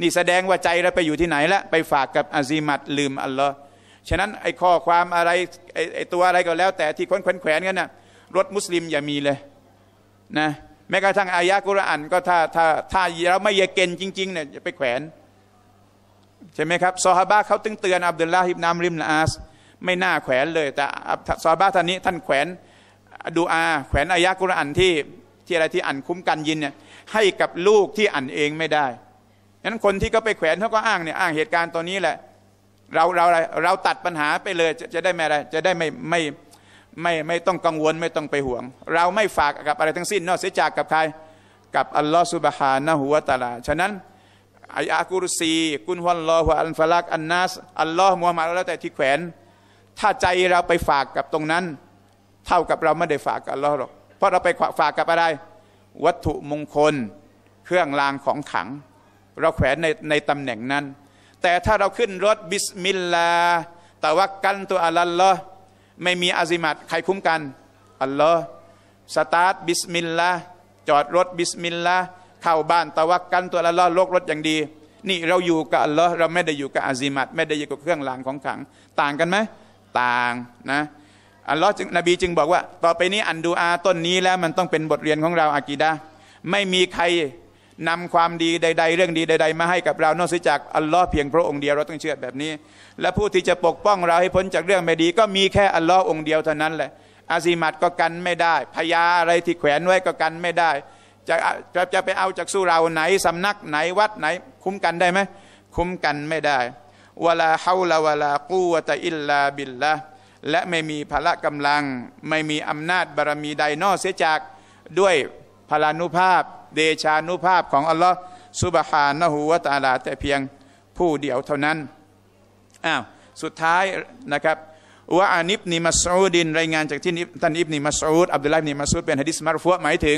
นี่แสดงว่าใจเราไปอยู่ที่ไหนละไปฝากกับอาซิมัดลืมอัลลอฮ์ฉะนั้นไอ้ข้อความอะไรไอ้ไอตัวอะไรก็แล้ว แต่ที่คนแขวนกันน่ะรถมุสลิมอย่ามีเลยนะแม้กระทั่งอายะกุรอานก็ถ้าถ้าถ้าเราไม่เยเกนจริงๆเนี่ยจะไปแขวนใช่ไหมครับซอฮาบะเขาตึงเตือนอับดุลลาฮิบนามริมนาอัสไม่น่าแขวนเลย แต่ซอฮาบะท่านนี้ท่านแขวนดูอาแขวนอายะกุรอานที่ที่อะไรที่อ่านคุ้มกันยินเนี่ยให้กับลูกที่อ่านเองไม่ได้นั้นคนที่ก็ไปแขวนเขาก็อ้างเนี่ยอ้างเหตุการณ์ตอนนี้แหละเราเราอะไรเราตัดปัญหาไปเลยจะจะได้ไม่อะไรจะได้ไม่ไม่ไม่ไม่ต้องกังวลไม่ต้องไปห่วง เราไม่ฝากกับอะไรทั้งสิ้นนอกเสียจากกับใครกับอัลลอฮฺสุบฮานะฮุวาตาลาฉะนั้นอายะกุรซีกุนฮวนลอฮวอันฟาลักอันนัสอัลลอฮ์มูฮัมมัดแล้วแต่ที่แขวน ถ้าใจเราไปฝากกับตรงนั้น เท่ากับเราไม่ได้ฝากกับอัลลอฮ์หรอกเพราะเราไปฝากกับอะไร วัตถุมงคลเครื่องรางของขัง เราแขวนในในตำแหน่งนั้น แต่ถ้าเราขึ้นรถบิสมิลลาแต่ว่ากันตัวอัลลอฮ์ไม่มีอาซิมัดใครคุ้มกันอัลลอฮ์สตาร์ทบิสมิลลาจอดรถบิสมิลลาเข้าบ้านตะวักกันตัวละล้อลกรถอย่างดี นี่เราอยู่กับอัลลอฮ์เราไม่ได้อยู่กับอาซิมัดไม่ได้อยู่กับเครื่องรางของขัง ต่างกันไหมต่างนะอัลลอฮ์จึงนบีจึงบอกว่า ต่อไปนี้อันดูอาต้นนี้แล้วมันต้องเป็นบทเรียนของเราอากีดะไม่มีใครนำความดีใด ๆ เรื่องดีใดๆมาให้กับเรานอกจากอัลลอฮ์เพียงพระองค์เดียวเราต้องเชื่อแบบนี้ และผู้ที่จะปกป้องเราให้พ้นจากเรื่องไม่ดี ก็มีแค่อัลลอฮ์องค์เดียวเท่านั้นแหละอาซิมัดก็กันไม่ได้พญาอะไรที่แขวนไว้ก็กันไม่ได้จะจะจะไปเอาจากสุราไหน สำนักไหนวัดไหน คุ้มกันได้ไหม คุ้มกันไม่ได้วลาฮาลาวลากูวะตอิลลาบิลละและไม่มีพละกำลังไม่มีอำนาจบารมีใดนอกเสียจากด้วยพลานุภาพเดชานุภาพของ อัลลอฮ์สุบฮานะฮูวะตาลา แต่เพียงผู้เดียวเท่านั้นอ้าวสุดท้ายนะครับว่าอานิบนีมัสูดิน รายงานจากที่ท่านอิบนีมัสูดอับดุลไลบ์นีมัสูดเป็นฮะดิษมารฟัวหมายถึง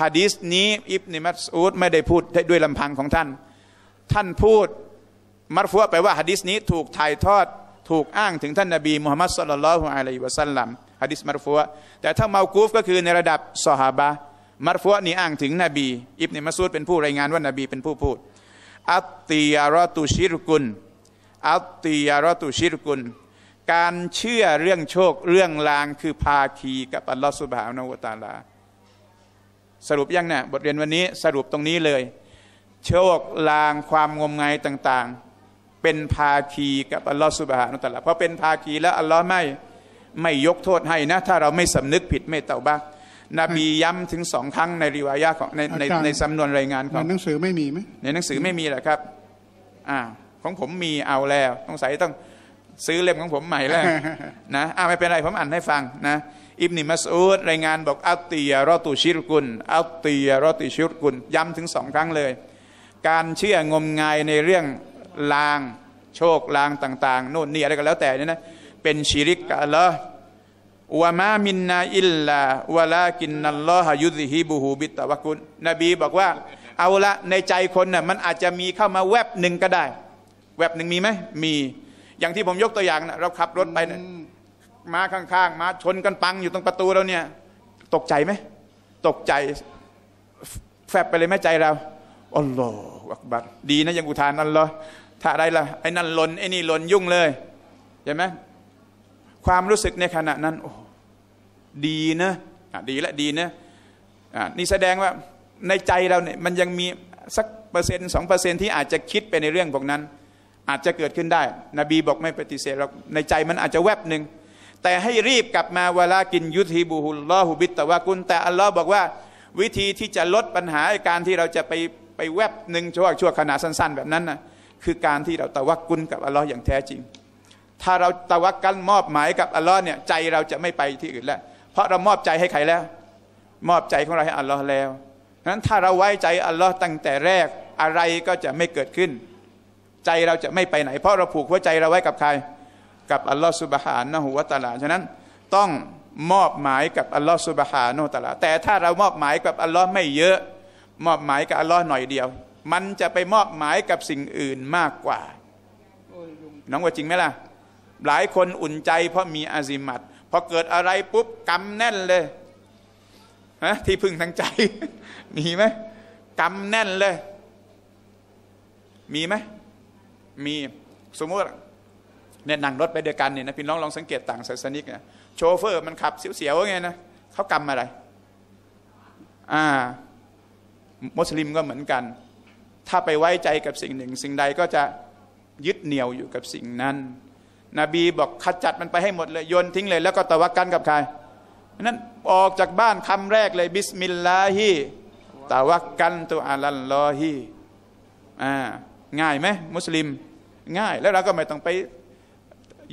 ฮะดีสนี้อิบนิมัสอูดไม่ได้พูดด้วยลำพังของท่าน ท่านพูด มัรฟัวไปว่าฮะดีสนี้ถูกถ่ายทอดถูกอ้างถึงท่านนบีมุฮัมมัดสุลลัลฮุอะลัยวะสัลลัมฮะดีสมัรฟัวแต่ถ้าเมากูฟก็คือในระดับสฮาบะมัรฟัวนี่อ้างถึงนบี อิบนิมัสูดเป็นผู้รายงานว่านบีเป็นผู้พูด อัตติยารตุชิรกุลอัตติยารตุชิรกุล การเชื่อเรื่องโชคเรื่องลางคือภาคีกับอัลลอฮฺสุบฮานาวตาลาสรุปยังเนี่ยบทเรียนวันนี้สรุปตรงนี้เลย โชคลางความงมงายต่าง ๆ เป็นภาคีกับอัลลอฮฺสุบฮานุตัลลาเพราะเป็นภาคีแล้ว อัลลอฮ์ไม่ไม่ยกโทษให้นะ ถ้าเราไม่สำนึกผิดไม่เต่าบ้านบีย้ำถึงสองครั้งในรีวายะของในในในสำนวนรายงานของในหนังสือไม่มีไหมในหนังสือไม่มีแหละครับ อ่า ของผมมีเอาแล้วต้องใส่ต้องซื้อเล่มของผมใหม่แล้วนะอ้าไม่เป็นไรผมอ่านให้ฟังนะอิบนิมัสอูดรายงานบอกอัตติยรอตุชิรกุลอัตติยรอติชิรกุลย้ำถึงสองครั้งเลย การเชื่องมงายในเรื่องลางโชคลางต่าง ๆ โน่นนี่อะไรก็แล้วแต่นี่นะ เป็นชิริกกะละวะมามินนาอิลลาวะลากินนัลลอฮยุซฮิบูฮูบิตตะวะกุลนบีบอกว่า เอาละในใจคนน่ะมันอาจจะมีเข้ามาแวบหนึ่งก็ได้ แวบหนึ่งมีไหมมีอย่างที่ผมยกตัวอย่างนะเราขับรถไปนะม้าข้าง ๆม้าชนกันปังอยู่ตรงประตูเราเนี่ย ตกใจไหม ตกใจ แฟบไปเลยแม่ใจเราอัลลอฮฺอักบัดดีนะยังอุทานนั่นเหรอถ้าอะไรล่ะไอ้นั่นลนไอ้นี่ลนยุ่งเลย เห็นไหม ความรู้สึกในขณะนั้น โอ้ดีนะดีและดีนะนี่แสดงว่าในใจเราเนี่ยมันยังมีสักเปอร์เซ็นต์สองเปอร์เซ็นต์ที่อาจจะคิดไปในเรื่องพวกนั้น อาจจะเกิดขึ้นได้ นบีบอกไม่ปฏิเสธหรอกในใจมันอาจจะแวบหนึ่งแต่ให้รีบกลับมาเวลากินยุทธิบูฮุลลอฮุบิตตะวากุลแต่อัลลอฮ์บอกว่าวิธีที่จะลดปัญหาการที่เราจะไปไปแวบหนึ่งชั่วชั่วขณะสั้นๆแบบนั้นนะคือการที่เราตะวักุลกับอัลลอฮ์อย่างแท้จริง ถ้าเราตะวักกันมอบหมายกับอัลลอฮ์เนี่ย ใจเราจะไม่ไปที่อื่นแล้ว เพราะเรามอบใจให้ใครแล้ว มอบใจของเราให้อัลลอฮ์แล้วนั้นถ้าเราไว้ใจอัลลอฮ์ตั้งแต่แรกอะไรก็จะไม่เกิดขึ้น ใจเราจะไม่ไปไหนเพราะเราผูกหัวใจเราไว้กับใครกับ อัลลอฮฺสุบฮานะฮุวะตาลา ฉะนั้นต้องมอบหมายกับอัลลอฮฺสุบฮานะฮุวะตาลาแต่ถ้าเรามอบหมายกับอัลลอฮ์ไม่เยอะ มอบหมายกับอัลลอฮ์หน่อยเดียว มันจะไปมอบหมายกับสิ่งอื่นมากกว่า น้องว่าจริงไหมล่ะ หลายคนอุ่นใจ เพราะมีอาซิมัดพอเกิดอะไร ปุ๊บกำแน่นเลยนะที่พึ่งทางใจ มีไหมกำแน่นเลย มีไหมมีสมมติเนี่ยนั่งรถไปเดียวกันเนี่ยนะ พี่น้องลองสังเกตต่างศาสนิกนยโชเฟอร์มันขับเสียวๆไงนะเขากรรมอะไรอ่ามุสลิมก็เหมือนกัน ถ้าไปไว้ใจกับสิ่งหนึ่ง สิ่งใดก็จะยึดเหนี่ยวอยู่กับสิ่งนั้น นบีบอกขจัดมันไปให้หมดเลยโยนทิ้งเลยแล้วก็ตะวักกันกับใครนั้นออกจากบ้านคำแรกเลยบิสมิลลาฮีตะวักกันตัวอัลลอฮีอ่าง่ายไหมมุสลิม ง่ายแล้วเราก็ไม่ต้องไป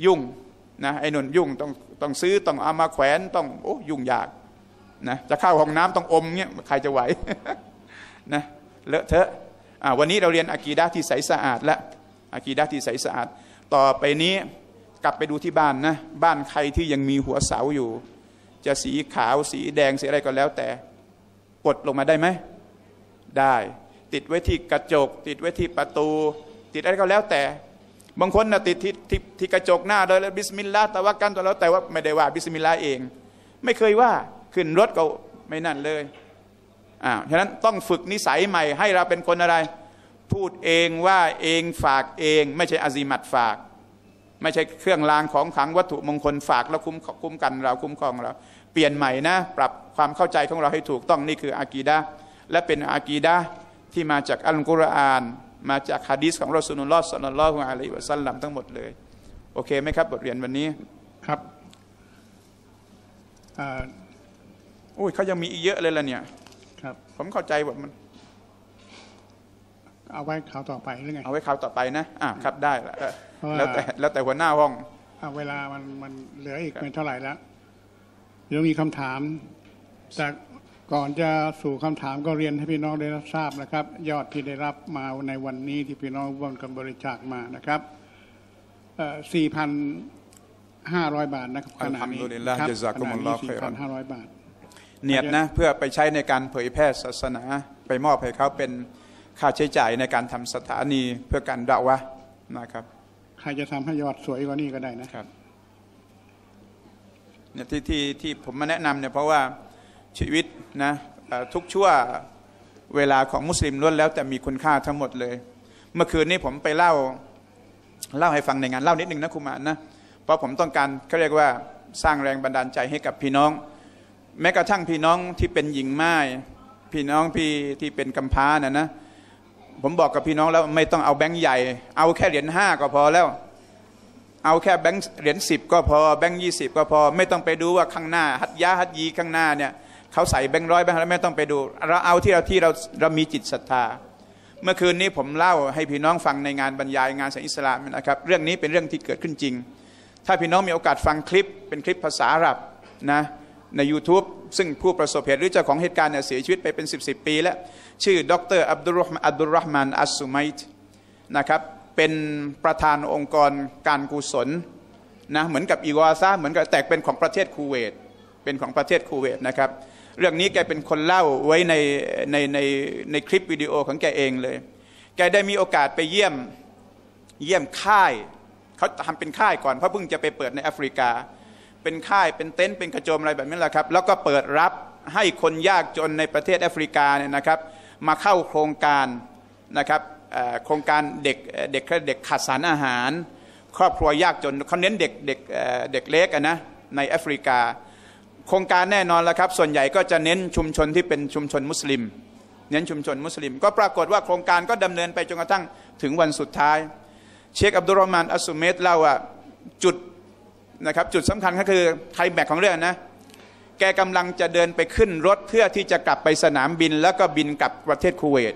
ยุ่งนะไอ้นุ่นยุ่งต้องต้องซื้อต้องเอามาแขวนต้องโอ้ยุ่งยากนะจะเข้าห้องน้ำต้องอมเงี้ยใครจะไหวนะเลอะเทอะวันนี้เราเรียนอากีดาที่ใสสะอาดและอากีดาที่ใสสะอาด ต่อไปนี้กลับไปดูที่บ้านนะบ้านใครที่ยังมีหัวเสาอยู่ จะสีขาวสีแดงสีอะไรก็แล้วแต่กดลงมาได้ไหมได้ ติดไว้ที่กระจก ติดไว้ที่ประตู ติดอะไรก็แล้วแต่บางคนนะติดที่ที่ที่กระจกหน้าเลยแล้วบิสมิลลาห์ตะวักกันตัวแล้วแต่ว่าไม่ได้ว่าบิสมิลลาห์เอง ไม่เคยว่าขึ้นรถก็ไม่นั่นเลยอ่าฉะนั้นต้องฝึกนิสัยใหม่ ให้เราเป็นคนอะไร พูดเองว่าเองฝากเอง ไม่ใช่อาซีมัดฝาก ไม่ใช่เครื่องรางของขังวัตถุมงคลฝาก แล้วคุ้มคุ้มกัน เราคุ้มครองเรา เปลี่ยนใหม่นะปรับความเข้าใจของเราให้ถูกต้องนี่คืออากีดะและเป็นอากีดะที่มาจากอัลกุรอานมาจากฮะดีสของรอสุนุลลอฮ์สัลลัลลอฮุอะลัยฮิวะสัลลัมทั้งหมดเลยโอเคไหมครับบทเรียนวันนี้ครับอุ้ยเขายังมีอีกเยอะเลยล่ะเนี่ย ครับ ผมเข้าใจบทมัน เอาไว้ข่าวต่อไปหรือไงเอาไว้ข่าวต่อไปนะ อ่าครับได้แล้วแต่แล้วแต่หัวหน้าห้องเวลามันมันเหลืออีกไม่เท่าไหร่แล้วเดี๋ยวมีคำถามจากก่อนจะสู่คำถามก็เรียนให้พี่น้องได้รับทราบนะครับ ยอดที่ได้รับมาในวันนี้ที่พี่น้องร่วมกันบริจาคมานะครับ 4,500 บาทนะครับขณะนี้ครับขณะนี้4,500 บาท เนียดนะเพื่อไปใช้ในการเผยแพร่ศาสนา ไปมอบให้เขาเป็นค่าใช้จ่ายในการทำสถานีเพื่อการดาวะนะครับ ใครจะทำให้ยอดสวยกว่านี้ก็ได้นะครับเนี่ยที่ที่ที่ผมมาแนะนำเนี่ยเพราะว่าชีวิต นะทุกชั่วเวลาของมุสลิมล้วนแล้วแต่มีคุณค่าทั้งหมดเลย เมื่อคืนนี้ผมไปเล่าเล่าให้ฟังในงานเล่านิดนึงนะคุมานนะเพราะผมต้องการเขาเรียกว่าสร้างแรงบันดาลใจให้กับพี่น้อง แม้กระทั่งพี่น้องที่เป็นหญิงไม้พี่น้องพี่ที่เป็นกำพร้านะนะผมบอกกับพี่น้องแล้วไม่ต้องเอาแบงค์ใหญ่เอาแค่เหรียญห้าก็พอแล้ว เอาแค่แบงค์เหรียญสิบก็พอแบงค์ยี่สิบก็พอ ไม่ต้องไปดูว่าข้างหน้าฮัตยาฮัตยีข้างหน้าเนี่ยเขาใส่แบงค์ร้อยแบงค์ร้อยไม่ต้องไปดูเราเอาที่เราที่ เราเรามีจิตศรัทธา เมื่อคืนนี้ผมเล่าให้พี่น้องฟังในงานบรรยายงานสังอิสลามนะครับ เรื่องนี้เป็นเรื่องที่เกิดขึ้นจริง ถ้าพี่น้องมีโอกาสฟังคลิปเป็นคลิปภาษาอรับนะใน YouTube ซึ่งผู้ประสบเหตุหรือเจ้าของเหตุการณ์เนี่ยเสียชีวิตไปเป็น 10บสปีแล้ว ชื่อดรอับดุลอับดุลรหมานอัสซไมัยต์นะครับเป็นประธานองค์กรการกุศลนะเหมือนกับอีวาซาเหมือนกับแตกเป็นของประเทศคูเวตเป็นของประเทศคูเวตนะครับเรื่องนี้แกเป็นคนเล่าไว้ในในในในคลิปวิดีโอของแกเองเลย แกได้มีโอกาสไปเยี่ยมเยี่ยมค่ายเขาทำเป็นค่ายก่อนเพราะเพิ่งจะไปเปิดในแอฟริกา เป็นค่ายเป็นเต็นท์ เป็นกระโจมอะไรแบบนี้แหละครับ แล้วก็เปิดรับให้คนยากจนในประเทศแอฟริกาเนี่ยนะครับ มาเข้าโครงการนะครับโครงการเด็กเด็กเด็กขาดสารอาหาร ครอบครัวยากจนเขาเน้นเด็กเด็กเด็กเล็กนะในแอฟริกาโครงการแน่นอนแล้วครับส่วนใหญ่ก็จะเน้นชุมชนที่เป็นชุมชนมุสลิม เน้นชุมชนมุสลิม ก็ปรากฏว่าโครงการก็ดำเนินไปจนกระทั่งถึงวันสุดท้าย เชคอับดุลรอมานอัสุเมตเล่าว่าจุดนะครับจุดสำคัญก็คือไทแบกของเรื่องนะแกกำลังจะเดินไปขึ้นรถเพื่อที่จะกลับไปสนามบิน แล้วก็บินกลับประเทศคูเวต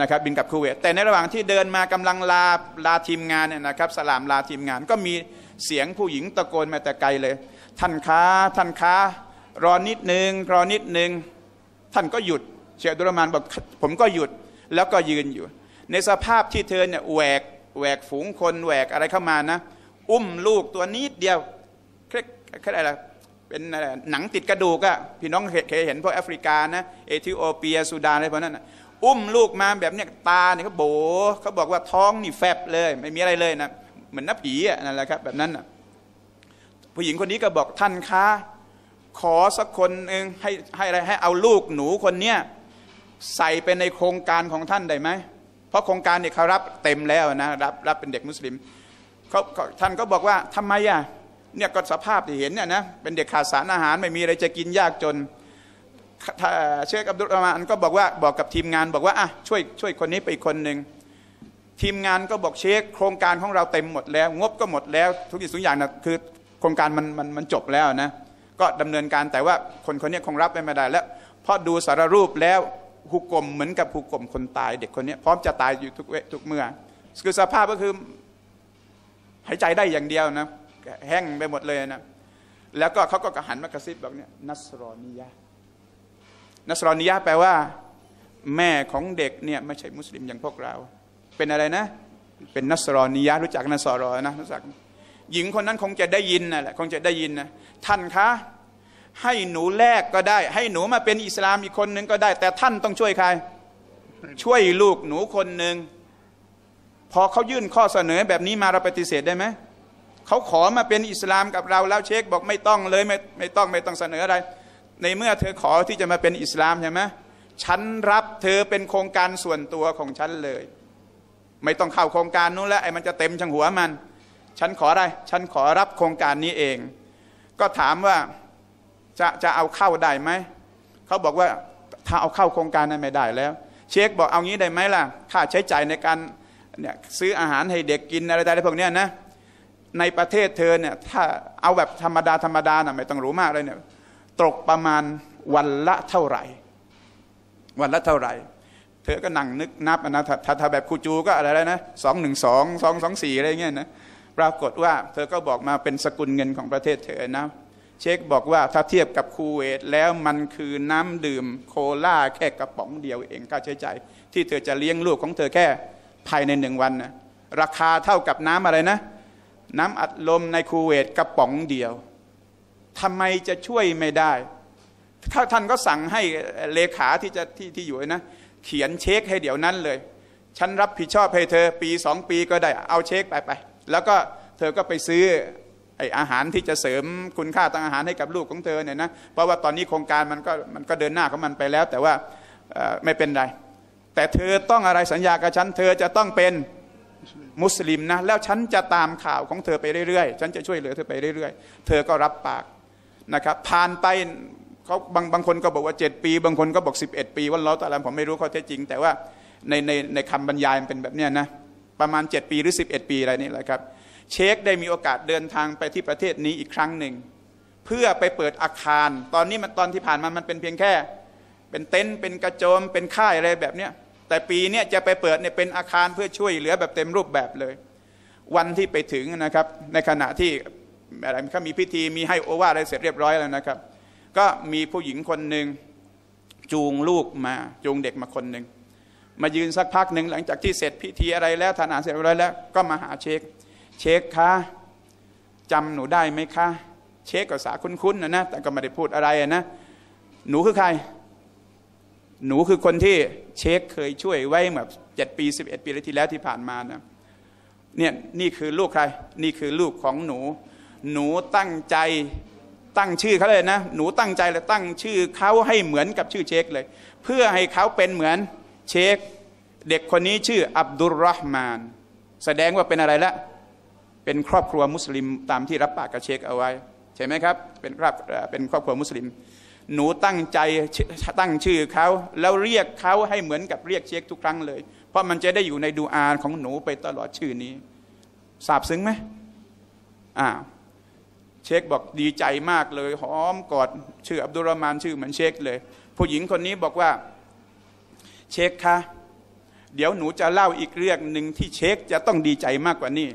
นะครับบินกลับคูเวต แต่ในระหว่างที่เดินมากำลังลาลาทีมงานเนี่ยนะครับ สลามลาทีมงานก็มีเสียงผู้หญิงตะโกนมาแต่ไกลเลยท่านค้าท่านค้า รอนิดหนึ่งรอนิดหนึ่งท่านก็หยุดเชียร์ดุลมานบอกผมก็หยุดแล้วก็ยืนอยู่ ในสภาพที่เธอเนี่ยแหวกแหวกฝูงคน แหวกอะไรเข้ามานะ อุ้มลูกตัวนิดเดียวเครกอะไรเป็นหนังติดกระดูกอะพี่น้องเคยเห็นพวกแอฟริกานะเอธิโอเปียสุดานอะไรพวกนั้นนะอุ้มลูกมาแบบเนี้ยตาเนี่ยเขาโบ เขาบอกว่าท้องนี่แฟบเลยไม่มีอะไรเลยนะเหมือนน้าผีอะนั่นแหละครับแบบนั้นนะผู้หญิงคนนี้ก็บอกท่านคะขอสักคนหนึ่งให้ให้อะไรให้เอาลูกหนูคนเนี้ยใส่ไปในโครงการของท่านได้ไหม เพราะโครงการเนี่ยเขารับเต็มแล้วนะรับรับเป็นเด็กมุสลิมเขาท่านก็บอกว่าทำไมอ่ะเนี่ย ก็สภาพที่เห็นเนี่ยนะเป็นเด็กขาดสารอาหารไม่มีอะไรจะกินยากจน เชคอับดุลอามานก็บอกว่าบอกกับทีมงานบอกว่าอ่ะช่วยช่วยคนนี้ไปคนหนึ่งทีมงานก็บอกเช็คโครงการของเราเต็มหมดแล้ว งบก็หมดแล้วทุกสิ่งทุกอย่างนะคือโครงการมันมันมันจบแล้วนะ ก็ดำเนินการแต่ว่าคนคนนี้คงรับไม่ได้แล้วเพราะดูสารรูปแล้วหุกกลมเหมือนกับหุกกลมคนตาย เด็กคนนี้พร้อมจะตายอยู่ทุกเวทุกเมื่อคือสภาพก็คือหายใจได้อย่างเดียวนะ แห้งไปหมดเลยนะแล้วก็เขาก็กระหันมากระซิบบอกเนี่ยนัสรอนียะนัสรอนียะแปลว่า แม่ของเด็กเนี่ยไม่ใช่มุสลิมอย่างพวกเรา เป็นอะไรนะ เป็นนัสรอนียะรู้จักนัสรอนะรู้จักหญิงคนนั้นคงจะได้ยินนะแหละคงจะได้ยินนะท่านคะ ให้หนูแลกก็ได้ ให้หนูมาเป็นอิสลามอีกคนนึง ก็ได้ แต่ท่านต้องช่วยใคร ช่วยลูกหนูคนหนึ่งพอเขายื่นข้อเสนอแบบนี้มาเราปฏิเสธได้ไหม เขาขอมาเป็นอิสลามกับเราแล้วเชคบอกไม่ต้องเลยไม่ไม่ต้องไม่ต้องเสนออะไร ในเมื่อเธอขอที่จะมาเป็นอิสลามใช่ไหมฉันรับเธอเป็นโครงการส่วนตัวของฉันเลย ไม่ต้องเข้าโครงการนู้นแล้วไอ้มันจะเต็มชางหัวมันฉันขออะไรฉันขอรับโครงการนี้เอง ก็ถามว่าจะจะเอาเข้าได้ไหม เขาบอกว่าถ้าเอาเข้าโครงการนั้นไม่ได้แล้ว เช็คบอกเอางี้ได้ไหมล่ะ ค่าใช้จ่ายในการเนี่ยซื้ออาหารให้เด็กกินอะไร่างๆพวกเนี้ยนะ ในประเทศเธอเนี่ยถ้าเอาแบบธรรมดาธรรมดานะไม่ต้องรู้มากเลยเนี่ย ตกประมาณวันละเท่าไหร่ วันละเท่าไหร่ เธอก็นั่งนึกนับนะถ้าถ้าแบบคูจูก็อะไรนะสองหนึ่งสองสองสองสี่อะไรเงี้ยนะปรากฏว่าเธอก็บอกมาเป็นสกุลเงินของประเทศเธอนะเช็คบอกว่าถ้าเทียบกับคูเวตแล้วมันคือน้ำดื่ม โคลาแค่กระป๋องเดียว เองค่าใช้ใจ่ายที่เธอจะเลี้ยงลูกของเธอแค่ภายในหนึ่งวันนะราคาเท่ากับน้ำอะไรนะ น้ำอัดลมในคูเวตกระป๋องเดียวทำไมจะช่วยไม่ได้ ถ้าท่านก็สั่งให้เลขาที่จะที่ที่อยู่นะ เขียนเช็คให้เดี๋ยวนั้นเลยฉันรับผิดชอบให้เธอปีสองปีก็ได้เอาเช็คไปไปแล้วก็เธอก็ไปซื้อไออาหารที่จะเสริมคุณค่าทางอาหารให้กับลูกของเธอเนี่ยนะ เพราะว่าตอนนี้โครงการมันก็มันก็เดินหน้าของมันไปแล้วแต่ว่าไม่เป็นไร แต่เธอต้องอะไรสัญญากับฉันเธอจะต้องเป็นมุสลิมนะ แล้วฉันจะตามข่าวของเธอไปเรื่อยๆฉันจะช่วยเหลือเธอไปเรื่อยๆเธอก็รับปากนะครับผ่านไปเขาบางบางคนก็บอกว่า 7 ปี บางคนก็บอก11 ปีว่าเราแต่ละผมไม่รู้ข้อเท็จจริง แต่ว่าในในในคำบรรยายมันเป็นแบบเนี้ยนะประมาณ 7 ปีหรือ 11 ปีอะไรนี่แหละครับ เชคได้มีโอกาสเดินทางไปที่ประเทศนี้อีกครั้งหนึ่งเพื่อไปเปิดอาคาร ตอนนี้มันตอนที่ผ่านมามันเป็นเพียงแค่ เป็นเต็นท์เป็นกระโจมเป็นค่ายอะไรแบบเนี้ย แต่ปีนี้จะไปเปิดเนี่ยเป็นอาคารเพื่อช่วยเหลือแบบเต็มรูปแบบเลย วันที่ไปถึงนะครับในขณะที่อะไรเขามีพิธีมีให้โอวาอะไรเสร็จเรียบร้อยแล้วนะครับ ก็มีผู้หญิงคนหนึ่งจูงลูกมาจูงเด็กมาคนหนึ่งมายืนสักพักหนึ่งหลังจากที่เสร็จพิธีอะไรแล้วทานอาหารเสร็จอะไรแล้ว ก็มาหาเชค เชคคะจำหนูได้ไหมคะ เชคกับสาคุ้นๆนะนะแต่ก็ไม่ได้พูดอะไรนะหนูคือใคร หนูคือคนที่เชคเคยช่วยไว้เมื่อเจ็ดปีสิบเอ็ดปีที่แล้วที่ผ่านมานะเนี่ยนี่คือลูกใคร นี่คือลูกของหนู หนูตั้งใจตั้งชื่อเขาเลยนะ หนูตั้งใจเลยตั้งชื่อเขาให้เหมือนกับชื่อเชคเลย เพื่อให้เขาเป็นเหมือนเชคเด็กคนนี้ชื่ออับดุลรห์มาน แสดงว่าเป็นอะไรละเป็นครอบครัวมุสลิมตามที่รับปากกับเชคเอาไว้ ใช่ไหมครับ เป็นครอบเป็นครอบครัวมุสลิม หนูตั้งใจตั้งชื่อเขาแล้วเรียกเขาให้เหมือนกับเรียกเชคทุกครั้งเลย เพราะมันจะได้อยู่ในดูอาของหนูไปตลอดชื่อนี้สาบซึ้งไหมอ่า เชคบอกดีใจมากเลย หอมกอดชื่อ อับดุลรหมาน ชื่อเหมือนเชคเลย ผู้หญิงคนนี้บอกว่าเชคคะเดี๋ยวหนูจะเล่าอีกเรื่องหนึ่งที่เชคจะต้องดีใจมากกว่านี้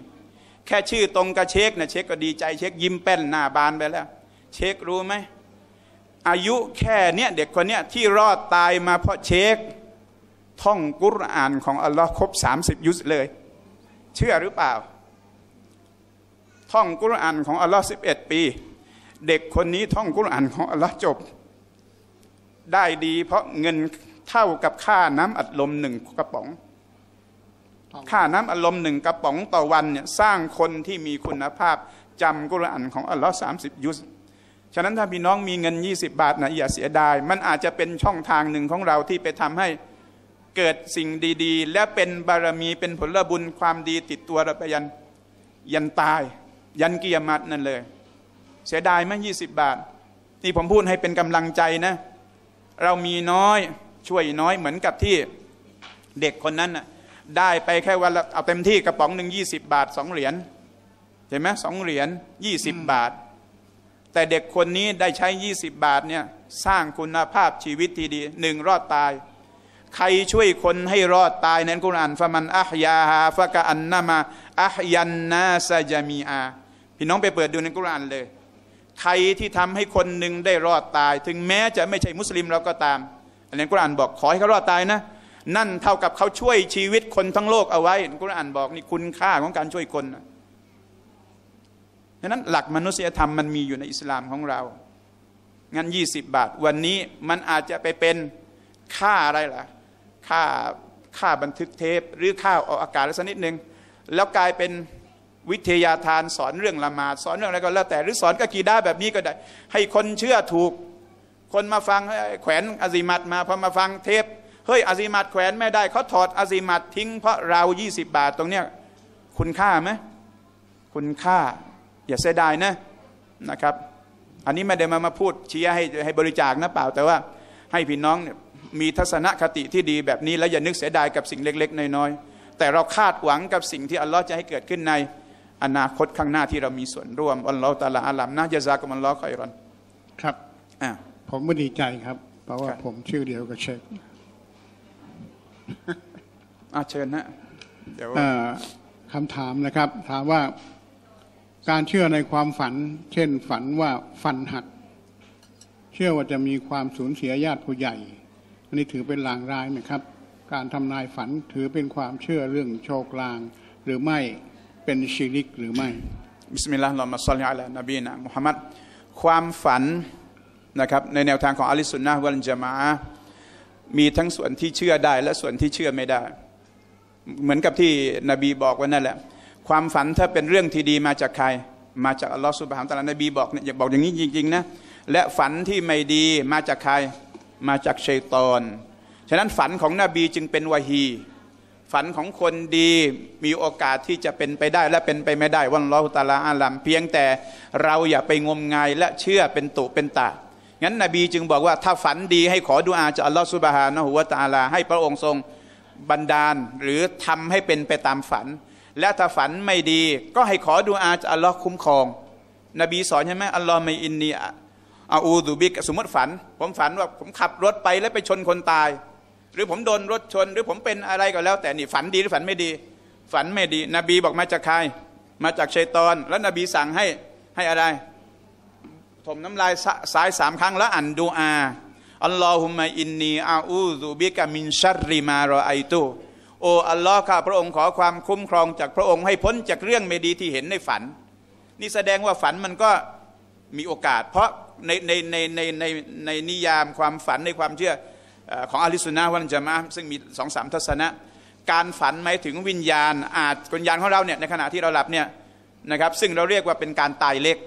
แค่ชื่อตรงกับเชคนะเชคก็ดีใจเชคยิ้มแป้นหน้าบานไปแล้ว เชครู้ไหม อายุแค่เนี้ยเด็กคนเนี้ยที่รอดตายมาเพราะเชคท่องกุรอานของอัลลอฮ์ครบ30ยุสเลย เชื่อหรือเปล่า ท่องกุรอานของอัลลอฮ์็ดปี เด็กคนนี้ท่องกุรอานของอัลลอฮ์จบได้ดีเพราะเงินเท่ากับค่าน้ำอัดลมหนึ่งกระป๋อง ค่าน้ำอัดลมหนึ่งกระป๋องต่อวันเนี่ยสร้างคนที่มีคุณภาพจำกุรอานของอัลลอฮ์สามสิบยุส ฉะนั้นถ้าพี่น้องมีเงิน 20 บาทนะอย่าเสียดาย มันอาจจะเป็นช่องทางหนึ่งของเราที่ไปทำให้เกิดสิ่งดี ๆ และเป็นบารมีเป็นผลบุญความดี ติดตัวเราไปยันยันตาย ยันเกียรตินั่นเลย เสียดายไหมยี่สิบบาทนี่ผมพูดให้เป็นกำลังใจนะเรามีน้อยช่วยน้อยเหมือนกับที่เด็กคนนั้น ได้ไปแค่วันเอาเต็มที่กระป๋องหนึ่งยี่สิบาทสองเหรียญเห็นไหมสองเหรียญยี่สิบบาท แต่เด็กคนนี้ได้ใช้ยี่สิบบาทเนี่ย สร้างคุณภาพชีวิตที่ดีหนึ่งรอดตาย ใครช่วยคนให้รอดตายในกุรอานฟะมันอัฮยาฮาฟะกะอันนามาอัฮยันนาซาจามีอา พี่น้องไปเปิดดูในกุรอานเลย ใครที่ทำให้คนหนึ่งได้รอดตาย ถึงแม้จะไม่ใช่มุสลิมเราก็ตามอันนี้กุรอานบอก ขอให้เขารอดตายนะ นั่นเท่ากับเขาช่วยชีวิตคนทั้งโลกเอาไว้กุรอานบอก นี่คุณค่าของการช่วยคนนะดังนั้นหลักมนุษยธรรมมันมีอยู่ในอิสลามของเรา งั้น 20 บาทวันนี้มันอาจจะไปเป็นค่าอะไรล่ะ ค่าค่าบันทึกเทปหรือค่าออกอากาศสักนิดหนึ่ง แล้วกลายเป็นวิทยาทานสอนเรื่องละหมาดสอนเรื่องอะไรก็แล้วแต่หรือสอนกะกีด้าแบบนี้ก็ได้ ให้คนเชื่อถูกคนมาฟังแขวนอาซิมัดมาพอมาฟังเทปเฮ้ยอาซิมัดแขวนไม่ได้ เขาถอดอาซิมัดทิ้งเพราะเรา20 บาทตรงเนี้ยคุณค่าไหมคุณค่า อย่าเสียดายนะนะครับ อันนี้ไม่ได้มามาพูดเชียร์ให้ให้บริจาคนะเปล่าแต่ว่าให้พี่น้องมีทัศนคติที่ดีแบบนี้ แล้วอย่านึกเสียดายกับสิ่งเล็ก ๆ น้อยๆแต่เราคาดหวังกับสิ่งที่อัลลอฮ์จะให้เกิดขึ้นในอนาคตข้างหน้าที่เรามีส่วนร่วมอัลลอฮ์ตาลาอัลลัมนะยะซากุมัลลอฮ์คอยรอนครับอ่าผมไม่ดีใจครับเพราะว่าผมชื่อเดียวกับเช็คอาเชิญนะเดี๋ยวคำถามนะครับถามว่าการเชื่อในความฝัน เช่นฝันว่าฟันหักเชื่อว่าจะมีความสูญเสียญาติผู้ใหญ่อันนี้ถือเป็นลางร้ายไหมครับการทำนายฝันถือเป็นความเชื่อเรื่องโชคลาง หรือไม่เป็นชิริกหรือไม่บิสมิลลาห์ลลอฮ์มาซอลลิอัลลอฮานบีนะมุฮัมมัดความฝันนะครับ ในแนวทางของอาิสุนนะวันจามะมีทั้งส่วนที่เชื่อได้และส่วนที่เชื่อไม่ได้ เหมือนกับที่นบีบอกว่านั่นแหละ ความฝันถ้าเป็นเรื่องที่ดีมาจากใคร มาจากอัลลอฮฺสุบฮานตะลานบีบอกเนี่ยอย่าบอกอย่างนี้จริงๆนะและฝันที่ไม่ดีมาจากใครมาจากชัยตอน ฉะนั้นฝันของนบีจึงเป็นวาฮีฝันของคนดีมีโอกาสที่จะเป็นไปได้และเป็นไปไม่ได้วันลอฮฺตาลาอลลัมเพียงแต่เราอย่าไปงมงายและเชื่อเป็นตุเป็นตางั้นนบีจึงบอกว่าถ้าฝันดีให้ขอดุอาจากอัลลอฮฺสุบฮานะฮุวาตาลา ให้พระองค์ทรงบันดาล หรือทำให้เป็นไปตามฝัน และถ้าฝันไม่ดีก็ให้ขอดุอาจากอัลลอฮฺคุ้มครอง นบีสอนใช่ไหมอัลลอฮฺไม่อินนีอาอูดูบิกสมมติฝัน ผมฝันว่าผมขับรถไปแล้วไปชนคนตาย หรือผมโดนรถชน หรือผมเป็นอะไรก็แล้วแต่นี่ฝันดีหรือฝันไม่ดี ฝันไม่ดีนบีบอกมาจากใคร มาจากชัยตอนแล้วนบีสั่งให้ให้อะไรถมน้ำลายสายสามครั้งแล้วอ่านดูอา อัลลอฮุมะอินนีอาอูซูบิกะมินชัรริมารอไอตุโออัลลอฮ์ข้าพระองค์ขอความคุ้มครองจากพระองค์ให้พ้นจากเรื่องไม่ดีที่เห็นในฝัน นี่แสดงว่าฝันมันก็มีโอกาส เพราะในในในในในในนิยามความฝันในความเชื่อของอาลิสุนาวันจามะซึ่งมีสองสามทัศนะ การฝันหมายถึงวิญญาณ อาจวิญญาณของเราเนี่ยในขณะที่เราหลับเนี่ยนะครับ ซึ่งเราเรียกว่าเป็นการตายเล็ก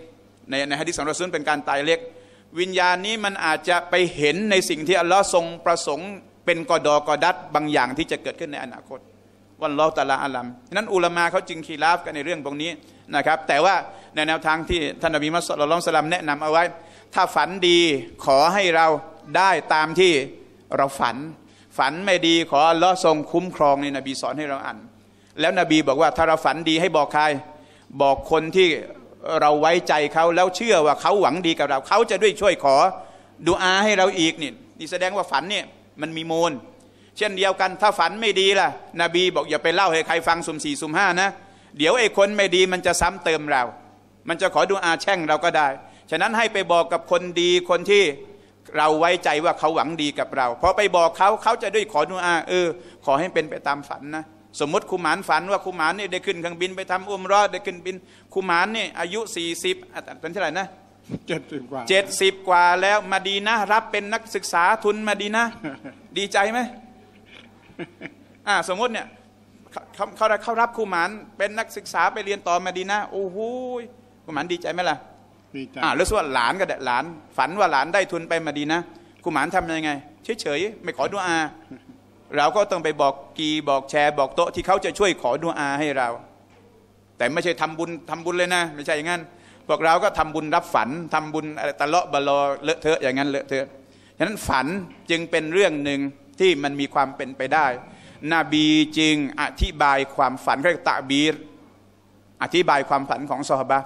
ในในฮะดิษสองรอซูลเป็นการตายเล็ก วิญญาณนี้มันอาจจะไปเห็นในสิ่งที่อัลลอฮ์ทรงประสงค์ เป็นกอดอกอดัดบางอย่างที่จะเกิดขึ้นในอนาคต วันลอตาลาอัลลัมนั้น อุลามะเขาจึงคีราฟกันในเรื่องตรงนี้นะครับ แต่ว่าในแนวทางที่ท่านอบีมัสลลอมสลัมแนะนำเอาไว้ ถ้าฝันดีขอให้เราได้ตามที่เราฝัน ฝันไม่ดีขออัลลอฮ์ทรงคุ้มครองในนบีสอนให้เราอ่านแล้วนบีบอกว่าถ้าเราฝันดีให้บอกใครบอกคนที่เราไว้ใจเขาแล้วเชื่อว่าเขาหวังดีกับเรา เขาจะด้วยช่วยขอดูอาให้เราอีก นี่นี่แสดงว่าฝันเนี่ยมันมีมูลเช่นเดียวกันถ้าฝันไม่ดีล่ะนบีบอกอย่าไปเล่าให้ใครฟังสุ่มสี่สุ่มห้านะ เดี๋ยวไอ้คนไม่ดีมันจะซ้ำเติมเรา มันจะขอดูอาแช่งเราก็ได้ ฉะนั้นให้ไปบอกกับคนดีคนที่เราไว้ใจว่าเขาหวังดีกับเราพอไปบอกเขาเขาจะด้วยขอดูอาเออ ขอให้เป็นไปตามฝันนะสมมติคุมานฝันว่าคุมานนี่ได้ขึ้นเครื่องบินไปทำอุ้มรอดได้ขึ้นบินคุมานนี่ อายุ40ตอนเท่าไหร่นะเจ็ดสิบกว่าเจ็ดสิบกว่าแล้วมาดีนะรับเป็นนักศึกษาทุนมาดีนะดีใจไหมอ่าสมมติเนี่ย เขาเขาเขารับคุมานเป็นนักศึกษาไปเรียนต่อมาดีนะโอ้โหคุมานดีใจไหมล่ะดีใจอ่า แล้วส่วนหลานก็เด็หลานฝันว่าหลานได้ทุนไปมาดีนะคุมานทำยังไงเฉยเฉยไม่ขอดูอาเราก็ต้องไปบอกกีบอกแชร์บอกโต๊ะที่เขาจะช่วยขอดุอาให้เรา แต่ไม่ใช่ทำบุญทำบุญเลยนะ ไม่ใช่อย่างนั้นบอกเราก็ทำบุญรับฝันทำบุญอะไรตะเลาะบลอเลอะเทอะอย่างนั้นเลอะเทอะฉะนั้นฝันจึงเป็นเรื่องหนึ่งที่มันมีความเป็นไปได้นบีจึงอธิบายความฝันเรียกตะบีรอธิบายความฝันของซอฮาบะ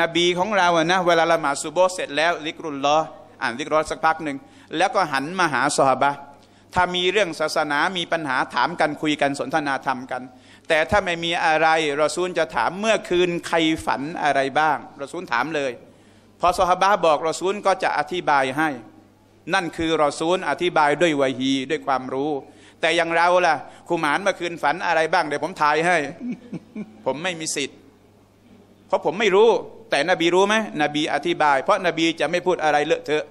นบีของเราอะนะ เวลาละหมาดซุโบเสร็จแล้วลิกรุลลออ่านลิกรุลสักพักหนึ่งแล้วก็หันมาหาซอฮาบะถ้ามีเรื่องศาสนามีปัญหาถามกันคุยกันสนทนาธรรมกัน แต่ถ้าไม่มีอะไรรอซูลจะถามเมื่อคืนใครฝันอะไรบ้างรอซูลถามเลย พอสฮาบะบอกรอซูลก็จะอธิบายให้ นั่นคือรอซูลอธิบายด้วยวัยฮี ด้วยความรู้ แต่อย่างเราล่ะคุหมานเมื่อคืนฝันอะไรบ้าง เดี๋ยวผมทายให้ ผมไม่มีสิทธิ์ เพราะผมไม่รู้ แต่นบีรู้ไหมนบีอธิบาย เพราะนบีจะไม่พูดอะไรเลอะเทอะ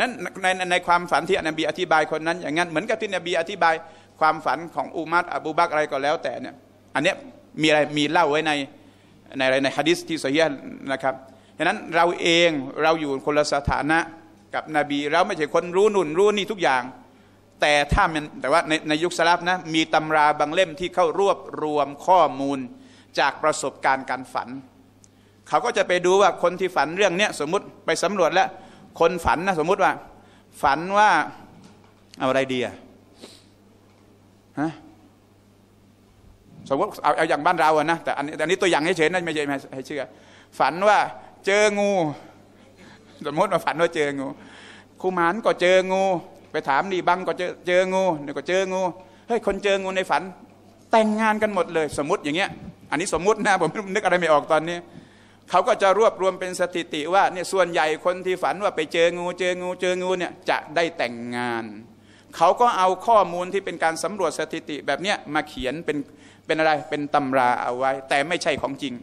นั้นในในความฝันที่อนบีอธิบายคนนั้นอย่างนั้น เหมือนกับที่นบีอธิบายความฝันของอุมัตอบูบักอะไรก็แล้วแต่เนี่ยอันเนี้ยมีอะไรมีเล่าไว้ในในอะไรในฮะดิษที่สยนะครับฉะนั้นเราเองเราอยู่คนละสถานะกับนบี เราไม่ใช่คนรู้นุ่นรู้นี่ทุกอย่าง แต่ถ้ามันแต่ว่าในในยุคสลับนะมีตำราบางเล่มที่เข้ารวบรวมข้อมูลจากประสบการณ์การฝัน เขาก็จะไปดูว่าคนที่ฝันเรื่องเนี้ยสมมติไปสำรวจแล้วคนฝันนะสมมุติว่า ฝันว่าเอาอะไรดีอะฮะสมมติเอาเอาอย่างบ้านเราอะนะแต่อันนี้อันนี้ตัวอย่างให้เฉยๆนะไม่ใช่ไม่ให้เชื่อ ฝันว่าเจองูสมมติมาฝันว่าเจองูครูหมานก็เจองู ไปถามดีบังก็เจอเจองูเนี่ยก็เจองูเฮ้ยคนเจองู ในฝัน แต่งงานกันหมดเลย สมมติอย่างเงี้ยอันนี้สมมตินะผมนึกอะไรไม่ออกตอนนี้เขาก็จะรวบรวมเป็นสถิติว่าเนี่ยส่วนใหญ่คนที่ฝันว่าไปเจองู เจองู เจองูเนี่ยจะได้แต่งงาน เขาก็เอาข้อมูลที่เป็นการสำรวจสถิติแบบเนี้ยมาเขียนเป็นเป็นอะไรเป็นตำราเอาไว้ แต่ไม่ใช่ของจริง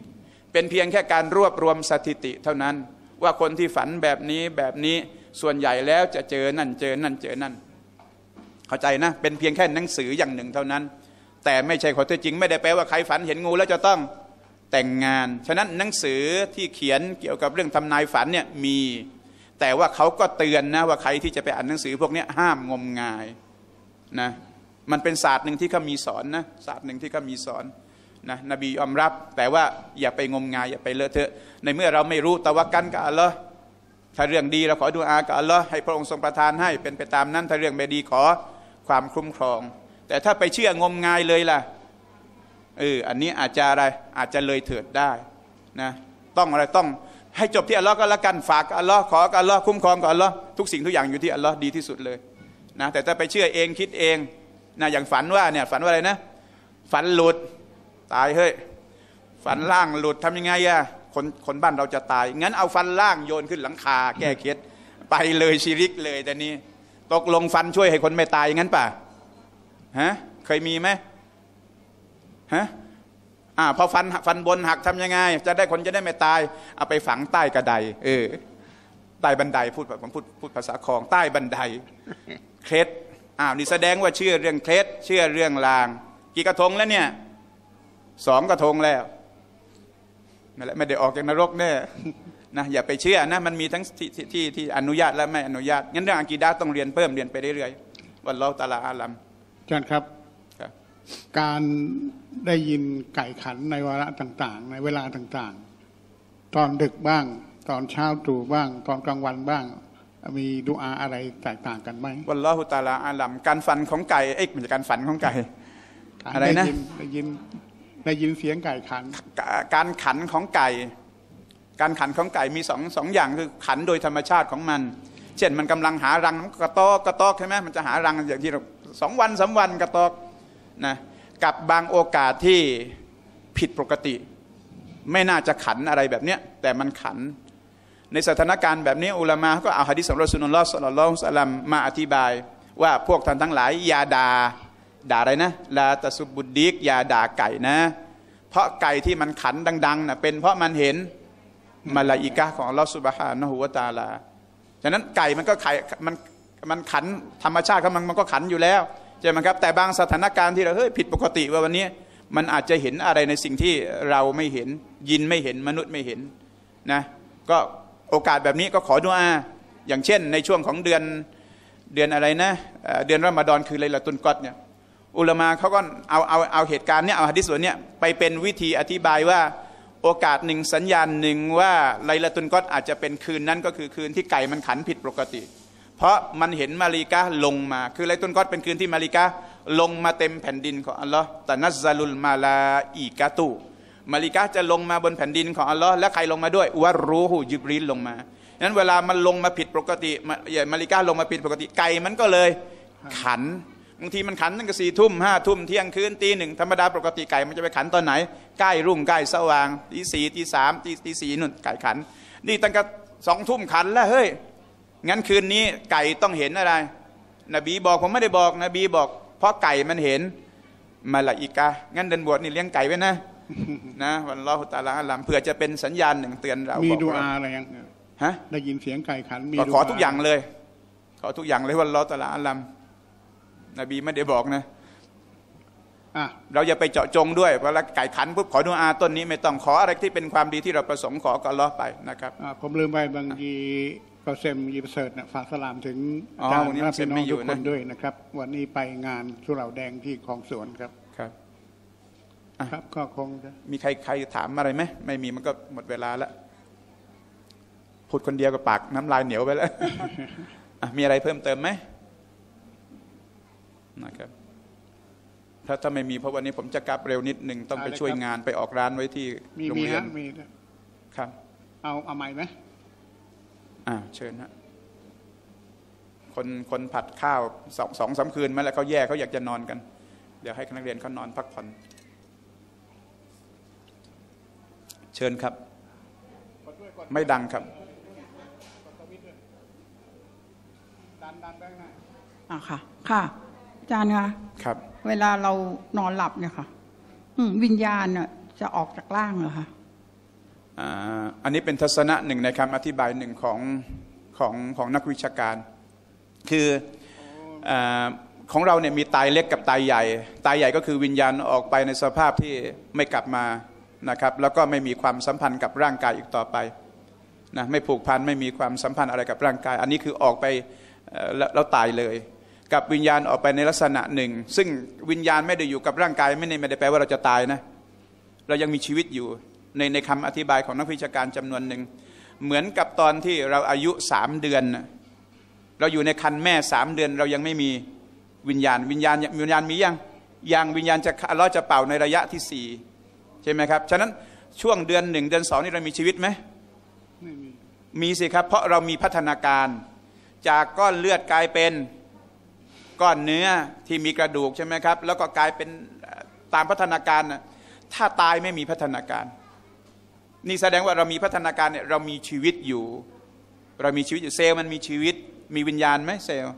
เป็นเพียงแค่การรวบรวมสถิติเท่านั้น ว่าคนที่ฝันแบบนี้แบบนี้ส่วนใหญ่แล้วจะเจอนั่นเจอนั่นเจอนั่นเข้าใจนะเป็นเพียงแค่หนังสืออย่างหนึ่งเท่านั้น แต่ไม่ใช่ข้อเท็จจริง ไม่ได้แปลว่าใครฝันเห็นงูแล้วจะต้องแต่งงานฉะนั้นหนังสือที่เขียนเกี่ยวกับเรื่องทำนายฝันเนี่ยมี แต่ว่าเขาก็เตือนนะว่าใครที่จะไปอ่านหนังสือพวกนี้ห้ามงมงายนะมันเป็นศาสตร์หนึ่งที่เขามีสอนนะศาสตร์หนึ่งที่เขามีสอนนะนบียอมรับแต่ว่าอย่าไปงมงายอย่าไปเลอะเทอะ ในเมื่อเราไม่รู้ตะวักกันกับอัลลอฮ์ถ้าเรื่องดีเราขอดูอากับอัลลอฮ์ให้พระองค์ทรงประทานให้เป็นไปตามนั้นถ้าเรื่องไม่ดีขอความคุ้มครอง แต่ถ้าไปเชื่องมงายเลยล่ะเออ อันนี้อาจจะอะไรอาจจะเลยเถิดได้นะต้องอะไรต้องให้จบที่อัลลอฮ์ก็แล้วกัน ฝากอัลลอฮ์ขออัลลอฮ์คุ้มครองกับอัลลอฮ์ทุกสิ่ง ทุกอย่างอยู่ที่อัลลอฮ์ดีที่สุดเลยนะแต่ถ้าไปเชื่อเองคิดเองนะอย่างฝันว่าเนี่ยฝันว่าอะไรนะ ฝันหลุดตาย เฮ้ย ฝันล่างหลุดทำยังไงอะคนคนบ้านเราจะตาย งั้นเอาฟันล่างโยน ขึ้นหลังคาแก้เคล็ดไปเลยชีริกเลยแต่นี้ ตกลงฟันช่วยให้คนไม่ตายงั้นป่ะฮะเคยมีไหมฮะอ่าพอฟันฟันบนหักทํำยังไง จะได้คนจะได้ไม่ตายเอาไปฝังใต้กระไดเออ ใต้บันไดพูดผมพูดพูดภาษาคลองใต้บันไดเคล็ดอ้าวนี่แสดงว่าเชื่อเรื่องเคล็ดเชื่อเรื่องลาง กี่กระทงแล้วเนี่ยสองกระทงแล้วนั่นแหละไม่ได้ออกจากนรกแน่นะอย่าไปเชื่อนะมันมีทั้งที่ที่ที่อนุญาตและไม่อนุญาตงั้นเรื่องอังกีดาต้องเรียนเพิ่มเรียนไปเรื่อยๆวันเราตาลาอาลัมอาจารย์ครับการได้ยินไก่ขันในวาระต่างๆ ในเวลาต่าง ๆ ตอนดึกบ้าง ตอนเช้าตรู่บ้างตอนกลางวันบ้าง มีดูอาอะไรแตกต่างกันไหมวันละหุตาลาอาลัมการฝันของไก่เอ๊ะมันจะการฝันของไก่อะไรนะได้ยินได้ยินเสียงไก่ขัน การขันของไก่ การขันของไก่มีสองสองอย่างคือขันโดยธรรมชาติของมัน เช่นมันกำลังหารังกระตอกกระตอกใช่ไหมมันจะหารังอย่างที่สองวันสาวันกระตอกนะกับบางโอกาสที่ผิดปกติ ไม่น่าจะขันอะไรแบบเนี้ย แต่มันขัน ในสถานการณ์แบบนี้อุลามาก็เอาฮะดิษของรอสุนุลลอฮสลลลลอฮุสลัมมาอธิบาย ว่าพวกท่านทั้งหลายอย่าด่าด่าอะไรนะ ลาตะสุบุดดิกอย่าด่าไก่นะ เพราะไก่ที่มันขันดังๆนะเป็นเพราะมันเห็นมาลาอิกะของลอสุบฮานะฮูวตาลาฉะนั้นไก่มันก็ไข่มันมันขัน ธรรมชาติเขามันมันก็ขันอยู่แล้วใช่ไหมครับแต่บางสถานการณ์ที่เราเฮ้ยผิดปกติ ว่าวันนี้มันอาจจะเห็นอะไรในสิ่งที่เราไม่เห็นยินไม่เห็นมนุษย์ไม่เห็นนะก็โอกาสแบบนี้ก็ขอดุอาอย่างเช่น ในช่วงของเดือนเดือนอะไรนะเดือนรอมฎอนคือเลละตุนกอตเนี่ยอุลมาเขาก็เอาเอาเอาเหตุการณ์เนี่ยเอาฮะดิษส่วนเนี่ยไปเป็นวิธีอธิบายว่าโอกาสหนึ่งสัญญาณหนึ่งว่าไลละตุนก็อาจจะเป็นคืนนั้นก็คือคืนที่ไก่มันขันผิดปกติเพราะมันเห็นมาริกาลงมา คือไรตุนกอดเป็นคืนที่มาริกาลงมาเต็มแผ่นดินของอัลลอฮ์แต่นัสซาลุลมาลาอีกาตุ มาริกาจะลงมาบนแผ่นดินของอัลลอฮ์และใครลงมาด้วยวะรู้หูยิบรีนลงมานั้นเวลามันลงมาผิดปกติ มาริกาลงมาผิดปกติไก่มันก็เลย ขัน บางทีมันขันตั้งแต่สี่ทุ่มห้าทุ่มเที่ยงคืนตีหนึ่งธรรมดาปกติไก่มันจะไปขันตอนไหน ใกล้รุ่งใกล้สว่างตีสี่ตีสามตีตีสี่นุ่นไก่ขัน นี่ตั้งแต่สองทุ่มขันแล้วเฮ้ยงั้นคืนนี้ไก่ต้องเห็นอะไร นบีบอกผมไม่ได้บอกนบีบอก เพราะไก่มันเห็นมาละอีกางั้นเดินบวชนี่เลี้ยงไก่ไว้นะนะวันรอฮุตาลาลัมเผื่อจะเป็นสัญญาณหนึ่งเตือน เรามีดูอาอะไรยังฮะได้ยินเสียงไก่ขันมีขอทุกอย่างเลย ขอทุกอย่างเลยวันรอตาลาลัมนบีไม่ได้บอกนะเราอย่าไปเจาะจงด้วยเพราะไก่ขันปุ๊บขอดูอาต้นนี้ไม่ต้องขออะไรที่เป็นความดีที่เราประสงค์ขอก็ล้อไปนะครับ ผมลืมไปบางทีก็เซมยีประเสริฐฝากสลามถึงอาจารย์และพี่น้องทุกคน ด้วยนะครับ วันนี้ไปงานสุเหร่าแดงที่คลองสวนครับครับ ครับก็คงจะมีใครใครถามอะไรไหม ไม่มีมันก็หมดเวลาแล้วพูดคนเดียวกับปาก น้ำลายเหนียวไปแล้วมีอะไรเพิ่มเติมไหมนะครับถ้าถ้าไม่มีเพราะวันนี้ผมจะกลับเร็วนิดหนึ่งต้องไปช่วยงานไปออกร้านไว้ที่โรงเรียนมีครับ เอาเอาใหม่ไหมอ่าเชิญฮะคนคนผัดข้าวสองสองสาคืนมาแล้วเขาแย่เขาอยากจะนอนกัน เดี๋ยวให้นักเรียนเขานอนพักผ่อนเชิญครับ ไม่ดังครับอ่ะค่ะ ค่ะอาจารย์คะครับ เวลาเรานอนหลับเนี่ยค่ะวิญญาณเน่ยจะออกจากร่างเหรอคะอันนี้เป็นทัศนะหนึ่งนะครับอธิบายหนึ่งของของของนักวิชาการ คืออของเราเนี่ยมีตายเล็กกับตายใหญ่ ตายใหญ่ก็คือวิญญาณออกไปในสภาพที่ไม่กลับมานะครับแล้วก็ไม่มีความสัมพันธ์กับร่างกายอีกต่อไปนะไม่ผูกพันไม่มีความสัมพันธ์อะไรกับร่างกาย อันนี้คือออกไปแล้วตายเลย กับวิญญาณออกไปในลักษณะหนึ่งซึ่งวิญญาณไม่ได้อยู่กับร่างกายไม่ได้ไม่ได้แปลว่าเราจะตายนะเรายังมีชีวิตอยู่ในในคำอธิบายของนักวิชาการจำนวนหนึ่ง เหมือนกับตอนที่เราอายุสามเดือน เราอยู่ในคันแม่สามเดือนเรายังไม่มีวิญญาณวิญญาณวิญญาณมียัง ยังวิญญาณจะเราจะเป่าในระยะที่สี่ใช่ไหมครับ ฉะนั้นช่วงเดือนหนึ่งเดือนสองนี่เรามีชีวิตไหมไม่มีมีสิครับเพราะเรามีพัฒนาการจากก้อนเลือดกลายเป็นก้อนเนื้อที่มีกระดูกใช่ไหมครับแล้วก็กลายเป็นตามพัฒนาการ ถ้าตายไม่มีพัฒนาการนี่แสดงว่าเรามีพัฒนาการเนี่ย เรามีชีวิตอยู่ เรามีชีวิตอยู่เซลล์มันมีชีวิตมีวิญญาณไหมเซลล์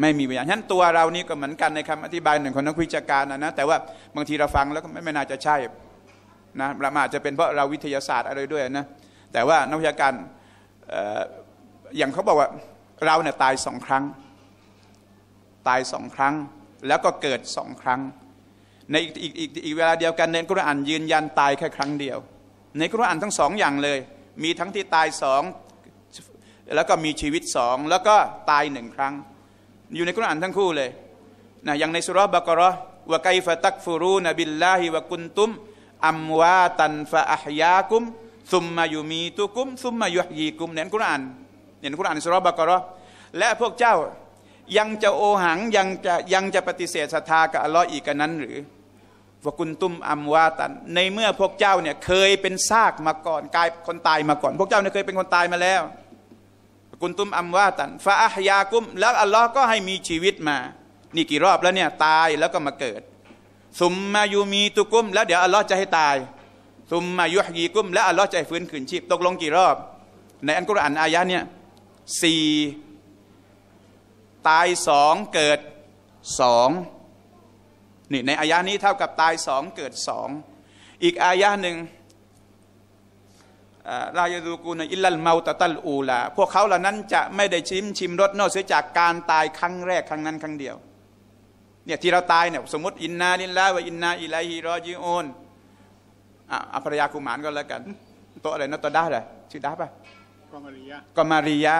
ไม่มีวิญญาณฉะนั้นตัวเรานี่ก็เหมือนกันในคำอธิบายหนึ่งของนักวิจารณ์นะ แต่ว่าบางทีเราฟังแล้วก็ไม่น่าจะใช่นะประมาจจะเป็นเพราะเราวิทยาศาสตร์อะไรด้วยนะแต่ว่านักวิชาการอย่างเขาบอกว่าเราเนี่ยตายสองครั้ง ตายสองครั้งแล้วก็เกิดสองครั้งในอีกเวลาเดียวกันเน้นกุรอานยืนยันตายแค่ครั้งเดียวในคุรอานทั้งสองอย่างเลย มีทั้งที่ตายสองแล้วก็มีชีวิตสองแล้วก็ตายหนึ่งครั้ง อยู่ในคุรอานทั้งคู่เลยนะอย่างในสุรบากรอวะไกฟะตักฟูรูนบิลลาฮิวะกุนตุมอัมวาตันฟะอัฮยากุมซุมมายูมีตุกุมซุมมาย่ฮีกุมในคุรอานเนคุรอานสุรบากรอและพวกเจ้ายังจะโอหังยังจะยังจะปฏิเสธศรัทธากับอัลลอฮ์อีกกันนั้นหรือวกุลตุมอัมวาตันในเมื่อพวกเจ้าเนี่ย เคยเป็นซากมาก่อนกลายคนตายมาก่อน พวกเจ้าเนี่ยเคยเป็นคนตายมาแล้วกุลตุมอัมวาตันฟาอัฮยากุม แล้วอัลลอฮ์ก็ให้มีชีวิตมานี่กี่รอบแล้วเนี่ยตายแล้วก็มาเกิดซุมมายูมีตุกุม แล้วเดี๋ยวอัลลอฮ์จะให้ตายซุมมายุฮยีกุมแล้วอัลลอฮ์จะให้ฟื้นคืนชีพตกลงกี่รอบ ในอันกุรอานอายะเนี่ยสี่ตายสองเกิดสองนี่ ในอายะนี้เท่ากับตายสองเกิดสอง อีกอายะหนึ่งลายดูกูนอิลลัลเมาตะตัลอูลาพวกเขาเหล่านั้นจะไม่ได้ชิมชิมรสนอกเสียจากการตายครั้งแรกครั้งนั้นครั้งเดียว เนี่ยที่เราตายเนี่ยสมมติอินนาลินลาวอินนาอิไลฮิรอจิโอนอ่ะภรยากุมารก็แล้วกันโตอะไรนะโตด้าเหรอชื่อด้าปะกอมารียากอมารียา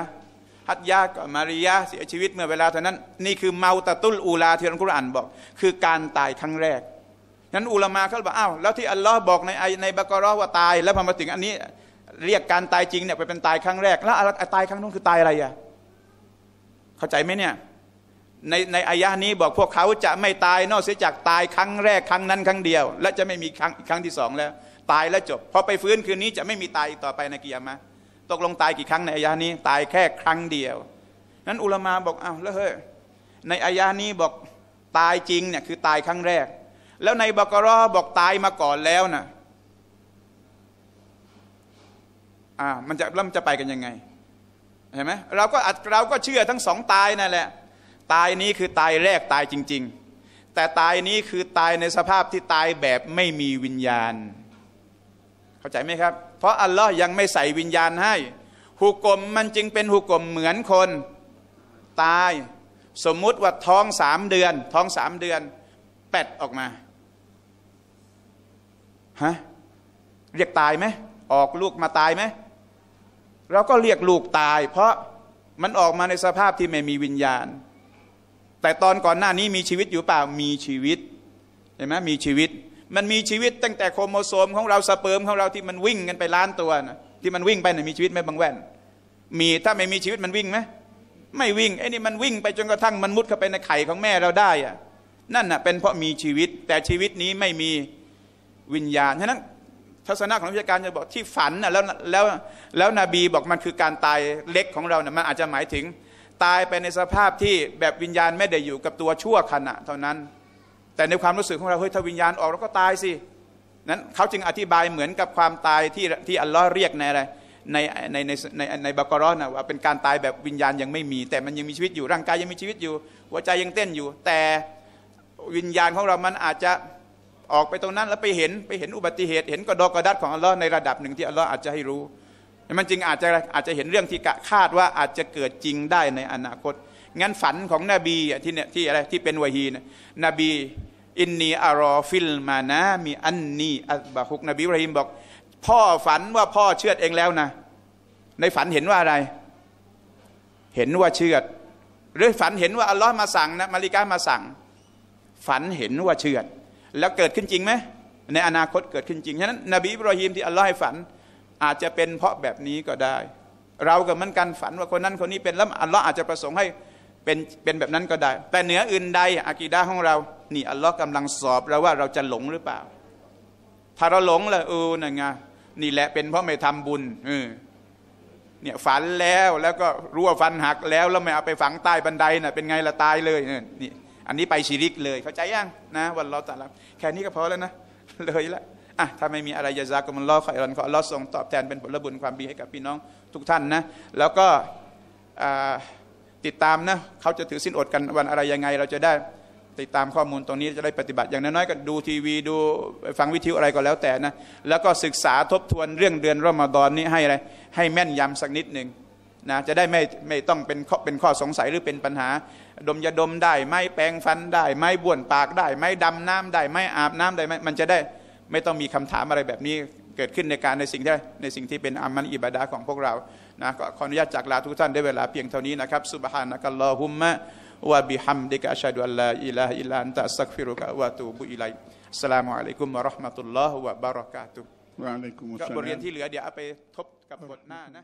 ฮัตยากับมาริยาเสียชีวิตเมื่อเวลาเท่านั้น นี่คือเมาตะตุลอูลา ที่อัลกุรอานบอก คือการตายครั้งแรกนั้นอุลามาเขาบอกอ้าวแล้วที่อัลลอฮ์บอก ในไอในบักรอว่าตายแล้วพอมาถึงอันนี้ เรียกการตายจริงเนี่ยไปเป็นตายครั้งแรก แล้วตายครั้งนู้นคือตายอะไรอ่ะเข้าใจไหมเนี่ยในในอายะนี้บอกพวกเขาจะไม่ตายนอกเสียจากตายครั้งแรก ครั้งนั้นครั้งเดียว และจะไม่มีครั้งครั้งที่สองแล้ว ตายแล้วจบพอไปฟื้นคืนนี้จะไม่มีตายอีกต่อไปในกิยามะตกลงตายกี่ครั้งในอายานี้ ตายแค่ครั้งเดียวนั้นอุลมาบอกอ้าวแล้วเฮ้ยในอายานี้บอกตายจริงเนี่ยคือตายครั้งแรก แล้วในบักรอบอกตายมาก่อนแล้วนะอ่ามันจะแล้วมันจะไปกันยังไงเห็นไหมเราก็เราก็เชื่อทั้งสองตายนั่นแหละตายนี้คือตายแรกตายจริง ๆ แต่ตายนี้คือตายในสภาพที่ตายแบบไม่มีวิญญาณ เข้าใจไหมครับเพราะอัลลอฮ์ยังไม่ใส่วิญญาณให้หุกกลมมันจึงเป็นหุกกลมเหมือนคน ตาย สมมุติว่าท้องสามเดือน ท้องสามเดือน แปดออกมาฮะเรียกตายไหมออกลูกมาตายไหมเราก็เรียกลูกตายเพราะมันออกมาในสภาพที่ไม่มีวิญญาณ แต่ตอนก่อนหน้านี้มีชีวิตอยู่เปล่ามีชีวิตเห็นไหมมีชีวิตมันมีชีวิตตั้งแต่โครโมโซมของเราสเปิร์มของเราที่มันวิ่งกันไปล้านตัวนะที่มันวิ่งไปนะ่ยมีชีวิตไหมบางแว่น มีถ้าไม่มีชีวิตมันวิ่งไหมไม่วิ่งไอ้นี่มันวิ่งไปจนกระทั่งมันมุดเข้าไปในไข่ของแม่เราได้อะนั่นน่ะเป็นเพราะมีชีวิตแต่ชีวิตนี้ไม่มีวิญญาณฉะนั้น ทัศนะของวิชาการจะบอกที่ฝันน่ะแล้วแล้วแล้วนบีบอกมันคือการตายเล็กของเราเนี่ยมันอาจจะหมายถึงตายไปในสภาพที่แบบวิญญาณไม่ได้อยู่กับตัวชั่วขณะเท่านั้นแต่ในความรู้สึกของเราเฮ้ยถ้าวิญญาณออกเราก็ตายสิ นั้นเขาจึงอธิบายเหมือนกับความตายที่ที่อัลลอฮ์เรียกในอะไรในในในใน ในบากรอนนะว่าเป็นการตายแบบวิญญาณยังไม่มีแต่มันยังมีชีวิตอยู่ร่างกายยังมีชีวิตอยู่ หัวใจยังเต้นอยู่ แต่วิญญาณของเรามันอาจจะออกไปตรงนั้นแล้วไปเห็นไปเห็นอุบัติเหตุ เห็นกระดกกระดัดของอัลลอฮ์ในระดับหนึ่งที่อัลลอฮ์อาจจะให้รู้มันจึงอาจจะอาจจะเห็นเรื่องที่คาดว่าอาจจะเกิดจริงได้ในอนาคตงั้นฝันของนบีที่เนี่ยที่อะไรที่เป็นวะฮีนะนบี อินนีอารอฟิล มานะมีอันนีอับาฮุกนบีอิบราฮิมบอก พ่อฝันว่าพ่อเชือดเองแล้วนะ ในฝันเห็นว่าอะไร เห็นว่าเชือดหรือฝันเห็นว่าอัลลอฮ์มาสั่งนะมาริกามาสั่ง ฝันเห็นว่าเชือด แล้วเกิดขึ้นจริงไหมในอนาคตเกิดขึ้นจริง ฉะนั้นนบีอิบราฮิมที่อัลลอฮ์ให้ฝันอาจจะเป็นเพราะแบบนี้ก็ได้ เรากับมันกันฝันว่าคนนั้นคนนี้เป็น แล้วอัลลอฮ์อาจจะประสงค์ให้เป็นเป็นแบบนั้นก็ได้ แต่เหนืออื่นใดอากีดาของเรา นี่อัลลอฮ์กำลังสอบ เราว่าเราจะหลงหรือเปล่า ถ้าเราหลงละเออนั่นไงนี่แหละ เป็นเพราะไม่ทำบุญเออเนี่ยฝันแล้วแล้วก็รั่วฟันหักแล้วแล้วไม่เอาไปฝังใต้บันไดน่ะเป็นไงละตายเลยนี่อันนี้ไปชีริกเลย เข้าใจยัง นะ วันเราตัดละแค่นี้ก็พอแล้วนะเลยละอ่ะถ้าไม่มีอะไรยะซากมันรอคอยรอนขอลอส่งตอบแทนเป็นผลบุญความดีให้กับพี่น้องทุกท่านนะแล้วก็อ่าติดตามนะเขาจะถือสิ้นอดกันวันอะไรยังไง เราจะได้ ติดตามข้อมูลตรงนี้จะได้ปฏิบัติอย่างน้อย ๆก็ดูทีวีดูฟังวิทยุอะไรก็แล้วแต่นะแล้วก็ศึกษาทบทวนเรื่องเดือนรอมฎอนนี้ให้อะไร ให้แม่นยำสักนิดหนึ่งนะจะได้ไม่ไม่ต้องเป็นเป็นข้อสงสัยหรือเป็นปัญหา ดมยาดมได้ ไม่แปรงฟันได้ ไม่บ้วนปากได้ ไม่ดาน้ำได้ไม่อาบน้ำได้มันจะได้ไม่ต้องมีคำถามอะไรแบบนี้เกิดขึ้นในการในสิ่งที่ในสิ่งที่เป็นอามันอิบาดาของพวกเรานะก็ขออนุญาตจากลาทุกท่านได้เวลาเพียงเท่านี้นะครับสุบฮานะกัลลอฮุมมะวะบิฮัมดิกะอชาดุลลาอิลาะอิลลันตะสักฟิรุกะวะตูบุอิไลััสลามุอะลัยกุมวะราะห์มะตุลลอฮ์วะบะเราะกาตุฮ์วะอะลัยกุมุสสลามบทเรียนที่เหลือเดี๋ยวเอาไปทบกับบทหน้านะ